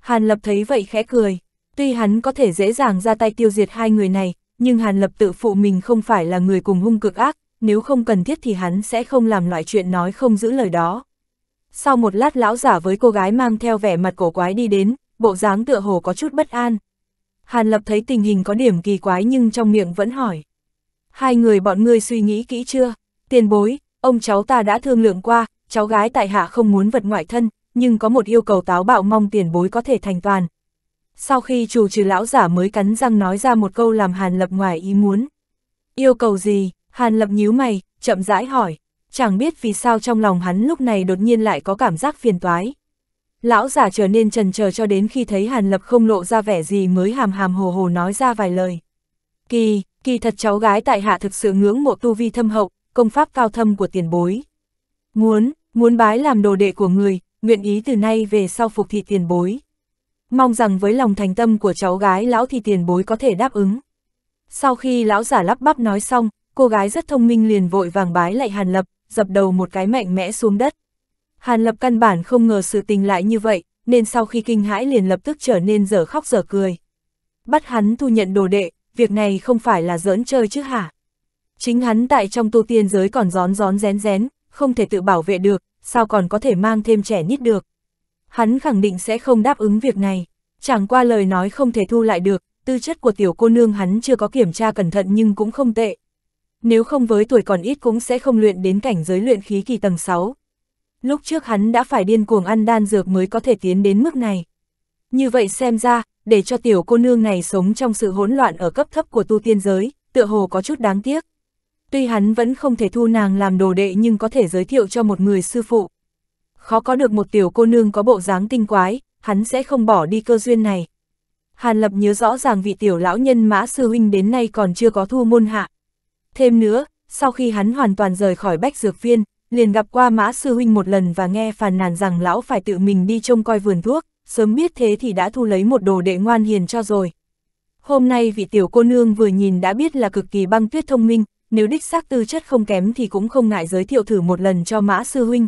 Hàn lập thấy vậy khẽ cười, tuy hắn có thể dễ dàng ra tay tiêu diệt hai người này, nhưng Hàn lập tự phụ mình không phải là người cùng hung cực ác, nếu không cần thiết thì hắn sẽ không làm loại chuyện nói không giữ lời đó. Sau một lát lão giả với cô gái mang theo vẻ mặt cổ quái đi đến, bộ dáng tựa hồ có chút bất an. Hàn Lập thấy tình hình có điểm kỳ quái nhưng trong miệng vẫn hỏi. Hai người bọn ngươi suy nghĩ kỹ chưa? Tiền bối, ông cháu ta đã thương lượng qua, cháu gái tại hạ không muốn vật ngoại thân, nhưng có một yêu cầu táo bạo mong tiền bối có thể thành toàn. Sau khi chủ trừ lão giả mới cắn răng nói ra một câu làm Hàn Lập ngoài ý muốn. Yêu cầu gì? Hàn Lập nhíu mày, chậm rãi hỏi. Chẳng biết vì sao trong lòng hắn lúc này đột nhiên lại có cảm giác phiền toái. Lão giả trở nên trần chờ cho đến khi thấy Hàn Lập không lộ ra vẻ gì mới hàm hàm hồ hồ nói ra vài lời. Kỳ, kỳ thật cháu gái tại hạ thực sự ngưỡng mộ tu vi thâm hậu, công pháp cao thâm của tiền bối. Muốn, muốn bái làm đồ đệ của người, nguyện ý từ nay về sau phục thị tiền bối. Mong rằng với lòng thành tâm của cháu gái lão thì tiền bối có thể đáp ứng. Sau khi lão giả lắp bắp nói xong, cô gái rất thông minh liền vội vàng bái lại Hàn Lập, dập đầu một cái mạnh mẽ xuống đất. Hàn Lập căn bản không ngờ sự tình lại như vậy, nên sau khi kinh hãi liền lập tức trở nên dở khóc dở cười. Bắt hắn thu nhận đồ đệ, việc này không phải là giỡn chơi chứ hả? Chính hắn tại trong tu tiên giới còn gión gión rén rén, không thể tự bảo vệ được, sao còn có thể mang thêm trẻ nít được. Hắn khẳng định sẽ không đáp ứng việc này, chẳng qua lời nói không thể thu lại được, tư chất của tiểu cô nương hắn chưa có kiểm tra cẩn thận nhưng cũng không tệ. Nếu không với tuổi còn ít cũng sẽ không luyện đến cảnh giới luyện khí kỳ tầng 6 lúc trước hắn đã phải điên cuồng ăn đan dược mới có thể tiến đến mức này. Như vậy xem ra, để cho tiểu cô nương này sống trong sự hỗn loạn ở cấp thấp của tu tiên giới, tựa hồ có chút đáng tiếc. Tuy hắn vẫn không thể thu nàng làm đồ đệ nhưng có thể giới thiệu cho một người sư phụ. Khó có được một tiểu cô nương có bộ dáng tinh quái, hắn sẽ không bỏ đi cơ duyên này. Hàn Lập nhớ rõ ràng vị tiểu lão nhân mã sư huynh đến nay còn chưa có thu môn hạ. Thêm nữa, sau khi hắn hoàn toàn rời khỏi bách dược viên, liền gặp qua Mã Sư Huynh một lần và nghe phàn nàn rằng lão phải tự mình đi trông coi vườn thuốc, sớm biết thế thì đã thu lấy một đồ đệ ngoan hiền cho rồi. Hôm nay vị tiểu cô nương vừa nhìn đã biết là cực kỳ băng tuyết thông minh, nếu đích xác tư chất không kém thì cũng không ngại giới thiệu thử một lần cho Mã Sư Huynh.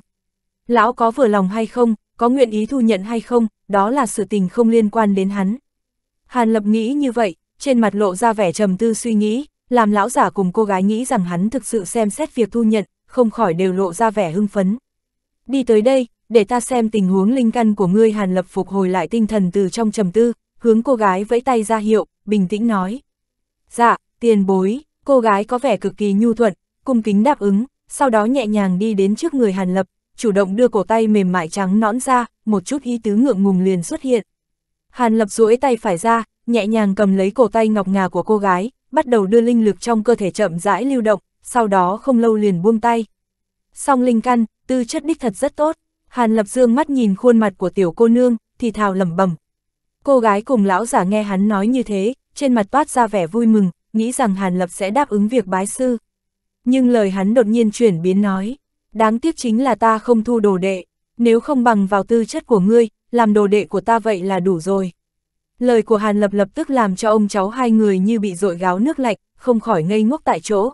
Lão có vừa lòng hay không, có nguyện ý thu nhận hay không, đó là sự tình không liên quan đến hắn. Hàn Lập nghĩ như vậy, trên mặt lộ ra vẻ trầm tư suy nghĩ, làm lão giả cùng cô gái nghĩ rằng hắn thực sự xem xét việc thu nhận, không khỏi đều lộ ra vẻ hưng phấn. Đi tới đây, để ta xem tình huống linh căn của ngươi Hàn Lập phục hồi lại tinh thần từ trong trầm tư, hướng cô gái vẫy tay ra hiệu, bình tĩnh nói. Dạ, tiền bối, cô gái có vẻ cực kỳ nhu thuận, cung kính đáp ứng, sau đó nhẹ nhàng đi đến trước người Hàn Lập, chủ động đưa cổ tay mềm mại trắng nõn ra, một chút ý tứ ngượng ngùng liền xuất hiện. Hàn Lập duỗi tay phải ra, nhẹ nhàng cầm lấy cổ tay ngọc ngà của cô gái, bắt đầu đưa linh lực trong cơ thể chậm rãi lưu động, sau đó không lâu liền buông tay. Song linh căn, tư chất đích thật rất tốt, Hàn Lập Dương mắt nhìn khuôn mặt của tiểu cô nương, thì thào lẩm bẩm. Cô gái cùng lão giả nghe hắn nói như thế, trên mặt toát ra vẻ vui mừng, nghĩ rằng Hàn Lập sẽ đáp ứng việc bái sư. Nhưng lời hắn đột nhiên chuyển biến nói, đáng tiếc chính là ta không thu đồ đệ, nếu không bằng vào tư chất của ngươi, làm đồ đệ của ta vậy là đủ rồi. Lời của Hàn Lập lập tức làm cho ông cháu hai người như bị dội gáo nước lạnh, không khỏi ngây ngốc tại chỗ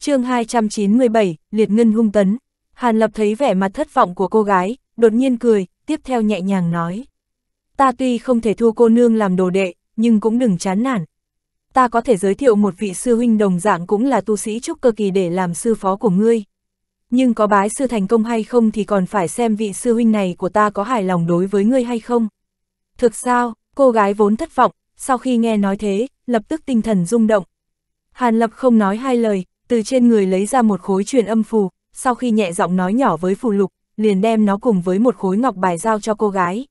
chương 297, Liệt Ngân hung tấn. Hàn Lập thấy vẻ mặt thất vọng của cô gái, đột nhiên cười, tiếp theo nhẹ nhàng nói. Ta tuy không thể thua cô nương làm đồ đệ, nhưng cũng đừng chán nản. Ta có thể giới thiệu một vị sư huynh đồng dạng cũng là tu sĩ trúc cơ kỳ để làm sư phó của ngươi. Nhưng có bái sư thành công hay không thì còn phải xem vị sư huynh này của ta có hài lòng đối với ngươi hay không. Thực sao, cô gái vốn thất vọng, sau khi nghe nói thế, lập tức tinh thần rung động. Hàn Lập không nói hai lời, từ trên người lấy ra một khối truyền âm phù, sau khi nhẹ giọng nói nhỏ với phù lục, liền đem nó cùng với một khối ngọc bài giao cho cô gái.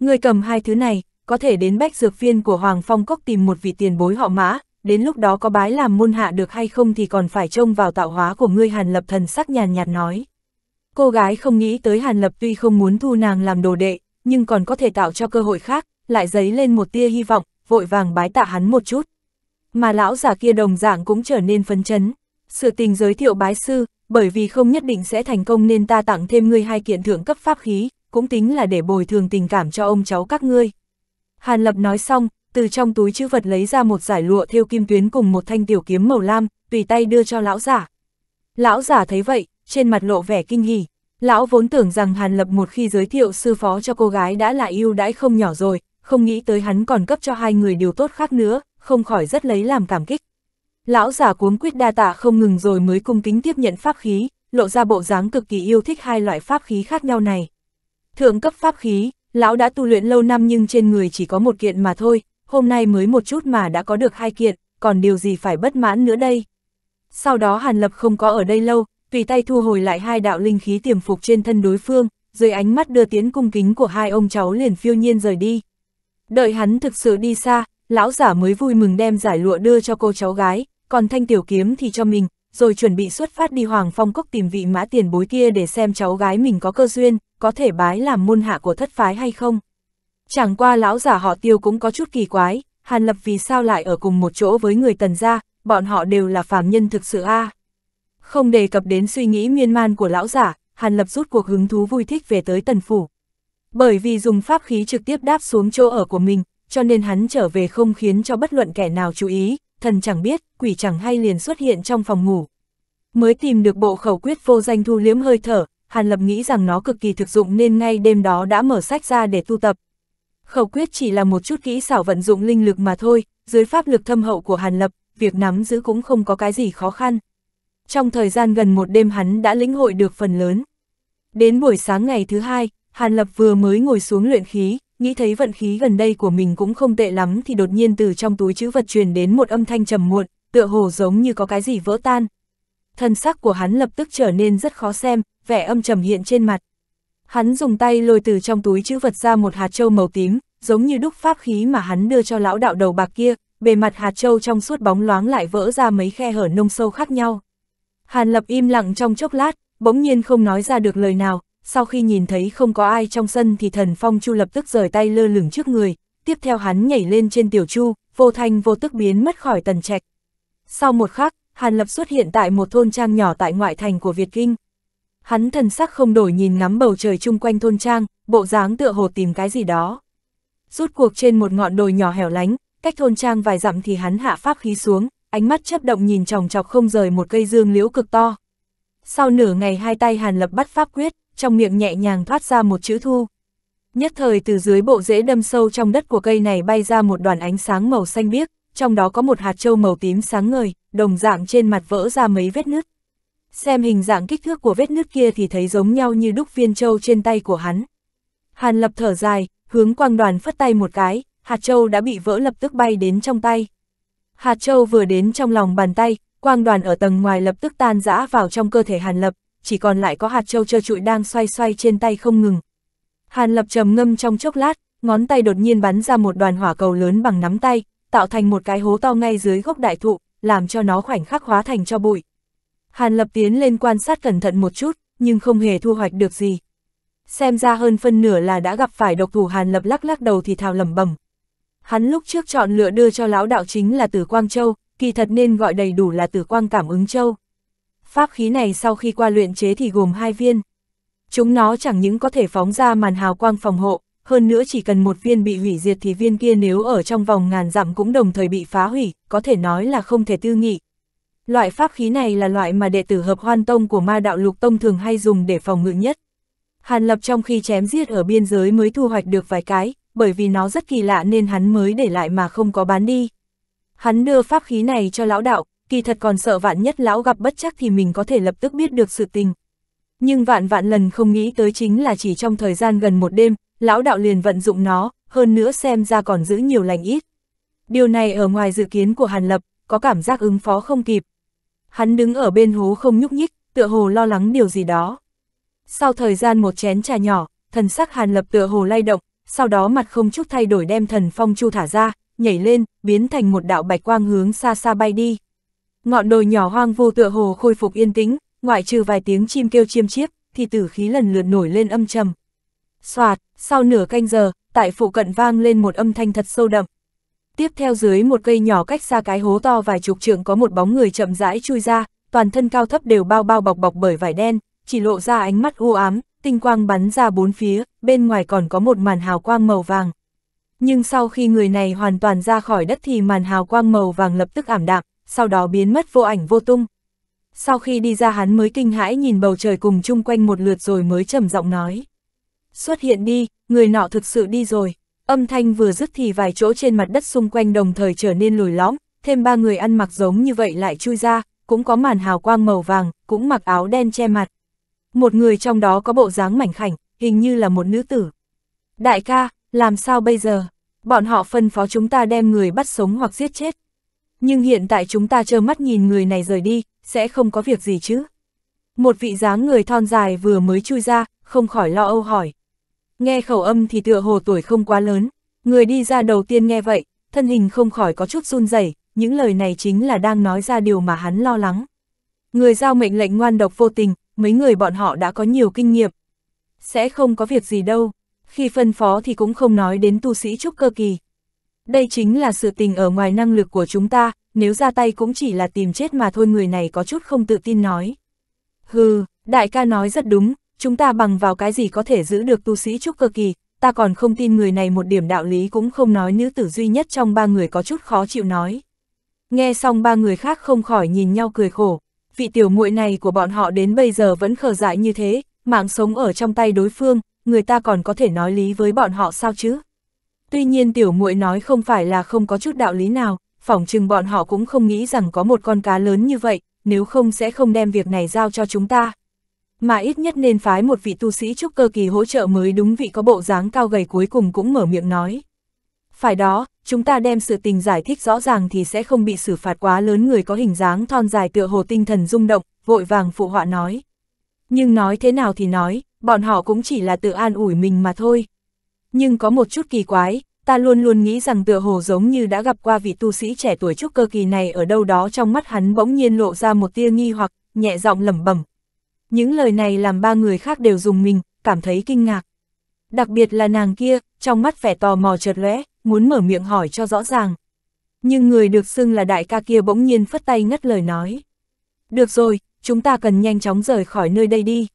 Người cầm hai thứ này, có thể đến bách dược viên của Hoàng Phong Cốc tìm một vị tiền bối họ mã, đến lúc đó có bái làm môn hạ được hay không thì còn phải trông vào tạo hóa của ngươi Hàn Lập thần sắc nhàn nhạt nói. Cô gái không nghĩ tới Hàn Lập tuy không muốn thu nàng làm đồ đệ, nhưng còn có thể tạo cho cơ hội khác, lại dấy lên một tia hy vọng, vội vàng bái tạ hắn một chút. Mà lão già kia đồng dạng cũng trở nên phấn chấn sự tình giới thiệu bái sư, bởi vì không nhất định sẽ thành công nên ta tặng thêm ngươi hai kiện thượng cấp pháp khí, cũng tính là để bồi thường tình cảm cho ông cháu các ngươi. Hàn Lập nói xong, từ trong túi chữ vật lấy ra một giải lụa thêu kim tuyến cùng một thanh tiểu kiếm màu lam, tùy tay đưa cho lão giả. Lão giả thấy vậy, trên mặt lộ vẻ kinh hỉ. Lão vốn tưởng rằng Hàn Lập một khi giới thiệu sư phó cho cô gái đã là yêu đãi không nhỏ rồi, không nghĩ tới hắn còn cấp cho hai người điều tốt khác nữa, không khỏi rất lấy làm cảm kích. Lão giả cuốn quyết đa tạ không ngừng rồi mới cung kính tiếp nhận pháp khí, lộ ra bộ dáng cực kỳ yêu thích hai loại pháp khí khác nhau này. Thượng cấp pháp khí, lão đã tu luyện lâu năm nhưng trên người chỉ có một kiện mà thôi, hôm nay mới một chút mà đã có được hai kiện, còn điều gì phải bất mãn nữa đây. Sau đó Hàn Lập không có ở đây lâu, tùy tay thu hồi lại hai đạo linh khí tiềm phục trên thân đối phương, dưới ánh mắt đưa tiến cung kính của hai ông cháu liền phiêu nhiên rời đi. Đợi hắn thực sự đi xa, lão giả mới vui mừng đem giải lụa đưa cho cô cháu gái, còn thanh tiểu kiếm thì cho mình, rồi chuẩn bị xuất phát đi Hoàng Phong Cốc tìm vị mã tiền bối kia để xem cháu gái mình có cơ duyên, có thể bái làm môn hạ của thất phái hay không. Chẳng qua lão giả họ tiêu cũng có chút kỳ quái, Hàn Lập vì sao lại ở cùng một chỗ với người tần gia, bọn họ đều là phàm nhân thực sự a à. Không đề cập đến suy nghĩ miên man của lão giả, Hàn Lập rút cuộc hứng thú vui thích về tới tần phủ. Bởi vì dùng pháp khí trực tiếp đáp xuống chỗ ở của mình, cho nên hắn trở về không khiến cho bất luận kẻ nào chú ý, thần chẳng biết, quỷ chẳng hay liền xuất hiện trong phòng ngủ. Mới tìm được bộ khẩu quyết vô danh thu liếm hơi thở, Hàn Lập nghĩ rằng nó cực kỳ thực dụng nên ngay đêm đó đã mở sách ra để tu tập. Khẩu quyết chỉ là một chút kỹ xảo vận dụng linh lực mà thôi, dưới pháp lực thâm hậu của Hàn Lập, việc nắm giữ cũng không có cái gì khó khăn. Trong thời gian gần một đêm hắn đã lĩnh hội được phần lớn. Đến buổi sáng ngày thứ hai, Hàn Lập vừa mới ngồi xuống luyện khí, nghĩ thấy vận khí gần đây của mình cũng không tệ lắm thì đột nhiên từ trong túi chữ vật truyền đến một âm thanh trầm muộn, tựa hồ giống như có cái gì vỡ tan. Thân sắc của hắn lập tức trở nên rất khó xem, vẻ âm trầm hiện trên mặt. Hắn dùng tay lôi từ trong túi chữ vật ra một hạt châu màu tím, giống như đúc pháp khí mà hắn đưa cho lão đạo đầu bạc kia, bề mặt hạt châu trong suốt bóng loáng lại vỡ ra mấy khe hở nông sâu khác nhau. Hàn Lập im lặng trong chốc lát, bỗng nhiên không nói ra được lời nào, sau khi nhìn thấy không có ai trong sân thì thần phong chu lập tức rời tay lơ lửng trước người, tiếp theo hắn nhảy lên trên tiểu chu, vô thanh vô tức biến mất khỏi tần trạch. Sau một khắc, Hàn Lập xuất hiện tại một thôn trang nhỏ tại ngoại thành của Việt Kinh. Hắn thần sắc không đổi nhìn ngắm bầu trời chung quanh thôn trang, bộ dáng tựa hồ tìm cái gì đó. Rút cuộc trên một ngọn đồi nhỏ hẻo lánh, cách thôn trang vài dặm thì hắn hạ pháp khí xuống, ánh mắt chấp động nhìn chòng chọc không rời một cây dương liễu cực to. Sau nửa ngày hai tay Hàn Lập bắt pháp quyết, trong miệng nhẹ nhàng thoát ra một chữ thu. Nhất thời từ dưới bộ rễ đâm sâu trong đất của cây này bay ra một đoàn ánh sáng màu xanh biếc, trong đó có một hạt trâu màu tím sáng ngời, đồng dạng trên mặt vỡ ra mấy vết nứt. Xem hình dạng kích thước của vết nứt kia thì thấy giống nhau như đúc viên trâu trên tay của hắn. Hàn lập thở dài, hướng quang đoàn phất tay một cái, hạt trâu đã bị vỡ lập tức bay đến trong tay. Hạt trâu vừa đến trong lòng bàn tay, quang đoàn ở tầng ngoài lập tức tan rã vào trong cơ thể Hàn Lập, chỉ còn lại có hạt châu trơ trụi đang xoay xoay trên tay không ngừng. Hàn lập trầm ngâm trong chốc lát, ngón tay đột nhiên bắn ra một đoàn hỏa cầu lớn bằng nắm tay, tạo thành một cái hố to ngay dưới gốc đại thụ, làm cho nó khoảnh khắc hóa thành cho bụi. Hàn lập tiến lên quan sát cẩn thận một chút, nhưng không hề thu hoạch được gì. Xem ra hơn phân nửa là đã gặp phải độc thủ Hàn lập lắc lắc đầu thì thào lẩm bẩm. Hắn lúc trước chọn lựa đưa cho lão đạo chính là Tử Quang Châu, kỳ thật nên gọi đầy đủ là Tử Quang Cảm ứng Châu. Pháp khí này sau khi qua luyện chế thì gồm hai viên. Chúng nó chẳng những có thể phóng ra màn hào quang phòng hộ, hơn nữa chỉ cần một viên bị hủy diệt thì viên kia nếu ở trong vòng ngàn dặm cũng đồng thời bị phá hủy, có thể nói là không thể tư nghị. Loại pháp khí này là loại mà đệ tử hợp hoan tông của ma đạo lục tông thường hay dùng để phòng ngự nhất. Hàn Lập trong khi chém giết ở biên giới mới thu hoạch được vài cái, bởi vì nó rất kỳ lạ nên hắn mới để lại mà không có bán đi. Hắn đưa pháp khí này cho lão đạo, kỳ thật còn sợ vạn nhất lão gặp bất chắc thì mình có thể lập tức biết được sự tình. Nhưng vạn vạn lần không nghĩ tới chính là chỉ trong thời gian gần một đêm, lão đạo liền vận dụng nó, hơn nữa xem ra còn giữ nhiều lành ít. Điều này ở ngoài dự kiến của Hàn Lập, có cảm giác ứng phó không kịp. Hắn đứng ở bên hố không nhúc nhích, tựa hồ lo lắng điều gì đó. Sau thời gian một chén trà nhỏ, thần sắc Hàn Lập tựa hồ lay động, sau đó mặt không chút thay đổi đem thần phong chu thả ra, nhảy lên, biến thành một đạo bạch quang hướng xa xa bay đi. Ngọn đồi nhỏ hoang vu tựa hồ khôi phục yên tĩnh, ngoại trừ vài tiếng chim kêu chiêm chiếp, thì tử khí lần lượt nổi lên âm trầm. Soạt, sau nửa canh giờ, tại phụ cận vang lên một âm thanh thật sâu đậm. Tiếp theo dưới một cây nhỏ cách xa cái hố to vài chục trượng có một bóng người chậm rãi chui ra, toàn thân cao thấp đều bao bao bọc bọc bởi vải đen, chỉ lộ ra ánh mắt u ám, tinh quang bắn ra bốn phía, bên ngoài còn có một màn hào quang màu vàng. Nhưng sau khi người này hoàn toàn ra khỏi đất thì màn hào quang màu vàng lập tức ảm đạm, sau đó biến mất vô ảnh vô tung. Sau khi đi ra hắn mới kinh hãi nhìn bầu trời cùng chung quanh một lượt rồi mới trầm giọng nói. Xuất hiện đi, người nọ thực sự đi rồi. Âm thanh vừa dứt thì vài chỗ trên mặt đất xung quanh đồng thời trở nên lùi lõm, thêm ba người ăn mặc giống như vậy lại chui ra, cũng có màn hào quang màu vàng, cũng mặc áo đen che mặt. Một người trong đó có bộ dáng mảnh khảnh, hình như là một nữ tử. Đại ca, làm sao bây giờ? Bọn họ phân phó chúng ta đem người bắt sống hoặc giết chết. Nhưng hiện tại chúng ta trơ mắt nhìn người này rời đi, sẽ không có việc gì chứ. Một vị dáng người thon dài vừa mới chui ra, không khỏi lo âu hỏi. Nghe khẩu âm thì tựa hồ tuổi không quá lớn, người đi ra đầu tiên nghe vậy, thân hình không khỏi có chút run rẩy những lời này chính là đang nói ra điều mà hắn lo lắng. Người giao mệnh lệnh ngoan độc vô tình, mấy người bọn họ đã có nhiều kinh nghiệm. Sẽ không có việc gì đâu, khi phân phó thì cũng không nói đến tu sĩ trúc cơ kỳ, đây chính là sự tình ở ngoài năng lực của chúng ta, nếu ra tay cũng chỉ là tìm chết mà thôi người này có chút không tự tin nói. Hừ, đại ca nói rất đúng, chúng ta bằng vào cái gì có thể giữ được tu sĩ trúc cơ kỳ, ta còn không tin người này một điểm đạo lý cũng không nói nữ tử duy nhất trong ba người có chút khó chịu nói. Nghe xong ba người khác không khỏi nhìn nhau cười khổ, vị tiểu muội này của bọn họ đến bây giờ vẫn khờ dại như thế, mạng sống ở trong tay đối phương, người ta còn có thể nói lý với bọn họ sao chứ? Tuy nhiên tiểu muội nói không phải là không có chút đạo lý nào, phỏng chừng bọn họ cũng không nghĩ rằng có một con cá lớn như vậy, nếu không sẽ không đem việc này giao cho chúng ta. Mà ít nhất nên phái một vị tu sĩ trúc cơ kỳ hỗ trợ mới đúng vị có bộ dáng cao gầy cuối cùng cũng mở miệng nói. Phải đó, chúng ta đem sự tình giải thích rõ ràng thì sẽ không bị xử phạt quá lớn người có hình dáng thon dài tựa hồ tinh thần rung động, vội vàng phụ họa nói. Nhưng nói thế nào thì nói, bọn họ cũng chỉ là tự an ủi mình mà thôi nhưng có một chút kỳ quái, ta luôn luôn nghĩ rằng tựa hồ giống như đã gặp qua vị tu sĩ trẻ tuổi trúc cơ kỳ này ở đâu đó trong mắt hắn bỗng nhiên lộ ra một tia nghi hoặc, nhẹ giọng lẩm bẩm. Những lời này làm ba người khác đều dùng mình, cảm thấy kinh ngạc. Đặc biệt là nàng kia, trong mắt vẻ tò mò chợt lóe, muốn mở miệng hỏi cho rõ ràng. Nhưng người được xưng là đại ca kia bỗng nhiên phất tay ngắt lời nói. Được rồi, chúng ta cần nhanh chóng rời khỏi nơi đây đi.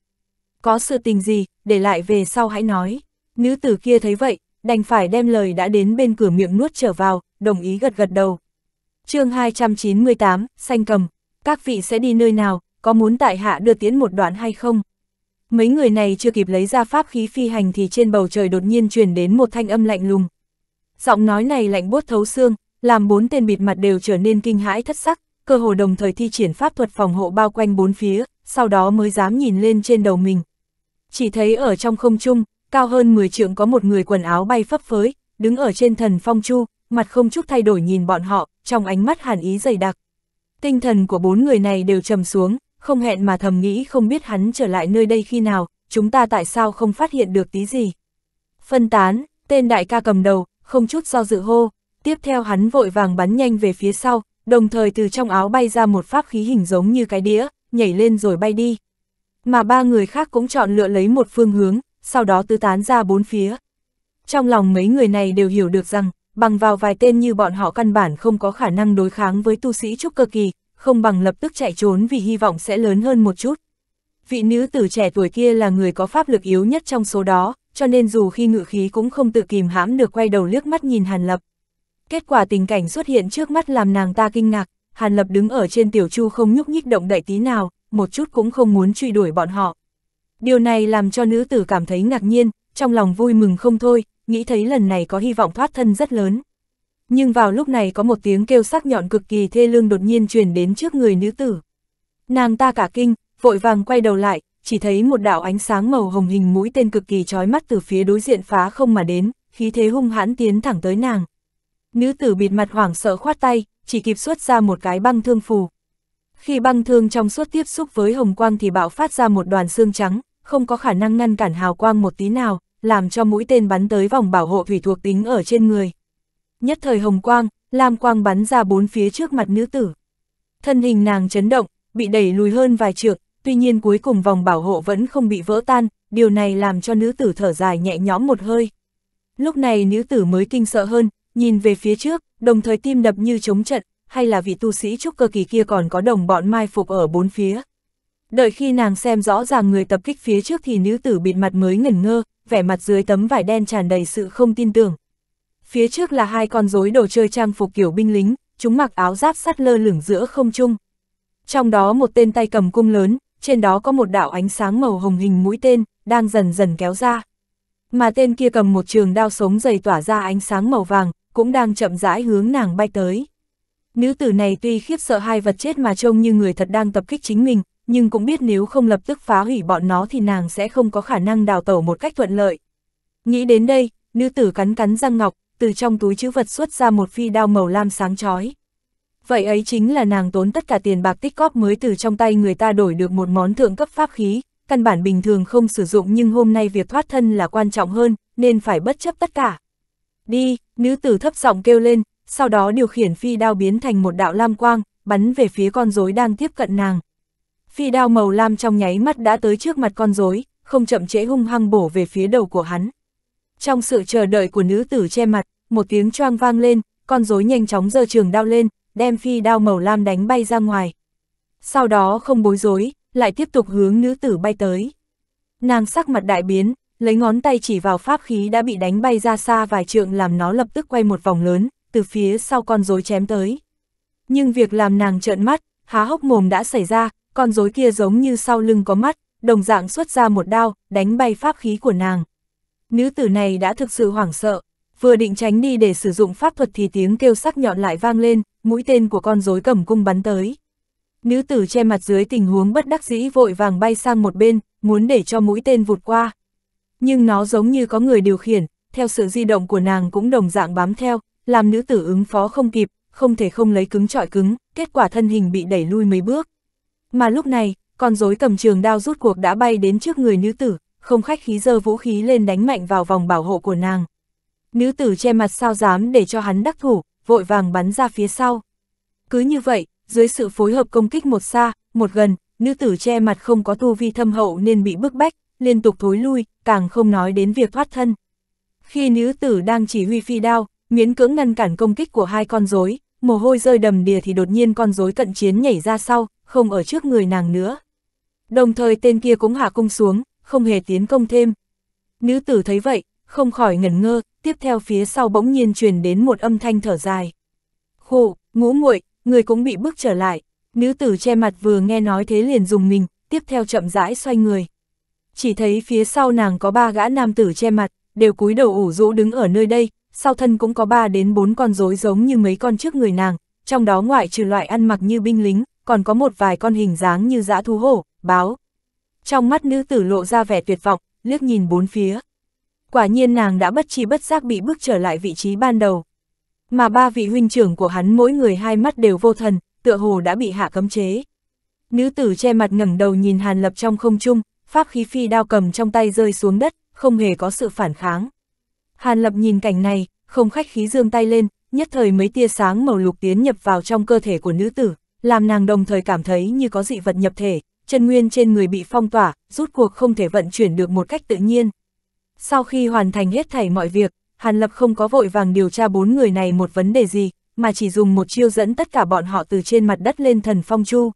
Có sự tình gì, để lại về sau hãy nói. Nữ tử kia thấy vậy, đành phải đem lời đã đến bên cửa miệng nuốt trở vào, đồng ý gật gật đầu. chương 298, xanh cầm, các vị sẽ đi nơi nào, có muốn tại hạ đưa tiến một đoạn hay không? Mấy người này chưa kịp lấy ra pháp khí phi hành thì trên bầu trời đột nhiên truyền đến một thanh âm lạnh lùng. Giọng nói này lạnh buốt thấu xương, làm bốn tên bịt mặt đều trở nên kinh hãi thất sắc, cơ hồ đồng thời thi triển pháp thuật phòng hộ bao quanh bốn phía, sau đó mới dám nhìn lên trên đầu mình. Chỉ thấy ở trong không trung, cao hơn 10 trượng có một người quần áo bay phấp phới, đứng ở trên thần phong chu, mặt không chút thay đổi nhìn bọn họ, trong ánh mắt hàn ý dày đặc. Tinh thần của bốn người này đều trầm xuống, không hẹn mà thầm nghĩ không biết hắn trở lại nơi đây khi nào, chúng ta tại sao không phát hiện được tí gì. Phân tán, tên đại ca cầm đầu, không chút do dự hô, tiếp theo hắn vội vàng bắn nhanh về phía sau, đồng thời từ trong áo bay ra một pháp khí hình giống như cái đĩa, nhảy lên rồi bay đi. Mà ba người khác cũng chọn lựa lấy một phương hướng, sau đó tứ tán ra bốn phía. Trong lòng mấy người này đều hiểu được rằng, bằng vào vài tên như bọn họ căn bản không có khả năng đối kháng với tu sĩ trúc cơ kỳ, không bằng lập tức chạy trốn vì hy vọng sẽ lớn hơn một chút. Vị nữ tử trẻ tuổi kia là người có pháp lực yếu nhất trong số đó, cho nên dù khi ngự khí cũng không tự kìm hãm được quay đầu liếc mắt nhìn Hàn Lập. Kết quả tình cảnh xuất hiện trước mắt làm nàng ta kinh ngạc, Hàn Lập đứng ở trên tiểu chu không nhúc nhích động đậy tí nào, một chút cũng không muốn truy đuổi bọn họ. Điều này làm cho nữ tử cảm thấy ngạc nhiên, trong lòng vui mừng không thôi, nghĩ thấy lần này có hy vọng thoát thân rất lớn. Nhưng vào lúc này có một tiếng kêu sắc nhọn cực kỳ thê lương đột nhiên truyền đến trước người nữ tử. Nàng ta cả kinh, vội vàng quay đầu lại, chỉ thấy một đạo ánh sáng màu hồng hình mũi tên cực kỳ chói mắt từ phía đối diện phá không mà đến, khí thế hung hãn tiến thẳng tới nàng. Nữ tử bịt mặt hoảng sợ khoát tay, chỉ kịp xuất ra một cái băng thương phù. Khi băng thương trong suốt tiếp xúc với hồng quang thì bạo phát ra một đoàn xương trắng, không có khả năng ngăn cản hào quang một tí nào, làm cho mũi tên bắn tới vòng bảo hộ thủy thuộc tính ở trên người. Nhất thời hồng quang, lam quang bắn ra bốn phía trước mặt nữ tử. Thân hình nàng chấn động, bị đẩy lùi hơn vài trượng, tuy nhiên cuối cùng vòng bảo hộ vẫn không bị vỡ tan, điều này làm cho nữ tử thở dài nhẹ nhõm một hơi. Lúc này nữ tử mới kinh sợ hơn, nhìn về phía trước, đồng thời tim đập như chống trận, hay là vị tu sĩ trúc cơ kỳ kia còn có đồng bọn mai phục ở bốn phía. Đợi khi nàng xem rõ ràng người tập kích phía trước thì nữ tử bịt mặt mới ngẩn ngơ, vẻ mặt dưới tấm vải đen tràn đầy sự không tin tưởng. Phía trước là hai con rối đồ chơi trang phục kiểu binh lính, chúng mặc áo giáp sắt lơ lửng giữa không trung. Trong đó một tên tay cầm cung lớn, trên đó có một đạo ánh sáng màu hồng hình mũi tên, đang dần dần kéo ra. Mà tên kia cầm một trường đao sống dày tỏa ra ánh sáng màu vàng, cũng đang chậm rãi hướng nàng bay tới. Nữ tử này tuy khiếp sợ hai vật chết mà trông như người thật đang tập kích chính mình, nhưng cũng biết nếu không lập tức phá hủy bọn nó thì nàng sẽ không có khả năng đào tẩu một cách thuận lợi. Nghĩ đến đây, nữ tử cắn cắn răng ngọc, từ trong túi chữ vật xuất ra một phi đao màu lam sáng chói. Vậy ấy chính là nàng tốn tất cả tiền bạc tích góp mới từ trong tay người ta đổi được một món thượng cấp pháp khí, căn bản bình thường không sử dụng nhưng hôm nay việc thoát thân là quan trọng hơn, nên phải bất chấp tất cả. Đi, nữ tử thấp giọng kêu lên, sau đó điều khiển phi đao biến thành một đạo lam quang, bắn về phía con rối đang tiếp cận nàng. Phi đao màu lam trong nháy mắt đã tới trước mặt con rối, không chậm trễ hung hăng bổ về phía đầu của hắn. Trong sự chờ đợi của nữ tử che mặt, một tiếng choang vang lên, con rối nhanh chóng giơ trường đao lên, đem phi đao màu lam đánh bay ra ngoài. Sau đó không bối rối, lại tiếp tục hướng nữ tử bay tới. Nàng sắc mặt đại biến, lấy ngón tay chỉ vào pháp khí đã bị đánh bay ra xa vài trượng làm nó lập tức quay một vòng lớn, từ phía sau con rối chém tới. Nhưng việc làm nàng trợn mắt, há hốc mồm đã xảy ra, con rối kia giống như sau lưng có mắt, đồng dạng xuất ra một đao, đánh bay pháp khí của nàng. Nữ tử này đã thực sự hoảng sợ, vừa định tránh đi để sử dụng pháp thuật thì tiếng kêu sắc nhọn lại vang lên, mũi tên của con rối cầm cung bắn tới. Nữ tử che mặt dưới tình huống bất đắc dĩ vội vàng bay sang một bên, muốn để cho mũi tên vụt qua. Nhưng nó giống như có người điều khiển, theo sự di động của nàng cũng đồng dạng bám theo, làm nữ tử ứng phó không kịp, không thể không lấy cứng trọi cứng, kết quả thân hình bị đẩy lui mấy bước. Mà lúc này, con rối cầm trường đao rút cuộc đã bay đến trước người nữ tử, không khách khí giơ vũ khí lên đánh mạnh vào vòng bảo hộ của nàng. Nữ tử che mặt sao dám để cho hắn đắc thủ, vội vàng bắn ra phía sau. Cứ như vậy, dưới sự phối hợp công kích một xa, một gần, nữ tử che mặt không có tu vi thâm hậu nên bị bức bách, liên tục thối lui, càng không nói đến việc thoát thân. Khi nữ tử đang chỉ huy phi đao, miễn cưỡng ngăn cản công kích của hai con rối, mồ hôi rơi đầm đìa thì đột nhiên con rối cận chiến nhảy ra sau, không ở trước người nàng nữa. Đồng thời tên kia cũng hạ cung xuống, không hề tiến công thêm. Nữ tử thấy vậy, không khỏi ngẩn ngơ, tiếp theo phía sau bỗng nhiên truyền đến một âm thanh thở dài. Khổ, ngũ muội, người cũng bị bước trở lại. Nữ tử che mặt vừa nghe nói thế liền dùng mình, tiếp theo chậm rãi xoay người. Chỉ thấy phía sau nàng có ba gã nam tử che mặt, đều cúi đầu ủ rũ đứng ở nơi đây, sau thân cũng có 3 đến 4 con rối giống như mấy con trước người nàng, trong đó ngoại trừ loại ăn mặc như binh lính, còn có một vài con hình dáng như dã thú hổ, báo. Trong mắt nữ tử lộ ra vẻ tuyệt vọng, liếc nhìn bốn phía. Quả nhiên nàng đã bất chi bất giác bị bước trở lại vị trí ban đầu. Mà ba vị huynh trưởng của hắn mỗi người hai mắt đều vô thần, tựa hồ đã bị hạ cấm chế. Nữ tử che mặt ngẩng đầu nhìn Hàn Lập trong không trung, pháp khí phi đao cầm trong tay rơi xuống đất, không hề có sự phản kháng. Hàn Lập nhìn cảnh này, không khách khí dương tay lên, nhất thời mấy tia sáng màu lục tiến nhập vào trong cơ thể của nữ tử, làm nàng đồng thời cảm thấy như có dị vật nhập thể, chân nguyên trên người bị phong tỏa, rút cuộc không thể vận chuyển được một cách tự nhiên. Sau khi hoàn thành hết thảy mọi việc, Hàn Lập không có vội vàng điều tra bốn người này một vấn đề gì, mà chỉ dùng một chiêu dẫn tất cả bọn họ từ trên mặt đất lên thần phong chu.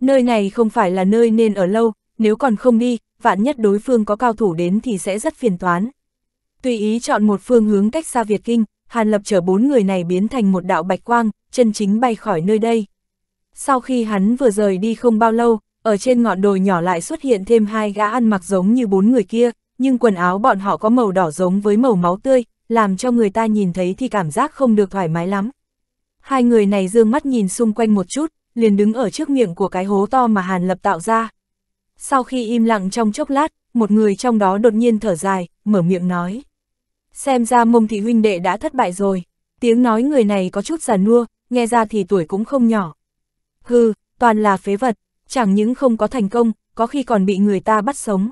Nơi này không phải là nơi nên ở lâu, nếu còn không đi, vạn nhất đối phương có cao thủ đến thì sẽ rất phiền toán. Tùy ý chọn một phương hướng cách xa Việt Kinh, Hàn Lập chở bốn người này biến thành một đạo bạch quang, chân chính bay khỏi nơi đây. Sau khi hắn vừa rời đi không bao lâu, ở trên ngọn đồi nhỏ lại xuất hiện thêm hai gã ăn mặc giống như bốn người kia, nhưng quần áo bọn họ có màu đỏ giống với màu máu tươi, làm cho người ta nhìn thấy thì cảm giác không được thoải mái lắm. Hai người này dương mắt nhìn xung quanh một chút, liền đứng ở trước miệng của cái hố to mà Hàn Lập tạo ra, sau khi im lặng trong chốc lát, một người trong đó đột nhiên thở dài, mở miệng nói. Xem ra mông thị huynh đệ đã thất bại rồi, tiếng nói người này có chút già nua, nghe ra thì tuổi cũng không nhỏ. Hừ, toàn là phế vật, chẳng những không có thành công, có khi còn bị người ta bắt sống.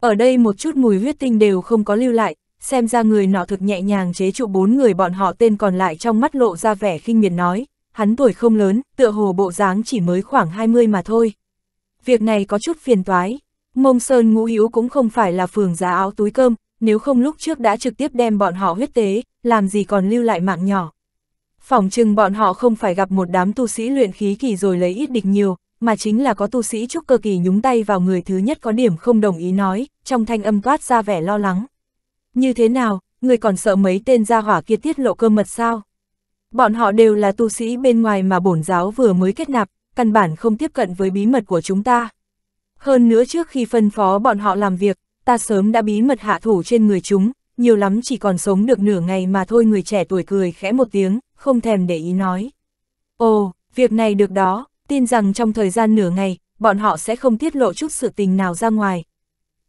Ở đây một chút mùi huyết tinh đều không có lưu lại, xem ra người nọ thực nhẹ nhàng chế trụ bốn người bọn họ tên còn lại trong mắt lộ ra vẻ khinh miệt nói, hắn tuổi không lớn, tựa hồ bộ dáng chỉ mới khoảng 20 mà thôi, việc này có chút phiền toái. Mông Sơn Ngũ Hữu cũng không phải là phường giá áo túi cơm, nếu không lúc trước đã trực tiếp đem bọn họ huyết tế, làm gì còn lưu lại mạng nhỏ. Phỏng chừng bọn họ không phải gặp một đám tu sĩ luyện khí kỳ rồi lấy ít địch nhiều, mà chính là có tu sĩ trúc cơ kỳ nhúng tay vào người thứ nhất có điểm không đồng ý nói, trong thanh âm toát ra vẻ lo lắng. Như thế nào, người còn sợ mấy tên gia hỏa kia tiết lộ cơ mật sao? Bọn họ đều là tu sĩ bên ngoài mà bổn giáo vừa mới kết nạp, căn bản không tiếp cận với bí mật của chúng ta. Hơn nữa trước khi phân phó bọn họ làm việc, ta sớm đã bí mật hạ thủ trên người chúng, nhiều lắm chỉ còn sống được nửa ngày mà thôi người trẻ tuổi cười khẽ một tiếng, không thèm để ý nói. Ồ, việc này được đó, tin rằng trong thời gian nửa ngày, bọn họ sẽ không tiết lộ chút sự tình nào ra ngoài.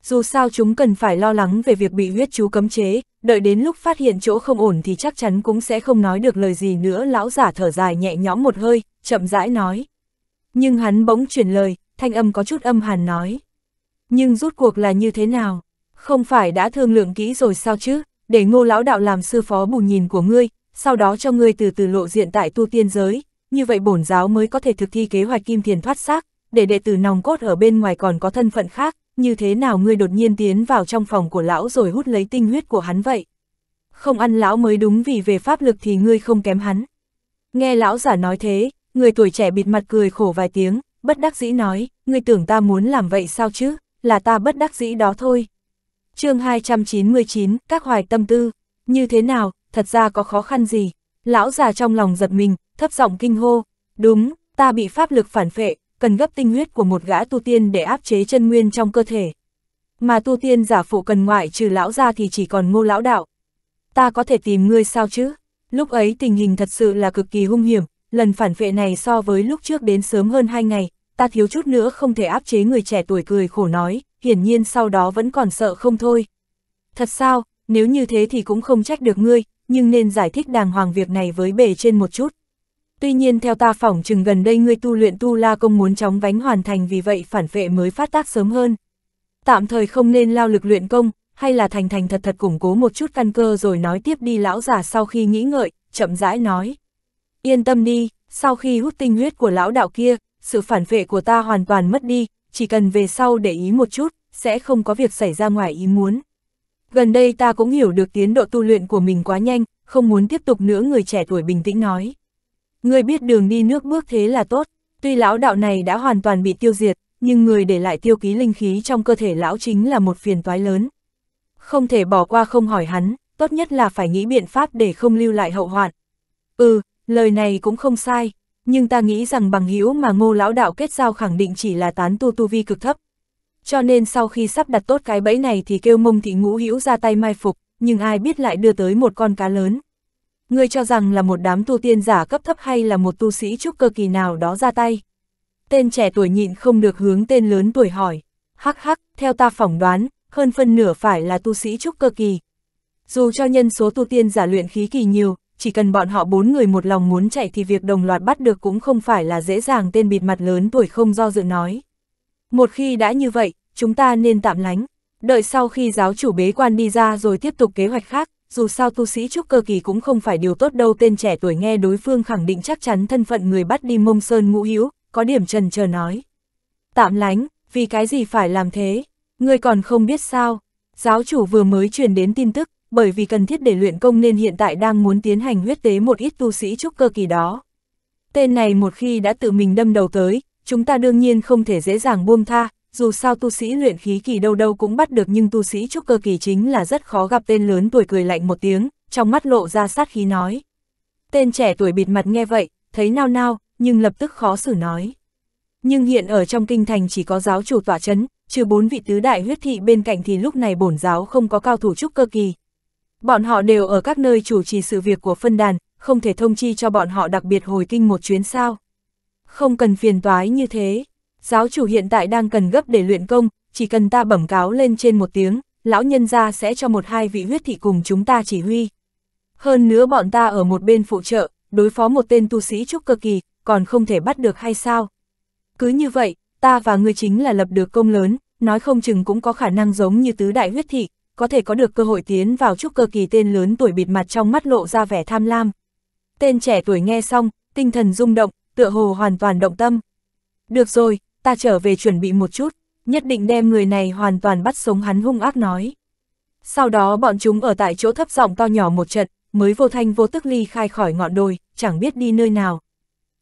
Dù sao chúng cần phải lo lắng về việc bị huyết chú cấm chế, đợi đến lúc phát hiện chỗ không ổn thì chắc chắn cũng sẽ không nói được lời gì nữa lão giả thở dài nhẹ nhõm một hơi, chậm rãi nói. Nhưng hắn bỗng chuyển lời, thanh âm có chút âm hàn nói. Nhưng rút cuộc là như thế nào? Không phải đã thương lượng kỹ rồi sao chứ? Để ngô lão đạo làm sư phó bù nhìn của ngươi, sau đó cho ngươi từ từ lộ diện tại tu tiên giới. Như vậy bổn giáo mới có thể thực thi kế hoạch kim thiền thoát xác, để đệ tử nòng cốt ở bên ngoài còn có thân phận khác. Như thế nào ngươi đột nhiên tiến vào trong phòng của lão rồi hút lấy tinh huyết của hắn vậy? Không ăn lão mới đúng vì về pháp lực thì ngươi không kém hắn. Nghe lão giả nói thế, người tuổi trẻ bịt mặt cười khổ vài tiếng, bất đắc dĩ nói, ngươi tưởng ta muốn làm vậy sao chứ, là ta bất đắc dĩ đó thôi. chương 299, các hoài tâm tư, như thế nào, thật ra có khó khăn gì, lão già trong lòng giật mình, thấp giọng kinh hô, đúng, ta bị pháp lực phản phệ, cần gấp tinh huyết của một gã tu tiên để áp chế chân nguyên trong cơ thể. Mà tu tiên giả phụ cần ngoại trừ lão ra thì chỉ còn ngô lão đạo. Ta có thể tìm ngươi sao chứ? Lúc ấy tình hình thật sự là cực kỳ hung hiểm, lần phản vệ này so với lúc trước đến sớm hơn 2 ngày, ta thiếu chút nữa không thể áp chế người trẻ tuổi cười khổ nói, hiển nhiên sau đó vẫn còn sợ không thôi. Thật sao, nếu như thế thì cũng không trách được ngươi, nhưng nên giải thích đàng hoàng việc này với bề trên một chút. Tuy nhiên theo ta phỏng chừng gần đây ngươi tu luyện tu la công muốn chóng vánh hoàn thành vì vậy phản vệ mới phát tác sớm hơn. Tạm thời không nên lao lực luyện công, hay là thành thành thật thật củng cố một chút căn cơ rồi nói tiếp đi lão già sau khi nghĩ ngợi, chậm rãi nói. Yên tâm đi, sau khi hút tinh huyết của lão đạo kia, sự phản vệ của ta hoàn toàn mất đi, chỉ cần về sau để ý một chút, sẽ không có việc xảy ra ngoài ý muốn. Gần đây ta cũng hiểu được tiến độ tu luyện của mình quá nhanh, không muốn tiếp tục nữa người trẻ tuổi bình tĩnh nói. Người biết đường đi nước bước thế là tốt, tuy lão đạo này đã hoàn toàn bị tiêu diệt, nhưng người để lại tiêu ký linh khí trong cơ thể lão chính là một phiền toái lớn. Không thể bỏ qua không hỏi hắn, tốt nhất là phải nghĩ biện pháp để không lưu lại hậu hoạn. Ừ, Lời này cũng không sai, nhưng ta nghĩ rằng bằng hữu mà ngô lão đạo kết giao khẳng định chỉ là tán tu tu vi cực thấp. Cho nên sau khi sắp đặt tốt cái bẫy này thì kêu mông thị ngũ hữu ra tay mai phục, nhưng ai biết lại đưa tới một con cá lớn. Ngươi cho rằng là một đám tu tiên giả cấp thấp hay là một tu sĩ trúc cơ kỳ nào đó ra tay. Tên trẻ tuổi nhịn không được hướng tên lớn tuổi hỏi. Hắc hắc, theo ta phỏng đoán, hơn phân nửa phải là tu sĩ trúc cơ kỳ. Dù cho nhân số tu tiên giả luyện khí kỳ nhiều, chỉ cần bọn họ bốn người một lòng muốn chạy thì việc đồng loạt bắt được cũng không phải là dễ dàng tên bịt mặt lớn tuổi không do dự nói. Một khi đã như vậy, chúng ta nên tạm lánh, đợi sau khi giáo chủ bế quan đi ra rồi tiếp tục kế hoạch khác, dù sao tu sĩ trúc cơ kỳ cũng không phải điều tốt đâu tên trẻ tuổi nghe đối phương khẳng định chắc chắn thân phận người bắt đi mông sơn ngũ hữu có điểm trần chờ nói. Tạm lánh, vì cái gì phải làm thế, ngươi còn không biết sao, giáo chủ vừa mới truyền đến tin tức, bởi vì cần thiết để luyện công nên hiện tại đang muốn tiến hành huyết tế một ít tu sĩ trúc cơ kỳ đó. Tên này một khi đã tự mình đâm đầu tới, chúng ta đương nhiên không thể dễ dàng buông tha, dù sao tu sĩ luyện khí kỳ đâu đâu cũng bắt được nhưng tu sĩ trúc cơ kỳ chính là rất khó gặp tên lớn tuổi cười lạnh một tiếng, trong mắt lộ ra sát khí nói. Tên trẻ tuổi bịt mặt nghe vậy, thấy nao nao, nhưng lập tức khó xử nói. Nhưng hiện ở trong kinh thành chỉ có giáo chủ tỏa chấn, trừ bốn vị tứ đại huyết thị bên cạnh thì lúc này bổn giáo không có cao thủ trúc cơ kỳ, Bọn họ đều ở các nơi chủ trì sự việc của phân đàn, không thể thông chi cho bọn họ đặc biệt hồi kinh một chuyến sao. Không cần phiền toái như thế, giáo chủ hiện tại đang cần gấp để luyện công, chỉ cần ta bẩm cáo lên trên một tiếng, lão nhân gia sẽ cho một hai vị huyết thị cùng chúng ta chỉ huy. Hơn nữa bọn ta ở một bên phụ trợ, đối phó một tên tu sĩ trúc cơ kỳ, còn không thể bắt được hay sao. Cứ như vậy, ta và ngươi chính là lập được công lớn, nói không chừng cũng có khả năng giống như tứ đại huyết thị, có thể có được cơ hội tiến vào trúc cơ kỳ tên lớn tuổi bịt mặt trong mắt lộ ra vẻ tham lam. Tên trẻ tuổi nghe xong, tinh thần rung động, tựa hồ hoàn toàn động tâm. Được rồi, ta trở về chuẩn bị một chút, nhất định đem người này hoàn toàn bắt sống hắn hung ác nói. Sau đó bọn chúng ở tại chỗ thấp giọng to nhỏ một trận, mới vô thanh vô tức ly khai khỏi ngọn đồi, chẳng biết đi nơi nào.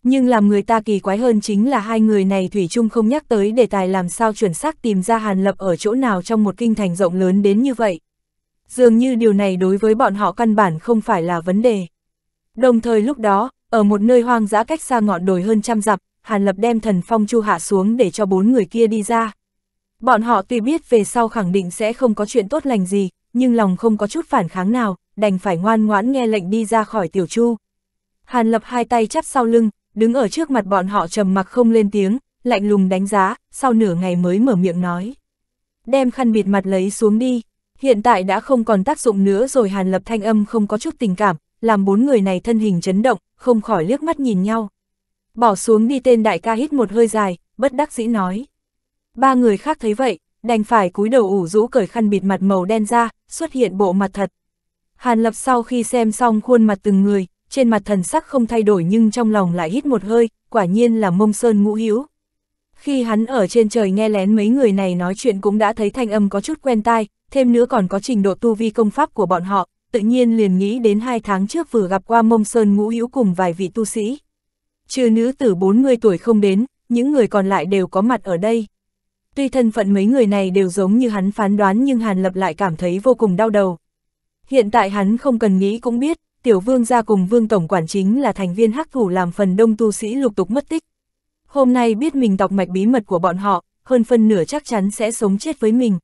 Nhưng làm người ta kỳ quái hơn chính là hai người này Thủy chung không nhắc tới đề tài làm sao chuẩn xác tìm ra Hàn Lập ở chỗ nào trong một kinh thành rộng lớn đến như vậy. Dường như điều này đối với bọn họ căn bản không phải là vấn đề. Đồng thời lúc đó, ở một nơi hoang dã cách xa ngọn đồi hơn trăm dặm, Hàn Lập đem thần phong chu hạ xuống để cho bốn người kia đi ra. Bọn họ tuy biết về sau khẳng định sẽ không có chuyện tốt lành gì, nhưng lòng không có chút phản kháng nào, đành phải ngoan ngoãn nghe lệnh đi ra khỏi tiểu chu. Hàn Lập hai tay chắp sau lưng, đứng ở trước mặt bọn họ trầm mặc không lên tiếng, lạnh lùng đánh giá, sau nửa ngày mới mở miệng nói. Đem khăn bịt mặt lấy xuống đi, hiện tại đã không còn tác dụng nữa rồi Hàn Lập thanh âm không có chút tình cảm, làm bốn người này thân hình chấn động, không khỏi liếc mắt nhìn nhau. Bỏ xuống đi tên đại ca hít một hơi dài, bất đắc dĩ nói. Ba người khác thấy vậy, đành phải cúi đầu ủ rũ cởi khăn bịt mặt màu đen ra, xuất hiện bộ mặt thật. Hàn Lập sau khi xem xong khuôn mặt từng người, trên mặt thần sắc không thay đổi nhưng trong lòng lại hít một hơi, quả nhiên là mông sơn ngũ hữu Khi hắn ở trên trời nghe lén mấy người này nói chuyện cũng đã thấy thanh âm có chút quen tai, thêm nữa còn có trình độ tu vi công pháp của bọn họ, tự nhiên liền nghĩ đến hai tháng trước vừa gặp qua mông sơn ngũ hữu cùng vài vị tu sĩ. Trừ nữ tử 40 tuổi không đến, những người còn lại đều có mặt ở đây. Tuy thân phận mấy người này đều giống như hắn phán đoán nhưng Hàn Lập lại cảm thấy vô cùng đau đầu. Hiện tại hắn không cần nghĩ cũng biết, tiểu vương gia cùng vương tổng quản chính là thành viên hắc thủ làm phần đông tu sĩ lục tục mất tích. Hôm nay biết mình đọc mạch bí mật của bọn họ, hơn phân nửa chắc chắn sẽ sống chết với mình.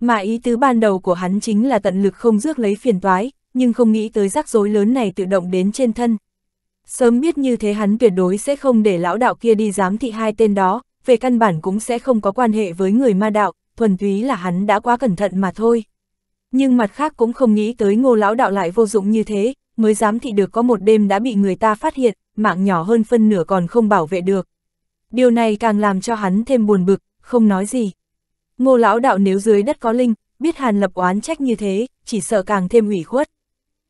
Mà ý tứ ban đầu của hắn chính là tận lực không rước lấy phiền toái, nhưng không nghĩ tới rắc rối lớn này tự động đến trên thân. Sớm biết như thế hắn tuyệt đối sẽ không để lão đạo kia đi giám thị hai tên đó, về căn bản cũng sẽ không có quan hệ với người ma đạo, thuần túy là hắn đã quá cẩn thận mà thôi nhưng mặt khác cũng không nghĩ tới ngô lão đạo lại vô dụng như thế, mới dám thị được có một đêm đã bị người ta phát hiện, mạng nhỏ hơn phân nửa còn không bảo vệ được. Điều này càng làm cho hắn thêm buồn bực, không nói gì. Ngô lão đạo nếu dưới đất có linh, biết Hàn Lập oán trách như thế, chỉ sợ càng thêm ủy khuất.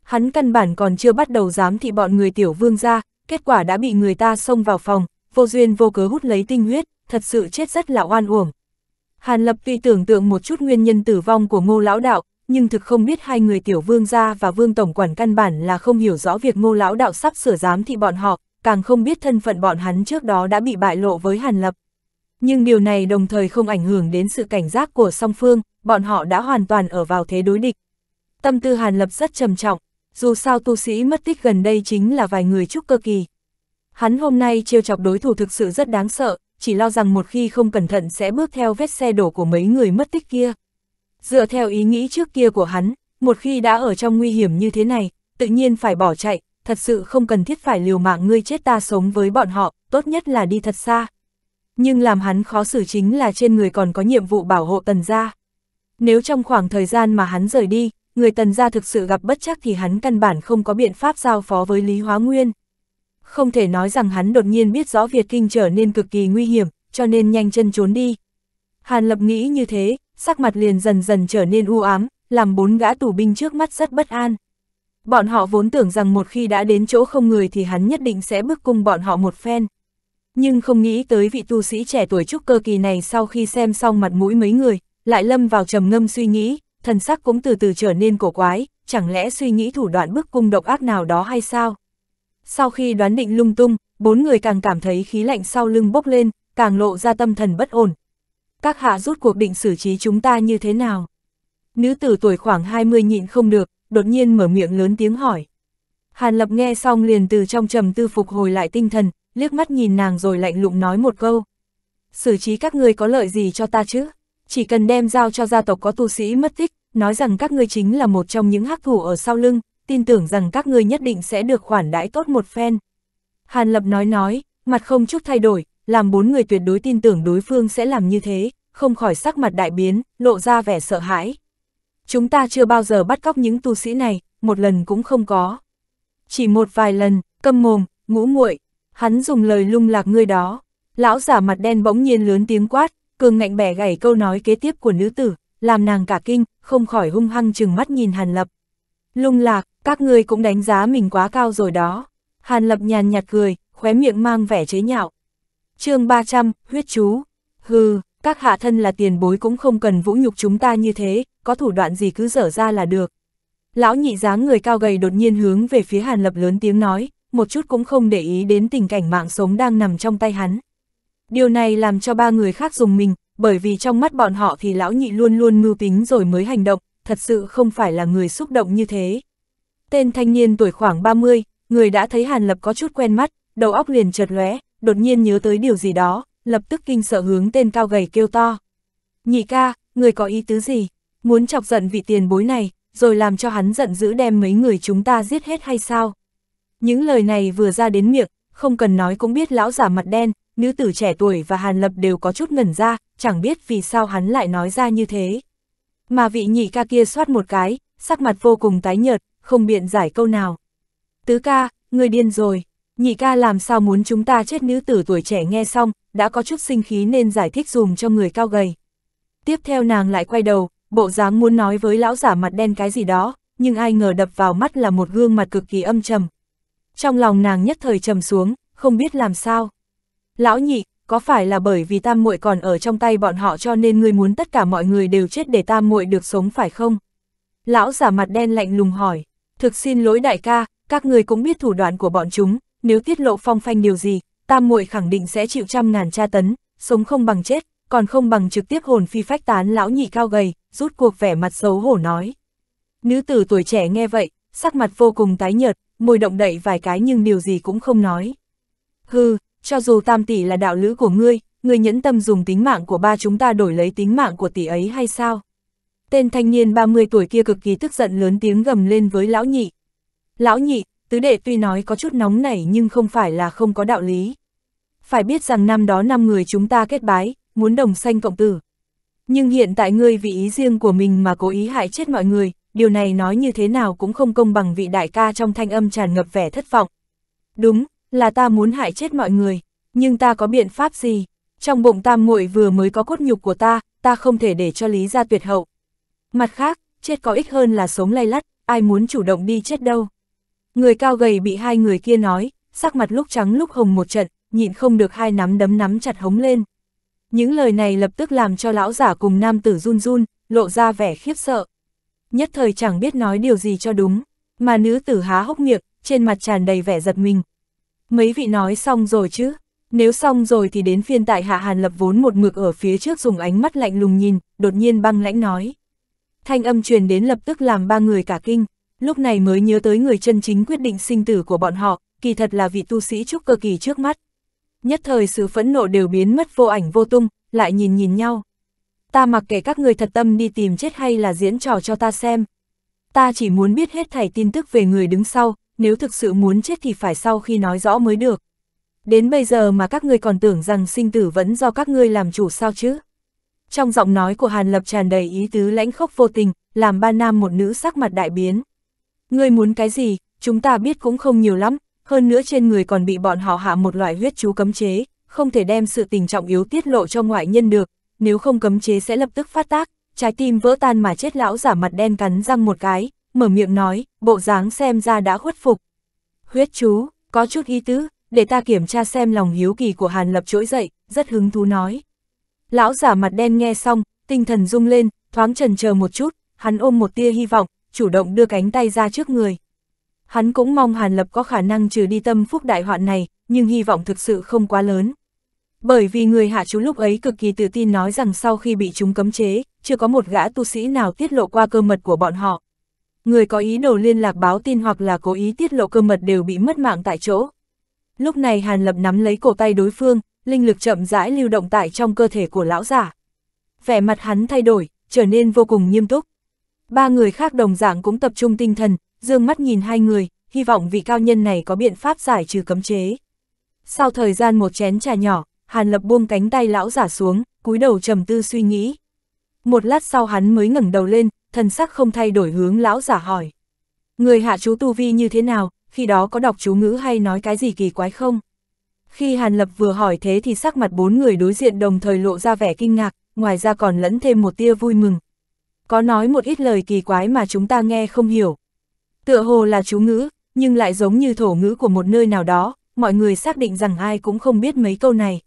Hắn căn bản còn chưa bắt đầu dám thị bọn người tiểu vương ra, kết quả đã bị người ta xông vào phòng, vô duyên vô cớ hút lấy tinh huyết, thật sự chết rất là oan uổng. Hàn Lập tuy tưởng tượng một chút nguyên nhân tử vong của ngô lão đạo, nhưng thực không biết hai người tiểu vương gia và vương tổng quản căn bản là không hiểu rõ việc ngô lão đạo sắp sửa giám thị bọn họ, càng không biết thân phận bọn hắn trước đó đã bị bại lộ với Hàn Lập. Nhưng điều này đồng thời không ảnh hưởng đến sự cảnh giác của song phương, bọn họ đã hoàn toàn ở vào thế đối địch. Tâm tư Hàn Lập rất trầm trọng, dù sao tu sĩ mất tích gần đây chính là vài người trúc cơ kỳ. Hắn hôm nay trêu chọc đối thủ thực sự rất đáng sợ, chỉ lo rằng một khi không cẩn thận sẽ bước theo vết xe đổ của mấy người mất tích kia. Dựa theo ý nghĩ trước kia của hắn, một khi đã ở trong nguy hiểm như thế này, tự nhiên phải bỏ chạy, thật sự không cần thiết phải liều mạng ngươi chết ta sống với bọn họ, tốt nhất là đi thật xa. Nhưng làm hắn khó xử chính là trên người còn có nhiệm vụ bảo hộ tần gia. Nếu trong khoảng thời gian mà hắn rời đi, người tần gia thực sự gặp bất chắc thì hắn căn bản không có biện pháp giao phó với Lý Hóa Nguyên. Không thể nói rằng hắn đột nhiên biết rõ Việt Kinh trở nên cực kỳ nguy hiểm, cho nên nhanh chân trốn đi. Hàn Lập nghĩ như thế, sắc mặt liền dần dần trở nên u ám, làm bốn gã tù binh trước mắt rất bất an. Bọn họ vốn tưởng rằng một khi đã đến chỗ không người thì hắn nhất định sẽ bước cung bọn họ một phen. Nhưng không nghĩ tới vị tu sĩ trẻ tuổi trúc cơ kỳ này sau khi xem xong mặt mũi mấy người, lại lâm vào trầm ngâm suy nghĩ, thần sắc cũng từ từ trở nên cổ quái, chẳng lẽ suy nghĩ thủ đoạn bức cung độc ác nào đó hay sao? Sau khi đoán định lung tung, bốn người càng cảm thấy khí lạnh sau lưng bốc lên, càng lộ ra tâm thần bất ổn, các hạ rút cuộc định xử trí chúng ta như thế nào? Nữ tử tuổi khoảng 20 nhịn không được, đột nhiên mở miệng lớn tiếng hỏi. Hàn Lập nghe xong liền từ trong trầm tư phục hồi lại tinh thần, liếc mắt nhìn nàng rồi lạnh lụng nói một câu. Xử trí các ngươi có lợi gì cho ta chứ? Chỉ cần đem giao cho gia tộc có tu sĩ mất tích, nói rằng các ngươi chính là một trong những hắc thủ ở sau lưng, tin tưởng rằng các ngươi nhất định sẽ được khoản đãi tốt một phen. Hàn Lập nói nói, mặt không chút thay đổi, làm bốn người tuyệt đối tin tưởng đối phương sẽ làm như thế, không khỏi sắc mặt đại biến, lộ ra vẻ sợ hãi. Chúng ta chưa bao giờ bắt cóc những tu sĩ này, một lần cũng không có. Chỉ một vài lần, câm mồm, ngũ nguội, hắn dùng lời lung lạc ngươi đó. Lão giả mặt đen bỗng nhiên lớn tiếng quát, cường ngạnh bẻ gãy câu nói kế tiếp của nữ tử, làm nàng cả kinh, không khỏi hung hăng chừng mắt nhìn Hàn Lập. Lung lạc, các ngươi cũng đánh giá mình quá cao rồi đó. Hàn Lập nhàn nhạt cười, khóe miệng mang vẻ chế nhạo, chương 300, huyết chú. Hừ, các hạ thân là tiền bối cũng không cần vũ nhục chúng ta như thế, có thủ đoạn gì cứ dở ra là được. Lão nhị dáng người cao gầy đột nhiên hướng về phía Hàn Lập lớn tiếng nói, một chút cũng không để ý đến tình cảnh mạng sống đang nằm trong tay hắn. Điều này làm cho ba người khác dùng mình, bởi vì trong mắt bọn họ thì lão nhị luôn luôn mưu tính rồi mới hành động, thật sự không phải là người xúc động như thế. Tên thanh niên tuổi khoảng 30, người đã thấy Hàn Lập có chút quen mắt, đầu óc liền chợt lóe, đột nhiên nhớ tới điều gì đó, lập tức kinh sợ hướng tên cao gầy kêu to. Nhị ca, người có ý tứ gì? Muốn chọc giận vị tiền bối này, rồi làm cho hắn giận dữ đem mấy người chúng ta giết hết hay sao? Những lời này vừa ra đến miệng, không cần nói cũng biết lão giả mặt đen, nữ tử trẻ tuổi và Hàn Lập đều có chút ngẩn ra, chẳng biết vì sao hắn lại nói ra như thế. Mà vị nhị ca kia xoát một cái, sắc mặt vô cùng tái nhợt, không biện giải câu nào. Tứ ca, người điên rồi, nhị ca làm sao muốn chúng ta chết nữ tử tuổi trẻ nghe xong, đã có chút sinh khí nên giải thích dùm cho người cao gầy. Tiếp theo nàng lại quay đầu, bộ dáng muốn nói với lão giả mặt đen cái gì đó, nhưng ai ngờ đập vào mắt là một gương mặt cực kỳ âm trầm. Trong lòng nàng nhất thời trầm xuống, không biết làm sao. Lão nhị, có phải là bởi vì tam muội còn ở trong tay bọn họ cho nên ngươi muốn tất cả mọi người đều chết để tam muội được sống phải không? Lão giả mặt đen lạnh lùng hỏi, thực xin lỗi đại ca, các người cũng biết thủ đoạn của bọn chúng, nếu tiết lộ phong phanh điều gì, tam muội khẳng định sẽ chịu trăm ngàn tra tấn, sống không bằng chết, còn không bằng trực tiếp hồn phi phách tán lão nhị cao gầy, rút cuộc vẻ mặt xấu hổ nói. Nữ tử tuổi trẻ nghe vậy, sắc mặt vô cùng tái nhợt, môi động đậy vài cái nhưng điều gì cũng không nói. Hừ, cho dù tam tỷ là đạo lữ của ngươi, ngươi nhẫn tâm dùng tính mạng của ba chúng ta đổi lấy tính mạng của tỷ ấy hay sao? Tên thanh niên 30 tuổi kia cực kỳ tức giận lớn tiếng gầm lên với lão nhị. Lão nhị, tứ đệ tuy nói có chút nóng nảy nhưng không phải là không có đạo lý. Phải biết rằng năm đó năm người chúng ta kết bái, muốn đồng sanh cộng tử. Nhưng hiện tại ngươi vì ý riêng của mình mà cố ý hại chết mọi người, điều này nói như thế nào cũng không công bằng vị đại ca trong thanh âm tràn ngập vẻ thất vọng. Đúng, là ta muốn hại chết mọi người, nhưng ta có biện pháp gì? Trong bụng tam muội vừa mới có cốt nhục của ta, ta không thể để cho lý ra tuyệt hậu. Mặt khác, chết có ích hơn là sống lay lắt, ai muốn chủ động đi chết đâu. Người cao gầy bị hai người kia nói, sắc mặt lúc trắng lúc hồng một trận, nhịn không được hai nắm đấm nắm chặt hống lên. Những lời này lập tức làm cho lão giả cùng nam tử run run, lộ ra vẻ khiếp sợ. Nhất thời chẳng biết nói điều gì cho đúng, mà nữ tử há hốc miệng, trên mặt tràn đầy vẻ giật mình. Mấy vị nói xong rồi chứ, nếu xong rồi thì đến phiên tại hạ hàn lập vốn một mực ở phía trước dùng ánh mắt lạnh lùng nhìn, đột nhiên băng lãnh nói. Thanh âm truyền đến lập tức làm ba người cả kinh, lúc này mới nhớ tới người chân chính quyết định sinh tử của bọn họ, kỳ thật là vị tu sĩ trúc cơ kỳ trước mắt. Nhất thời sự phẫn nộ đều biến mất vô ảnh vô tung, lại nhìn nhìn nhau. Ta mặc kệ các người thật tâm đi tìm chết hay là diễn trò cho ta xem. Ta chỉ muốn biết hết thảy tin tức về người đứng sau, nếu thực sự muốn chết thì phải sau khi nói rõ mới được. Đến bây giờ mà các ngươi còn tưởng rằng sinh tử vẫn do các ngươi làm chủ sao chứ? Trong giọng nói của Hàn Lập tràn đầy ý tứ lãnh khốc vô tình, làm ba nam một nữ sắc mặt đại biến. Ngươi muốn cái gì, chúng ta biết cũng không nhiều lắm, hơn nữa trên người còn bị bọn họ hạ một loại huyết chú cấm chế, không thể đem sự tình trọng yếu tiết lộ cho ngoại nhân được, nếu không cấm chế sẽ lập tức phát tác, trái tim vỡ tan mà chết lão giả mặt đen cắn răng một cái, mở miệng nói, bộ dáng xem ra đã khuất phục. Huyết chú, có chút ý tứ, để ta kiểm tra xem lòng hiếu kỳ của Hàn Lập trỗi dậy, rất hứng thú nói. Lão giả mặt đen nghe xong, tinh thần rung lên, thoáng trần chờ một chút, hắn ôm một tia hy vọng, chủ động đưa cánh tay ra trước người. Hắn cũng mong Hàn Lập có khả năng trừ đi tâm phúc đại hoạn này, nhưng hy vọng thực sự không quá lớn. Bởi vì người hạ chú lúc ấy cực kỳ tự tin nói rằng sau khi bị chúng cấm chế, chưa có một gã tu sĩ nào tiết lộ qua cơ mật của bọn họ. Người có ý đồ liên lạc báo tin hoặc là cố ý tiết lộ cơ mật đều bị mất mạng tại chỗ. Lúc này Hàn Lập nắm lấy cổ tay đối phương, linh lực chậm rãi lưu động tại trong cơ thể của lão giả. Vẻ mặt hắn thay đổi, trở nên vô cùng nghiêm túc ba người khác đồng dạng cũng tập trung tinh thần, dương mắt nhìn hai người, hy vọng vị cao nhân này có biện pháp giải trừ cấm chế. Sau thời gian một chén trà nhỏ, Hàn Lập buông cánh tay lão giả xuống, cúi đầu trầm tư suy nghĩ. Một lát sau hắn mới ngẩng đầu lên, thần sắc không thay đổi hướng lão giả hỏi. Người hạ chú tu vi như thế nào, khi đó có đọc chú ngữ hay nói cái gì kỳ quái không? Khi Hàn Lập vừa hỏi thế thì sắc mặt bốn người đối diện đồng thời lộ ra vẻ kinh ngạc, ngoài ra còn lẫn thêm một tia vui mừng, có nói một ít lời kỳ quái mà chúng ta nghe không hiểu. Tựa hồ là chú ngữ, nhưng lại giống như thổ ngữ của một nơi nào đó, mọi người xác định rằng ai cũng không biết mấy câu này.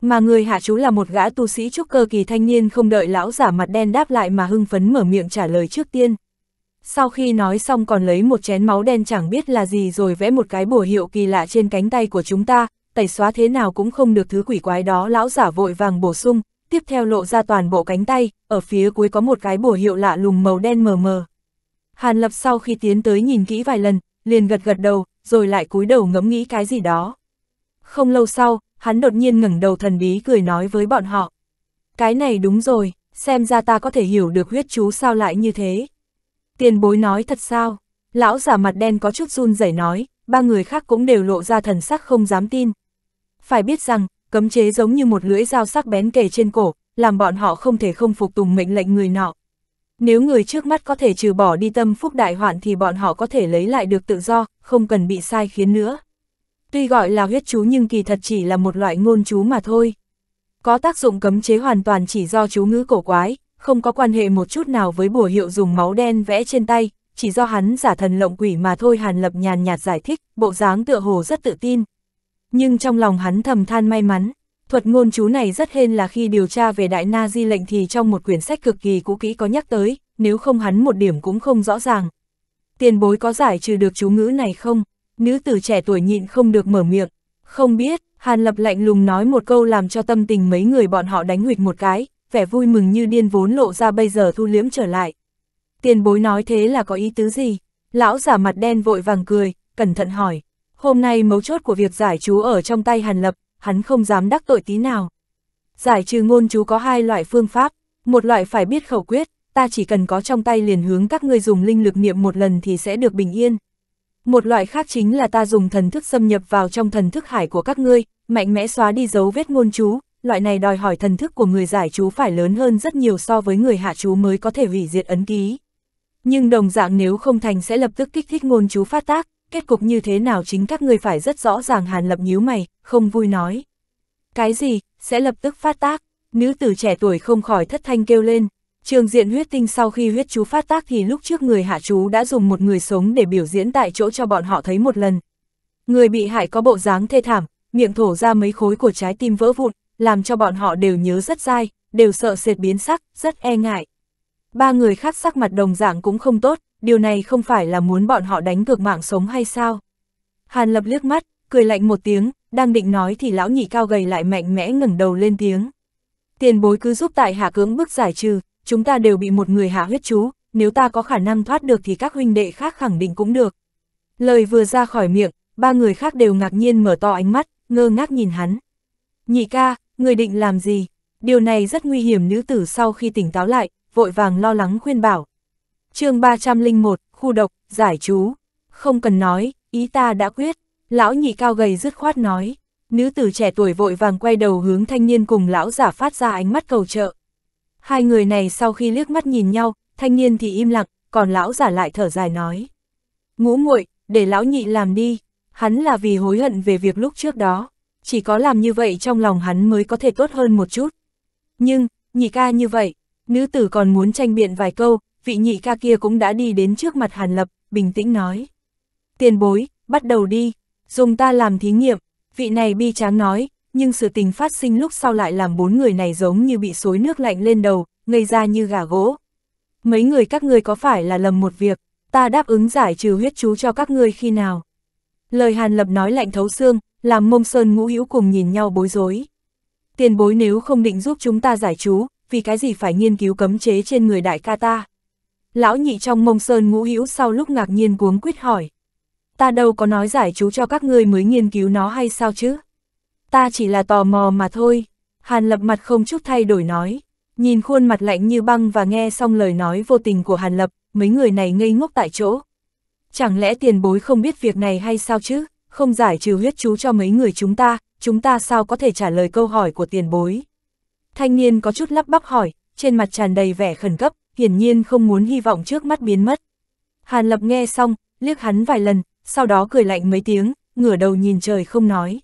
Mà người hạ chú là một gã tu sĩ trúc cơ kỳ thanh niên không đợi lão giả mặt đen đáp lại mà hưng phấn mở miệng trả lời trước tiên. Sau khi nói xong còn lấy một chén máu đen chẳng biết là gì rồi vẽ một cái bùa hiệu kỳ lạ trên cánh tay của chúng ta, tẩy xóa thế nào cũng không được thứ quỷ quái đó lão giả vội vàng bổ sung, tiếp theo lộ ra toàn bộ cánh tay, ở phía cuối có một cái bùa hiệu lạ lùng màu đen mờ mờ. Hàn Lập sau khi tiến tới nhìn kỹ vài lần, liền gật gật đầu, rồi lại cúi đầu ngẫm nghĩ cái gì đó. Không lâu sau, hắn đột nhiên ngẩng đầu thần bí cười nói với bọn họ. Cái này đúng rồi, xem ra ta có thể hiểu được huyết chú sao lại như thế. Tiền bối nói thật sao? Lão giả mặt đen có chút run rẩy nói, ba người khác cũng đều lộ ra thần sắc không dám tin. Phải biết rằng, cấm chế giống như một lưỡi dao sắc bén kề trên cổ, làm bọn họ không thể không phục tùng mệnh lệnh người nọ. Nếu người trước mắt có thể trừ bỏ đi tâm phúc đại hoạn thì bọn họ có thể lấy lại được tự do, không cần bị sai khiến nữa. Tuy gọi là huyết chú nhưng kỳ thật chỉ là một loại ngôn chú mà thôi. Có tác dụng cấm chế hoàn toàn chỉ do chú ngữ cổ quái, không có quan hệ một chút nào với bùa hiệu dùng máu đen vẽ trên tay, chỉ do hắn giả thần lộng quỷ mà thôi Hàn Lập nhàn nhạt giải thích, bộ dáng tựa hồ rất tự tin, nhưng trong lòng hắn thầm than may mắn. Thuật ngôn chú này rất hên là khi điều tra về đại na di lệnh thì trong một quyển sách cực kỳ cũ kỹ có nhắc tới, nếu không hắn một điểm cũng không rõ ràng. Tiền bối có giải trừ được chú ngữ này không? Nữ tử trẻ tuổi nhịn không được mở miệng. Không biết, Hàn Lập lạnh lùng nói một câu làm cho tâm tình mấy người bọn họ đánh huyệt một cái, vẻ vui mừng như điên vốn lộ ra bây giờ thu liếm trở lại. Tiền bối nói thế là có ý tứ gì? Lão giả mặt đen vội vàng cười, cẩn thận hỏi, Hôm nay mấu chốt của việc giải chú ở trong tay Hàn Lập, hắn không dám đắc tội tí nào. Giải trừ ngôn chú có hai loại phương pháp, một loại phải biết khẩu quyết, ta chỉ cần có trong tay liền hướng các ngươi dùng linh lực niệm một lần thì sẽ được bình yên. Một loại khác chính là ta dùng thần thức xâm nhập vào trong thần thức hải của các ngươi, mạnh mẽ xóa đi dấu vết ngôn chú, loại này đòi hỏi thần thức của người giải chú phải lớn hơn rất nhiều so với người hạ chú mới có thể hủy diệt ấn ký. Nhưng đồng dạng nếu không thành sẽ lập tức kích thích ngôn chú phát tác, kết cục như thế nào chính các ngươi phải rất rõ ràng Hàn Lập nhíu mày, không vui nói. Cái gì, sẽ lập tức phát tác, nữ tử trẻ tuổi không khỏi thất thanh kêu lên. Trường diện huyết tinh sau khi huyết chú phát tác thì lúc trước người hạ chú đã dùng một người sống để biểu diễn tại chỗ cho bọn họ thấy một lần. Người bị hại có bộ dáng thê thảm, miệng thổ ra mấy khối của trái tim vỡ vụn, làm cho bọn họ đều nhớ rất dai, đều sợ sệt biến sắc, rất e ngại. Ba người khác sắc mặt đồng dạng cũng không tốt, điều này không phải là muốn bọn họ đánh cược mạng sống hay sao? Hàn Lập liếc mắt, cười lạnh một tiếng, đang định nói thì lão nhị cao gầy lại mạnh mẽ ngẩng đầu lên tiếng. Tiền bối cứ giúp tại hạ cưỡng bức giải trừ, chúng ta đều bị một người hạ huyết chú, nếu ta có khả năng thoát được thì các huynh đệ khác khẳng định cũng được. Lời vừa ra khỏi miệng, ba người khác đều ngạc nhiên mở to ánh mắt, ngơ ngác nhìn hắn. Nhị ca, người định làm gì? Điều này rất nguy hiểm nữ tử sau khi tỉnh táo lại, vội vàng lo lắng khuyên bảo, chương 301, khu độc, giải chú. Không cần nói, ý ta đã quyết. Lão nhị cao gầy dứt khoát nói. Nữ tử trẻ tuổi vội vàng quay đầu hướng thanh niên cùng lão giả phát ra ánh mắt cầu trợ. Hai người này sau khi liếc mắt nhìn nhau, thanh niên thì im lặng, còn lão giả lại thở dài nói. Ngũ muội để lão nhị làm đi. Hắn là vì hối hận về việc lúc trước đó. Chỉ có làm như vậy trong lòng hắn mới có thể tốt hơn một chút. Nhưng, nhị ca như vậy, nữ tử còn muốn tranh biện vài câu, vị nhị ca kia cũng đã đi đến trước mặt Hàn Lập, bình tĩnh nói. Tiền bối, bắt đầu đi, dùng ta làm thí nghiệm, vị này bi tráng nói, nhưng sự tình phát sinh lúc sau lại làm bốn người này giống như bị xối nước lạnh lên đầu, ngây ra như gà gỗ. Mấy người các ngươi có phải là lầm một việc, ta đáp ứng giải trừ huyết chú cho các ngươi khi nào. Lời Hàn Lập nói lạnh thấu xương, làm mông sơn ngũ hữu cùng nhìn nhau bối rối. Tiền bối nếu không định giúp chúng ta giải chú, vì cái gì phải nghiên cứu cấm chế trên người đại ca ta. Lão nhị trong mông sơn ngũ hữu sau lúc ngạc nhiên cuống quyết hỏi. Ta đâu có nói giải chú cho các ngươi mới nghiên cứu nó hay sao chứ? Ta chỉ là tò mò mà thôi. Hàn lập mặt không chút thay đổi nói. Nhìn khuôn mặt lạnh như băng và nghe xong lời nói vô tình của Hàn lập, mấy người này ngây ngốc tại chỗ. Chẳng lẽ tiền bối không biết việc này hay sao chứ? Không giải trừ huyết chú cho mấy người chúng ta, chúng ta sao có thể trả lời câu hỏi của tiền bối? Thanh niên có chút lắp bắp hỏi, trên mặt tràn đầy vẻ khẩn cấp, hiển nhiên không muốn hy vọng trước mắt biến mất. Hàn Lập nghe xong, liếc hắn vài lần, sau đó cười lạnh mấy tiếng, ngửa đầu nhìn trời không nói.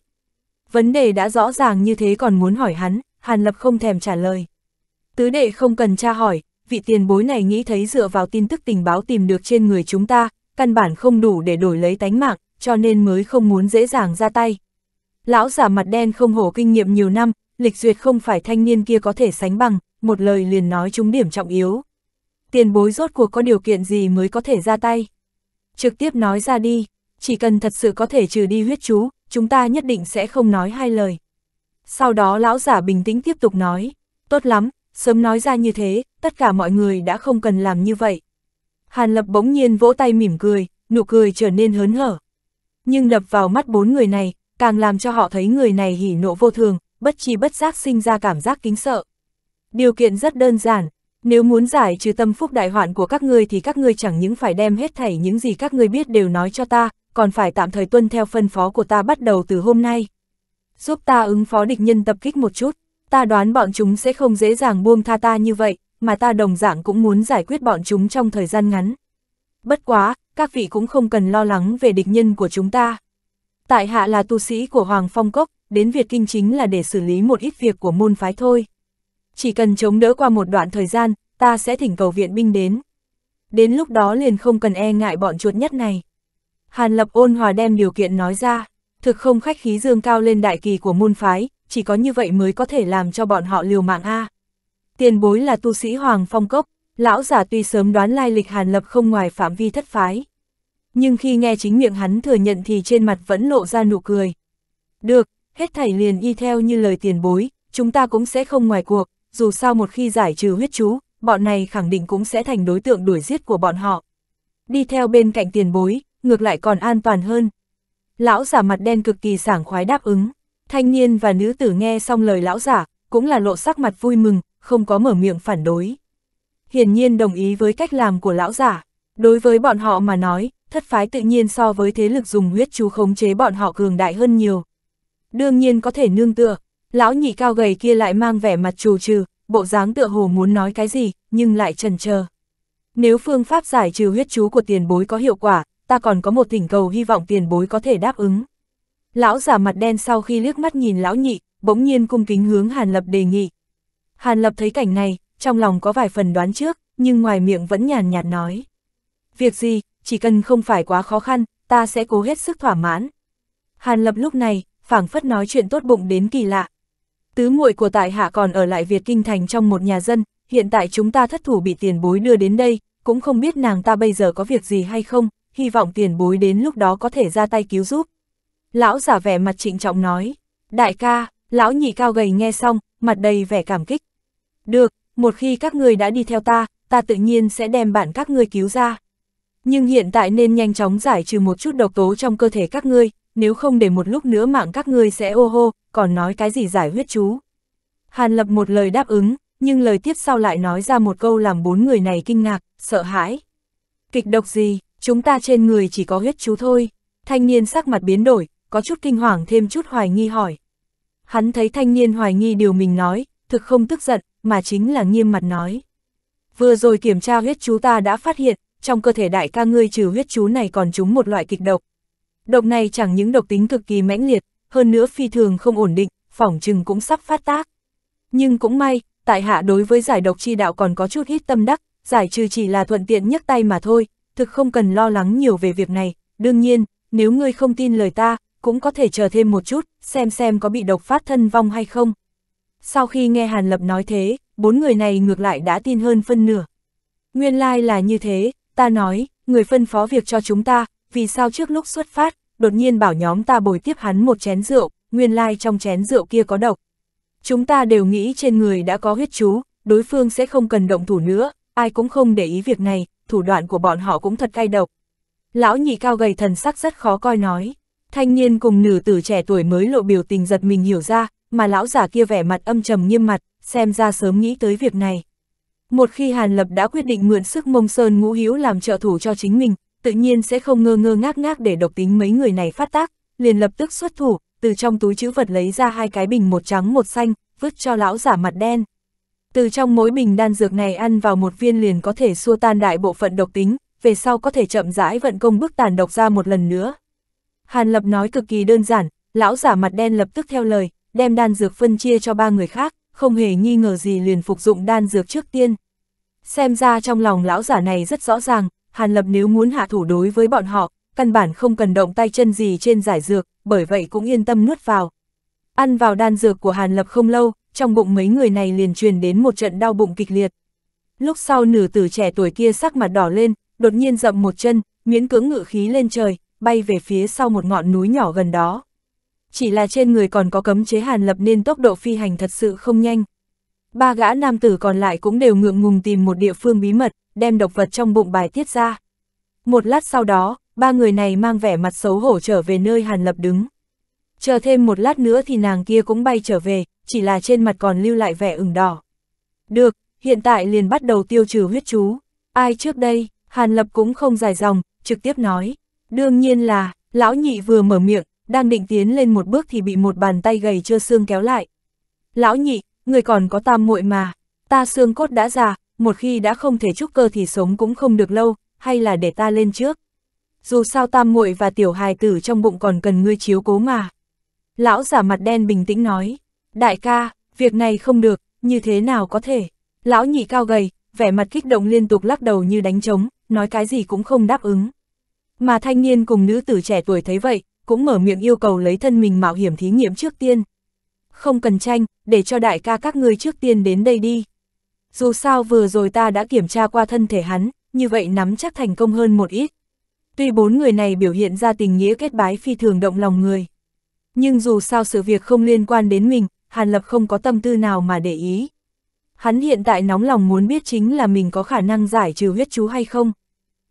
Vấn đề đã rõ ràng như thế còn muốn hỏi hắn, Hàn Lập không thèm trả lời. Tứ đệ không cần tra hỏi, vị tiền bối này nghĩ thấy dựa vào tin tức tình báo tìm được trên người chúng ta, căn bản không đủ để đổi lấy tánh mạng, cho nên mới không muốn dễ dàng ra tay. Lão giả mặt đen không hổ kinh nghiệm nhiều năm, lịch duyệt không phải thanh niên kia có thể sánh bằng, một lời liền nói trúng điểm trọng yếu tiền bối rốt cuộc có điều kiện gì mới có thể ra tay. Trực tiếp nói ra đi, chỉ cần thật sự có thể trừ đi huyết chú, chúng ta nhất định sẽ không nói hai lời. Sau đó lão giả bình tĩnh tiếp tục nói, tốt lắm, sớm nói ra như thế, tất cả mọi người đã không cần làm như vậy. Hàn Lập bỗng nhiên vỗ tay mỉm cười, nụ cười trở nên hớn hở. Nhưng đập vào mắt bốn người này, càng làm cho họ thấy người này hỉ nộ vô thường, bất chi bất giác sinh ra cảm giác kính sợ. Điều kiện rất đơn giản, nếu muốn giải trừ tâm phúc đại hoạn của các ngươi thì các ngươi chẳng những phải đem hết thảy những gì các ngươi biết đều nói cho ta, còn phải tạm thời tuân theo phân phó của ta bắt đầu từ hôm nay. Giúp ta ứng phó địch nhân tập kích một chút, ta đoán bọn chúng sẽ không dễ dàng buông tha ta như vậy, mà ta đồng dạng cũng muốn giải quyết bọn chúng trong thời gian ngắn. Bất quá, các vị cũng không cần lo lắng về địch nhân của chúng ta. Tại hạ là tu sĩ của Hoàng Phong Cốc, đến Việt Kinh chính là để xử lý một ít việc của môn phái thôi chỉ cần chống đỡ qua một đoạn thời gian, ta sẽ thỉnh cầu viện binh đến. Đến lúc đó liền không cần e ngại bọn chuột nhất này. Hàn Lập ôn hòa đem điều kiện nói ra, thực không khách khí dương cao lên đại kỳ của môn phái, chỉ có như vậy mới có thể làm cho bọn họ liều mạng A. Tiền bối là tu sĩ Hoàng Phong Cốc, lão giả tuy sớm đoán lai lịch Hàn Lập không ngoài phạm vi thất phái. Nhưng khi nghe chính miệng hắn thừa nhận thì trên mặt vẫn lộ ra nụ cười. Được, hết thảy liền y theo như lời tiền bối, chúng ta cũng sẽ không ngoài cuộc, dù sao một khi giải trừ huyết chú, bọn này khẳng định cũng sẽ thành đối tượng đuổi giết của bọn họ. Đi theo bên cạnh tiền bối, ngược lại còn an toàn hơn. Lão giả mặt đen cực kỳ sảng khoái đáp ứng, thanh niên và nữ tử nghe xong lời lão giả, cũng là lộ sắc mặt vui mừng, không có mở miệng phản đối. Hiển nhiên đồng ý với cách làm của lão giả, đối với bọn họ mà nói, thất phái tự nhiên so với thế lực dùng huyết chú khống chế bọn họ cường đại hơn nhiều. Đương nhiên có thể nương tựa, Lão nhị cao gầy kia lại mang vẻ mặt trù trừ, bộ dáng tựa hồ muốn nói cái gì, nhưng lại trần chờ. Nếu phương pháp giải trừ huyết chú của tiền bối có hiệu quả, ta còn có một thỉnh cầu hy vọng tiền bối có thể đáp ứng. Lão giả mặt đen sau khi liếc mắt nhìn lão nhị, bỗng nhiên cung kính hướng Hàn Lập đề nghị. Hàn Lập thấy cảnh này, trong lòng có vài phần đoán trước, nhưng ngoài miệng vẫn nhàn nhạt nói. Việc gì, chỉ cần không phải quá khó khăn, ta sẽ cố hết sức thỏa mãn. Hàn Lập lúc này, phảng phất nói chuyện tốt bụng đến kỳ lạ, Tứ muội của tại hạ còn ở lại Việt Kinh Thành trong một nhà dân, hiện tại chúng ta thất thủ bị tiền bối đưa đến đây, cũng không biết nàng ta bây giờ có việc gì hay không, hy vọng tiền bối đến lúc đó có thể ra tay cứu giúp. Lão giả vẻ mặt trịnh trọng nói, đại ca, lão nhị cao gầy nghe xong, mặt đầy vẻ cảm kích. Được, một khi các ngươi đã đi theo ta, ta tự nhiên sẽ đem bạn các ngươi cứu ra. Nhưng hiện tại nên nhanh chóng giải trừ một chút độc tố trong cơ thể các ngươi, nếu không để một lúc nữa mạng các ngươi sẽ ô hô, còn nói cái gì giải huyết chú. Hàn Lập một lời đáp ứng, nhưng lời tiếp sau lại nói ra một câu làm bốn người này kinh ngạc, sợ hãi. Kịch độc gì, chúng ta trên người chỉ có huyết chú thôi. Thanh niên sắc mặt biến đổi, có chút kinh hoàng thêm chút hoài nghi hỏi. Hắn thấy thanh niên hoài nghi điều mình nói, thực không tức giận, mà chính là nghiêm mặt nói. Vừa rồi kiểm tra huyết chú ta đã phát hiện, trong cơ thể đại ca ngươi trừ huyết chú này còn trúng một loại kịch độc. Độc này chẳng những độc tính cực kỳ mãnh liệt, hơn nữa phi thường không ổn định, phỏng chừng cũng sắp phát tác. Nhưng cũng may, tại hạ đối với giải độc chi đạo còn có chút hít tâm đắc, giải trừ chỉ là thuận tiện nhấc tay mà thôi, thực không cần lo lắng nhiều về việc này, đương nhiên, nếu ngươi không tin lời ta, cũng có thể chờ thêm một chút, xem xem có bị độc phát thân vong hay không. Sau khi nghe Hàn Lập nói thế, bốn người này ngược lại đã tin hơn phân nửa. Nguyên lai like là như thế, ta nói, người phân phó việc cho chúng ta, vì sao trước lúc xuất phát, đột nhiên bảo nhóm ta bồi tiếp hắn một chén rượu, nguyên lai trong chén rượu kia có độc. Chúng ta đều nghĩ trên người đã có huyết chú, đối phương sẽ không cần động thủ nữa, ai cũng không để ý việc này, thủ đoạn của bọn họ cũng thật cay độc. Lão nhị cao gầy thần sắc rất khó coi nói, thanh niên cùng nữ tử trẻ tuổi mới lộ biểu tình giật mình hiểu ra, mà lão giả kia vẻ mặt âm trầm nghiêm mặt, xem ra sớm nghĩ tới việc này. Một khi Hàn Lập đã quyết định mượn sức mông sơn ngũ hiếu làm trợ thủ cho chính mình, tự nhiên sẽ không ngơ ngơ ngác ngác để độc tính mấy người này phát tác, liền lập tức xuất thủ, từ trong túi chữ vật lấy ra hai cái bình một trắng một xanh, vứt cho lão giả mặt đen. Từ trong mỗi bình đan dược này ăn vào một viên liền có thể xua tan đại bộ phận độc tính, về sau có thể chậm rãi vận công bức tàn độc ra một lần nữa. Hàn Lập nói cực kỳ đơn giản, lão giả mặt đen lập tức theo lời, đem đan dược phân chia cho ba người khác, không hề nghi ngờ gì liền phục dụng đan dược trước tiên. Xem ra trong lòng lão giả này rất rõ ràng, Hàn Lập nếu muốn hạ thủ đối với bọn họ, căn bản không cần động tay chân gì trên giải dược, bởi vậy cũng yên tâm nuốt vào. Ăn vào đan dược của Hàn Lập không lâu, trong bụng mấy người này liền truyền đến một trận đau bụng kịch liệt. Lúc sau nử tử trẻ tuổi kia sắc mặt đỏ lên, đột nhiên dậm một chân, miễn cưỡng ngự khí lên trời, bay về phía sau một ngọn núi nhỏ gần đó. Chỉ là trên người còn có cấm chế Hàn Lập nên tốc độ phi hành thật sự không nhanh. Ba gã nam tử còn lại cũng đều ngượng ngùng tìm một địa phương bí mật, đem độc vật trong bụng bài tiết ra. Một lát sau đó, ba người này mang vẻ mặt xấu hổ trở về nơi Hàn Lập đứng. Chờ thêm một lát nữa thì nàng kia cũng bay trở về, chỉ là trên mặt còn lưu lại vẻ ửng đỏ. Được, hiện tại liền bắt đầu tiêu trừ huyết chú. Ai trước đây, Hàn Lập cũng không dài dòng, trực tiếp nói. Đương nhiên là, lão nhị vừa mở miệng, đang định tiến lên một bước thì bị một bàn tay gầy trơ xương kéo lại. Lão nhị, người còn có tam muội mà, ta xương cốt đã già, một khi đã không thể trúc cơ thì sống cũng không được lâu, hay là để ta lên trước. Dù sao tam muội và tiểu hài tử trong bụng còn cần ngươi chiếu cố mà. Lão giả mặt đen bình tĩnh nói, đại ca, việc này không được, như thế nào có thể. Lão nhị cao gầy, vẻ mặt kích động liên tục lắc đầu như đánh trống, nói cái gì cũng không đáp ứng. Mà thanh niên cùng nữ tử trẻ tuổi thấy vậy, cũng mở miệng yêu cầu lấy thân mình mạo hiểm thí nghiệm trước tiên. Không cần tranh, để cho đại ca các ngươi trước tiên đến đây đi. Dù sao vừa rồi ta đã kiểm tra qua thân thể hắn, như vậy nắm chắc thành công hơn một ít. Tuy bốn người này biểu hiện ra tình nghĩa kết bái phi thường động lòng người. Nhưng dù sao sự việc không liên quan đến mình, Hàn Lập không có tâm tư nào mà để ý. Hắn hiện tại nóng lòng muốn biết chính là mình có khả năng giải trừ huyết chú hay không.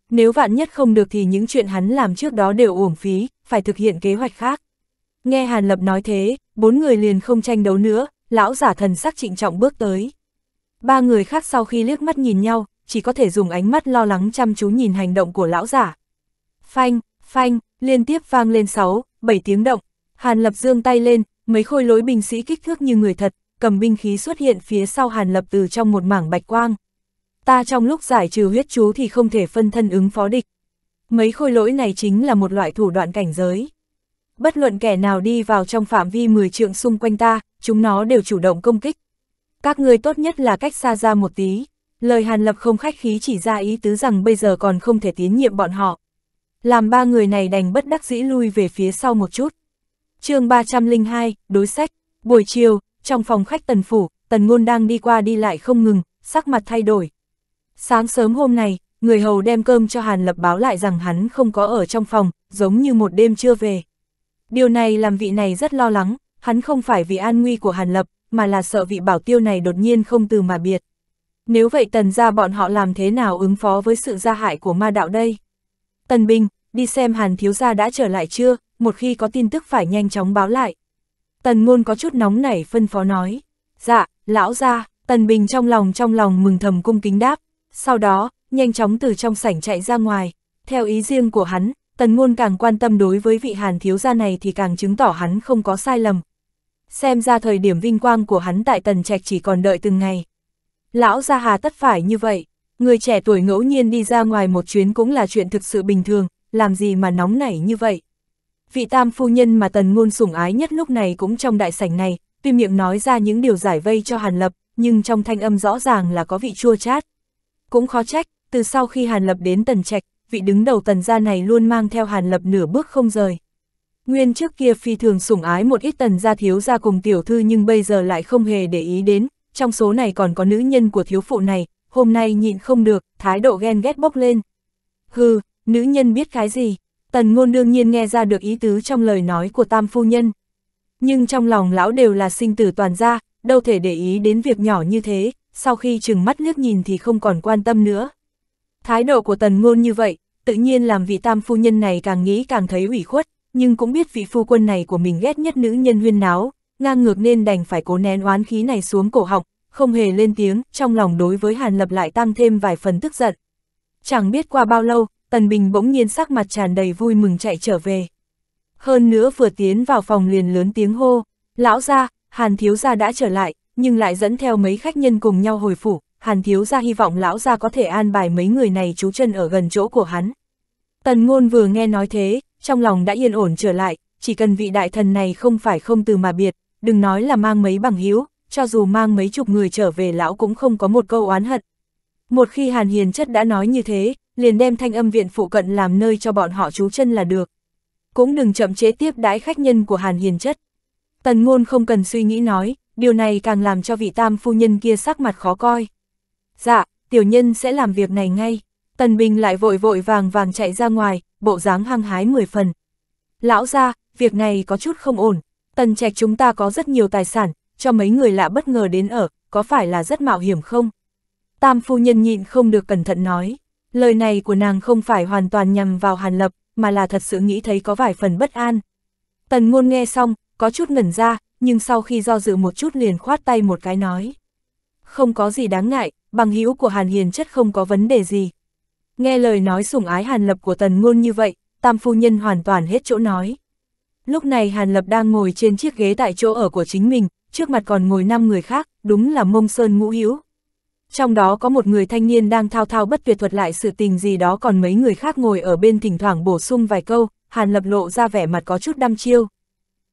Nếu vạn nhất không được thì những chuyện hắn làm trước đó đều uổng phí, phải thực hiện kế hoạch khác. Nghe Hàn Lập nói thế, bốn người liền không tranh đấu nữa, lão giả thần sắc trịnh trọng bước tới. Ba người khác sau khi liếc mắt nhìn nhau, chỉ có thể dùng ánh mắt lo lắng chăm chú nhìn hành động của lão giả. Phanh, phanh, liên tiếp vang lên 6, 7 tiếng động. Hàn Lập dương tay lên, mấy khôi lối binh sĩ kích thước như người thật, cầm binh khí xuất hiện phía sau Hàn Lập từ trong một mảng bạch quang. Ta trong lúc giải trừ huyết chú thì không thể phân thân ứng phó địch. Mấy khôi lỗi này chính là một loại thủ đoạn cảnh giới. Bất luận kẻ nào đi vào trong phạm vi 10 trượng xung quanh ta, chúng nó đều chủ động công kích các ngươi tốt nhất là cách xa ra một tí. Lời Hàn Lập không khách khí chỉ ra ý tứ rằng bây giờ còn không thể tiến nhiệm bọn họ. Làm ba người này đành bất đắc dĩ lui về phía sau một chút. chương 302, đối sách, buổi chiều, trong phòng khách tần phủ, tần ngôn đang đi qua đi lại không ngừng, sắc mặt thay đổi. Sáng sớm hôm nay, người hầu đem cơm cho Hàn Lập báo lại rằng hắn không có ở trong phòng, giống như một đêm chưa về. Điều này làm vị này rất lo lắng, hắn không phải vì an nguy của Hàn Lập, mà là sợ vị bảo tiêu này đột nhiên không từ mà biệt. Nếu vậy tần ra bọn họ làm thế nào ứng phó với sự gia hại của ma đạo đây? Tần Bình, đi xem Hàn Thiếu Gia đã trở lại chưa, một khi có tin tức phải nhanh chóng báo lại. Tần Ngôn có chút nóng nảy phân phó nói. Dạ, lão gia, Tần Bình trong lòng trong lòng mừng thầm cung kính đáp. Sau đó, nhanh chóng từ trong sảnh chạy ra ngoài. Theo ý riêng của hắn, Tần Ngôn càng quan tâm đối với vị Hàn Thiếu Gia này thì càng chứng tỏ hắn không có sai lầm, xem ra thời điểm vinh quang của hắn tại tần trạch chỉ còn đợi từng ngày. Lão ra hà tất phải như vậy, người trẻ tuổi ngẫu nhiên đi ra ngoài một chuyến cũng là chuyện thực sự bình thường, làm gì mà nóng nảy như vậy. Vị tam phu nhân mà tần ngôn sủng ái nhất lúc này cũng trong đại sảnh này, tuy miệng nói ra những điều giải vây cho Hàn Lập, nhưng trong thanh âm rõ ràng là có vị chua chát. Cũng khó trách, từ sau khi Hàn Lập đến tần trạch, vị đứng đầu tần gia này luôn mang theo Hàn Lập nửa bước không rời. Nguyên trước kia phi thường sủng ái một ít tần gia thiếu gia cùng tiểu thư nhưng bây giờ lại không hề để ý đến, trong số này còn có nữ nhân của thiếu phụ này, hôm nay nhịn không được, thái độ ghen ghét bốc lên. Hừ, nữ nhân biết cái gì? Tần ngôn đương nhiên nghe ra được ý tứ trong lời nói của tam phu nhân. Nhưng trong lòng lão đều là sinh tử toàn gia, đâu thể để ý đến việc nhỏ như thế, sau khi chừng mắt liếc nhìn thì không còn quan tâm nữa. Thái độ của tần ngôn như vậy, tự nhiên làm vị tam phu nhân này càng nghĩ càng thấy ủy khuất, nhưng cũng biết vị phu quân này của mình ghét nhất nữ nhân huyên náo, ngang ngược nên đành phải cố nén oán khí này xuống cổ họng, không hề lên tiếng, trong lòng đối với Hàn Lập lại tăng thêm vài phần tức giận. Chẳng biết qua bao lâu, Tần Bình bỗng nhiên sắc mặt tràn đầy vui mừng chạy trở về. Hơn nữa vừa tiến vào phòng liền lớn tiếng hô, lão ra, Hàn Thiếu Gia đã trở lại, nhưng lại dẫn theo mấy khách nhân cùng nhau hồi phủ, Hàn Thiếu Gia hy vọng lão ra có thể an bài mấy người này trú chân ở gần chỗ của hắn. Tần Ngôn vừa nghe nói thế, trong lòng đã yên ổn trở lại, chỉ cần vị đại thần này không phải không từ mà biệt, đừng nói là mang mấy bằng hiếu, cho dù mang mấy chục người trở về lão cũng không có một câu oán hận. Một khi Hàn Hiền Chất đã nói như thế, liền đem thanh âm viện phụ cận làm nơi cho bọn họ trú chân là được. Cũng đừng chậm chế tiếp đãi khách nhân của Hàn Hiền Chất. Tần ngôn không cần suy nghĩ nói, điều này càng làm cho vị tam phu nhân kia sắc mặt khó coi. Dạ, tiểu nhân sẽ làm việc này ngay. Tần Bình lại vội vội vàng vàng chạy ra ngoài, bộ dáng hăng hái mười phần. Lão ra, việc này có chút không ổn, tần trạch chúng ta có rất nhiều tài sản, cho mấy người lạ bất ngờ đến ở, có phải là rất mạo hiểm không? Tam phu nhân nhịn không được cẩn thận nói, lời này của nàng không phải hoàn toàn nhằm vào Hàn Lập, mà là thật sự nghĩ thấy có vài phần bất an. Tần ngôn nghe xong, có chút ngẩn ra, nhưng sau khi do dự một chút liền khoát tay một cái nói. Không có gì đáng ngại, bằng hữu của Hàn Hiền chất không có vấn đề gì. Nghe lời nói sủng ái Hàn Lập của Tần Ngôn như vậy, Tam Phu Nhân hoàn toàn hết chỗ nói. Lúc này Hàn Lập đang ngồi trên chiếc ghế tại chỗ ở của chính mình, trước mặt còn ngồi 5 người khác, đúng là mông sơn ngũ hữu Trong đó có một người thanh niên đang thao thao bất tuyệt thuật lại sự tình gì đó còn mấy người khác ngồi ở bên thỉnh thoảng bổ sung vài câu, Hàn Lập lộ ra vẻ mặt có chút đăm chiêu.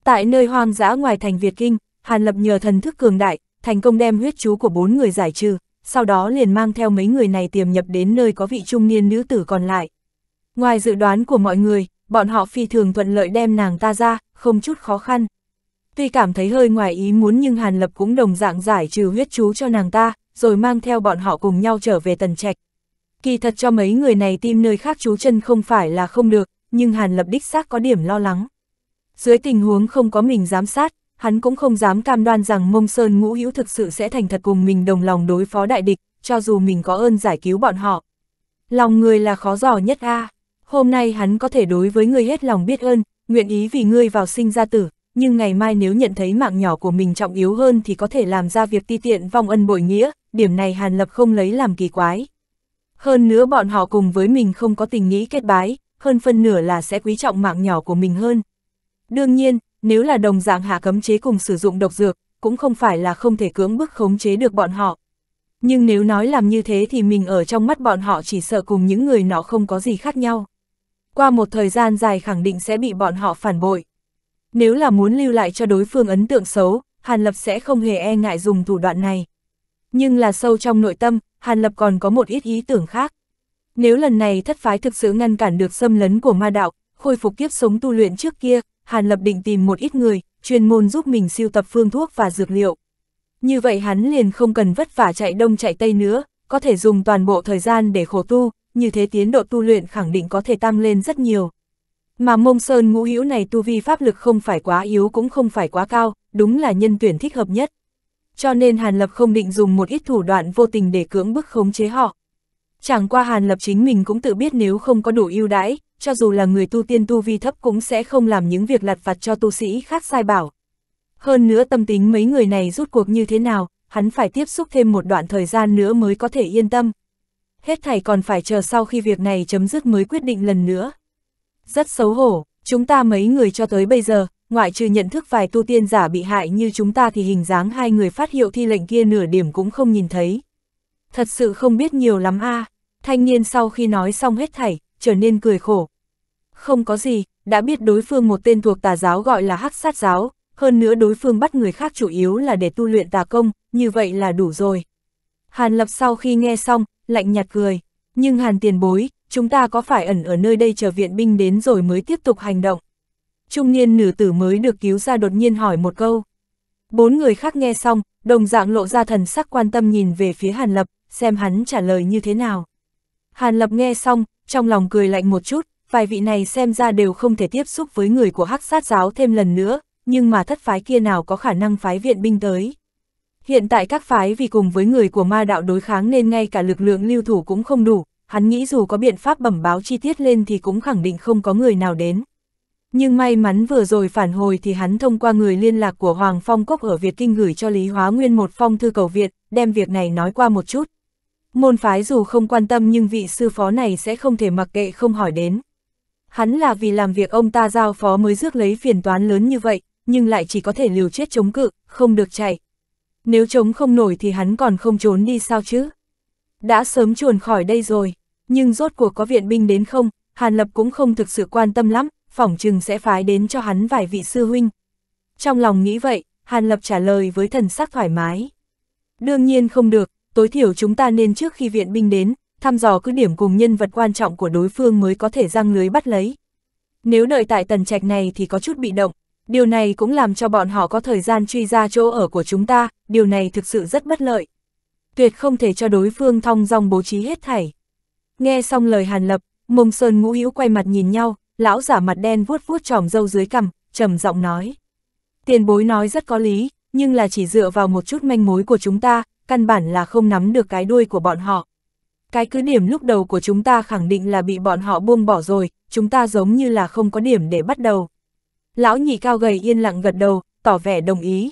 Tại nơi hoang dã ngoài thành Việt Kinh, Hàn Lập nhờ thần thức cường đại, thành công đem huyết chú của bốn người giải trừ, sau đó liền mang theo mấy người này tiềm nhập đến nơi có vị trung niên nữ tử còn lại. Ngoài dự đoán của mọi người, bọn họ phi thường thuận lợi đem nàng ta ra, không chút khó khăn. Tuy cảm thấy hơi ngoài ý muốn nhưng Hàn Lập cũng đồng dạng giải trừ huyết chú cho nàng ta, rồi mang theo bọn họ cùng nhau trở về tần trạch. Kỳ thật cho mấy người này tìm nơi khác chú chân không phải là không được, nhưng Hàn Lập đích xác có điểm lo lắng. Dưới tình huống không có mình giám sát, hắn cũng không dám cam đoan rằng mông sơn ngũ hữu thực sự sẽ thành thật cùng mình đồng lòng đối phó đại địch, cho dù mình có ơn giải cứu bọn họ. Lòng người là khó dò nhất a hôm nay hắn có thể đối với người hết lòng biết ơn, nguyện ý vì ngươi vào sinh ra tử, nhưng ngày mai nếu nhận thấy mạng nhỏ của mình trọng yếu hơn thì có thể làm ra việc ti tiện vong ân bội nghĩa, điểm này Hàn Lập không lấy làm kỳ quái. Hơn nữa bọn họ cùng với mình không có tình nghĩ kết bái, hơn phân nửa là sẽ quý trọng mạng nhỏ của mình hơn. Đương nhiên, nếu là đồng dạng hạ cấm chế cùng sử dụng độc dược, cũng không phải là không thể cưỡng bức khống chế được bọn họ. Nhưng nếu nói làm như thế thì mình ở trong mắt bọn họ chỉ sợ cùng những người nó không có gì khác nhau. Qua một thời gian dài khẳng định sẽ bị bọn họ phản bội. Nếu là muốn lưu lại cho đối phương ấn tượng xấu, Hàn Lập sẽ không hề e ngại dùng thủ đoạn này. Nhưng là sâu trong nội tâm, Hàn Lập còn có một ít ý tưởng khác. Nếu lần này thất phái thực sự ngăn cản được xâm lấn của ma đạo, khôi phục kiếp sống tu luyện trước kia, Hàn Lập định tìm một ít người, chuyên môn giúp mình siêu tập phương thuốc và dược liệu. Như vậy hắn liền không cần vất vả chạy đông chạy tây nữa, có thể dùng toàn bộ thời gian để khổ tu, như thế tiến độ tu luyện khẳng định có thể tăng lên rất nhiều. Mà mông sơn ngũ hữu này tu vi pháp lực không phải quá yếu cũng không phải quá cao, đúng là nhân tuyển thích hợp nhất. Cho nên Hàn Lập không định dùng một ít thủ đoạn vô tình để cưỡng bức khống chế họ, Chẳng qua Hàn Lập chính mình cũng tự biết nếu không có đủ ưu đãi, cho dù là người tu tiên tu vi thấp cũng sẽ không làm những việc lặt vặt cho tu sĩ khác sai bảo. Hơn nữa tâm tính mấy người này rút cuộc như thế nào, hắn phải tiếp xúc thêm một đoạn thời gian nữa mới có thể yên tâm. Hết thảy còn phải chờ sau khi việc này chấm dứt mới quyết định lần nữa. Rất xấu hổ, chúng ta mấy người cho tới bây giờ, ngoại trừ nhận thức vài tu tiên giả bị hại như chúng ta thì hình dáng hai người phát hiệu thi lệnh kia nửa điểm cũng không nhìn thấy thật sự không biết nhiều lắm a à. thanh niên sau khi nói xong hết thảy, trở nên cười khổ. Không có gì, đã biết đối phương một tên thuộc tà giáo gọi là hắc sát giáo, hơn nữa đối phương bắt người khác chủ yếu là để tu luyện tà công, như vậy là đủ rồi. Hàn Lập sau khi nghe xong, lạnh nhạt cười, nhưng Hàn tiền bối, chúng ta có phải ẩn ở nơi đây chờ viện binh đến rồi mới tiếp tục hành động? Trung niên nữ tử mới được cứu ra đột nhiên hỏi một câu. Bốn người khác nghe xong, đồng dạng lộ ra thần sắc quan tâm nhìn về phía Hàn Lập, xem hắn trả lời như thế nào. Hàn Lập nghe xong, trong lòng cười lạnh một chút, vài vị này xem ra đều không thể tiếp xúc với người của hắc sát giáo thêm lần nữa, nhưng mà thất phái kia nào có khả năng phái viện binh tới. Hiện tại các phái vì cùng với người của ma đạo đối kháng nên ngay cả lực lượng lưu thủ cũng không đủ, hắn nghĩ dù có biện pháp bẩm báo chi tiết lên thì cũng khẳng định không có người nào đến. Nhưng may mắn vừa rồi phản hồi thì hắn thông qua người liên lạc của Hoàng Phong Cốc ở Việt Kinh gửi cho Lý Hóa Nguyên một phong thư cầu viện đem việc này nói qua một chút. Môn phái dù không quan tâm nhưng vị sư phó này sẽ không thể mặc kệ không hỏi đến. Hắn là vì làm việc ông ta giao phó mới rước lấy phiền toán lớn như vậy, nhưng lại chỉ có thể liều chết chống cự, không được chạy. Nếu chống không nổi thì hắn còn không trốn đi sao chứ? Đã sớm chuồn khỏi đây rồi, nhưng rốt cuộc có viện binh đến không, Hàn Lập cũng không thực sự quan tâm lắm, phỏng chừng sẽ phái đến cho hắn vài vị sư huynh. Trong lòng nghĩ vậy, Hàn Lập trả lời với thần sắc thoải mái. Đương nhiên không được, tối thiểu chúng ta nên trước khi viện binh đến, thăm dò cứ điểm cùng nhân vật quan trọng của đối phương mới có thể răng lưới bắt lấy. Nếu đợi tại tần trạch này thì có chút bị động, điều này cũng làm cho bọn họ có thời gian truy ra chỗ ở của chúng ta, điều này thực sự rất bất lợi. Tuyệt không thể cho đối phương thong dong bố trí hết thảy. Nghe xong lời Hàn Lập, Mông Sơn Ngũ Hữu quay mặt nhìn nhau, lão giả mặt đen vuốt vuốt tròm dâu dưới cằm, trầm giọng nói. Tiền bối nói rất có lý, nhưng là chỉ dựa vào một chút manh mối của chúng ta, căn bản là không nắm được cái đuôi của bọn họ. Cái cứ điểm lúc đầu của chúng ta khẳng định là bị bọn họ buông bỏ rồi, chúng ta giống như là không có điểm để bắt đầu. Lão nhị cao gầy yên lặng gật đầu, tỏ vẻ đồng ý.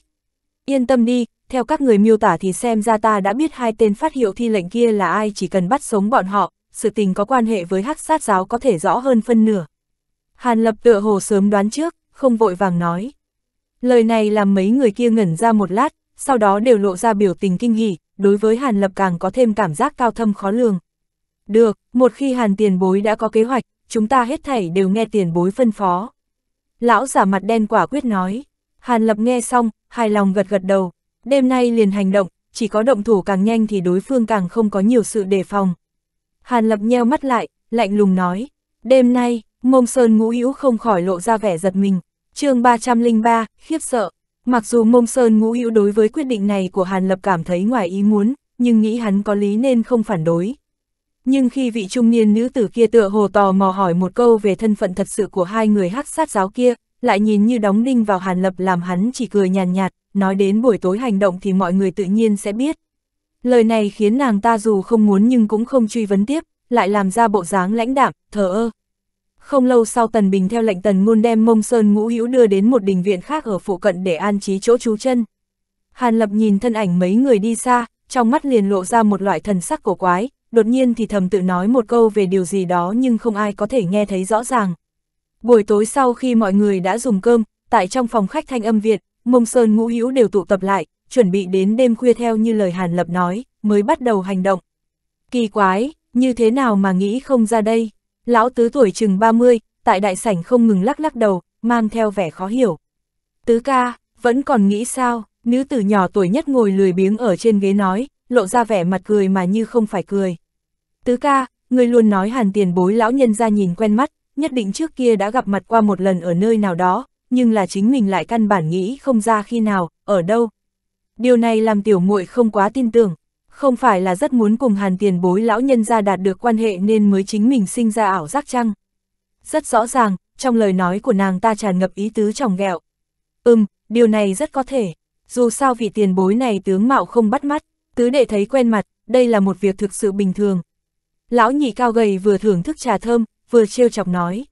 Yên tâm đi, theo các người miêu tả thì xem ra ta đã biết hai tên phát hiệu thi lệnh kia là ai chỉ cần bắt sống bọn họ, sự tình có quan hệ với hắc sát giáo có thể rõ hơn phân nửa. Hàn Lập tựa hồ sớm đoán trước, không vội vàng nói. Lời này làm mấy người kia ngẩn ra một lát, sau đó đều lộ ra biểu tình kinh hỉ, đối với Hàn Lập càng có thêm cảm giác cao thâm khó lường. Được, một khi Hàn tiền bối đã có kế hoạch, chúng ta hết thảy đều nghe tiền bối phân phó. Lão giả mặt đen quả quyết nói. Hàn Lập nghe xong, hài lòng gật gật đầu. Đêm nay liền hành động, chỉ có động thủ càng nhanh thì đối phương càng không có nhiều sự đề phòng. Hàn Lập nheo mắt lại, lạnh lùng nói. Đêm nay, Mông Sơn Ngũ Hữu không khỏi lộ ra vẻ giật mình. chương 303, khiếp sợ. Mặc dù Mông Sơn Ngũ Hữu đối với quyết định này của Hàn Lập cảm thấy ngoài ý muốn, nhưng nghĩ hắn có lý nên không phản đối. Nhưng khi vị trung niên nữ tử kia tựa hồ tò mò hỏi một câu về thân phận thật sự của hai người hắc sát giáo kia, lại nhìn như đóng đinh vào Hàn Lập làm hắn chỉ cười nhàn nhạt, nói đến buổi tối hành động thì mọi người tự nhiên sẽ biết. Lời này khiến nàng ta dù không muốn nhưng cũng không truy vấn tiếp, lại làm ra bộ dáng lãnh đạm, thờ ơ, không lâu sau Tần Bình theo lệnh Tần Ngôn đem Mông Sơn Ngũ Hữu đưa đến một đình viện khác ở phụ cận để an trí chỗ trú chân. Hàn Lập nhìn thân ảnh mấy người đi xa, trong mắt liền lộ ra một loại thần sắc cổ quái, đột nhiên thì thầm tự nói một câu về điều gì đó nhưng không ai có thể nghe thấy rõ ràng. Buổi tối sau khi mọi người đã dùng cơm, tại trong phòng khách thanh âm Việt, Mông Sơn Ngũ Hữu đều tụ tập lại, chuẩn bị đến đêm khuya theo như lời Hàn Lập nói, mới bắt đầu hành động. Kỳ quái, như thế nào mà nghĩ không ra đây? Lão tứ tuổi chừng 30, tại đại sảnh không ngừng lắc lắc đầu, mang theo vẻ khó hiểu. Tứ ca, vẫn còn nghĩ sao, nữ tử nhỏ tuổi nhất ngồi lười biếng ở trên ghế nói, lộ ra vẻ mặt cười mà như không phải cười. Tứ ca, người luôn nói hàn tiền bối lão nhân ra nhìn quen mắt, nhất định trước kia đã gặp mặt qua một lần ở nơi nào đó, nhưng là chính mình lại căn bản nghĩ không ra khi nào, ở đâu. Điều này làm tiểu muội không quá tin tưởng, không phải là rất muốn cùng hàn tiền bối lão nhân ra đạt được quan hệ nên mới chính mình sinh ra ảo giác chăng? Rất rõ ràng, trong lời nói của nàng ta tràn ngập ý tứ tròng ghẹo. Ừm, điều này rất có thể. Dù sao vị tiền bối này tướng mạo không bắt mắt, tứ đệ thấy quen mặt, đây là một việc thực sự bình thường. Lão nhị cao gầy vừa thưởng thức trà thơm, vừa trêu chọc nói.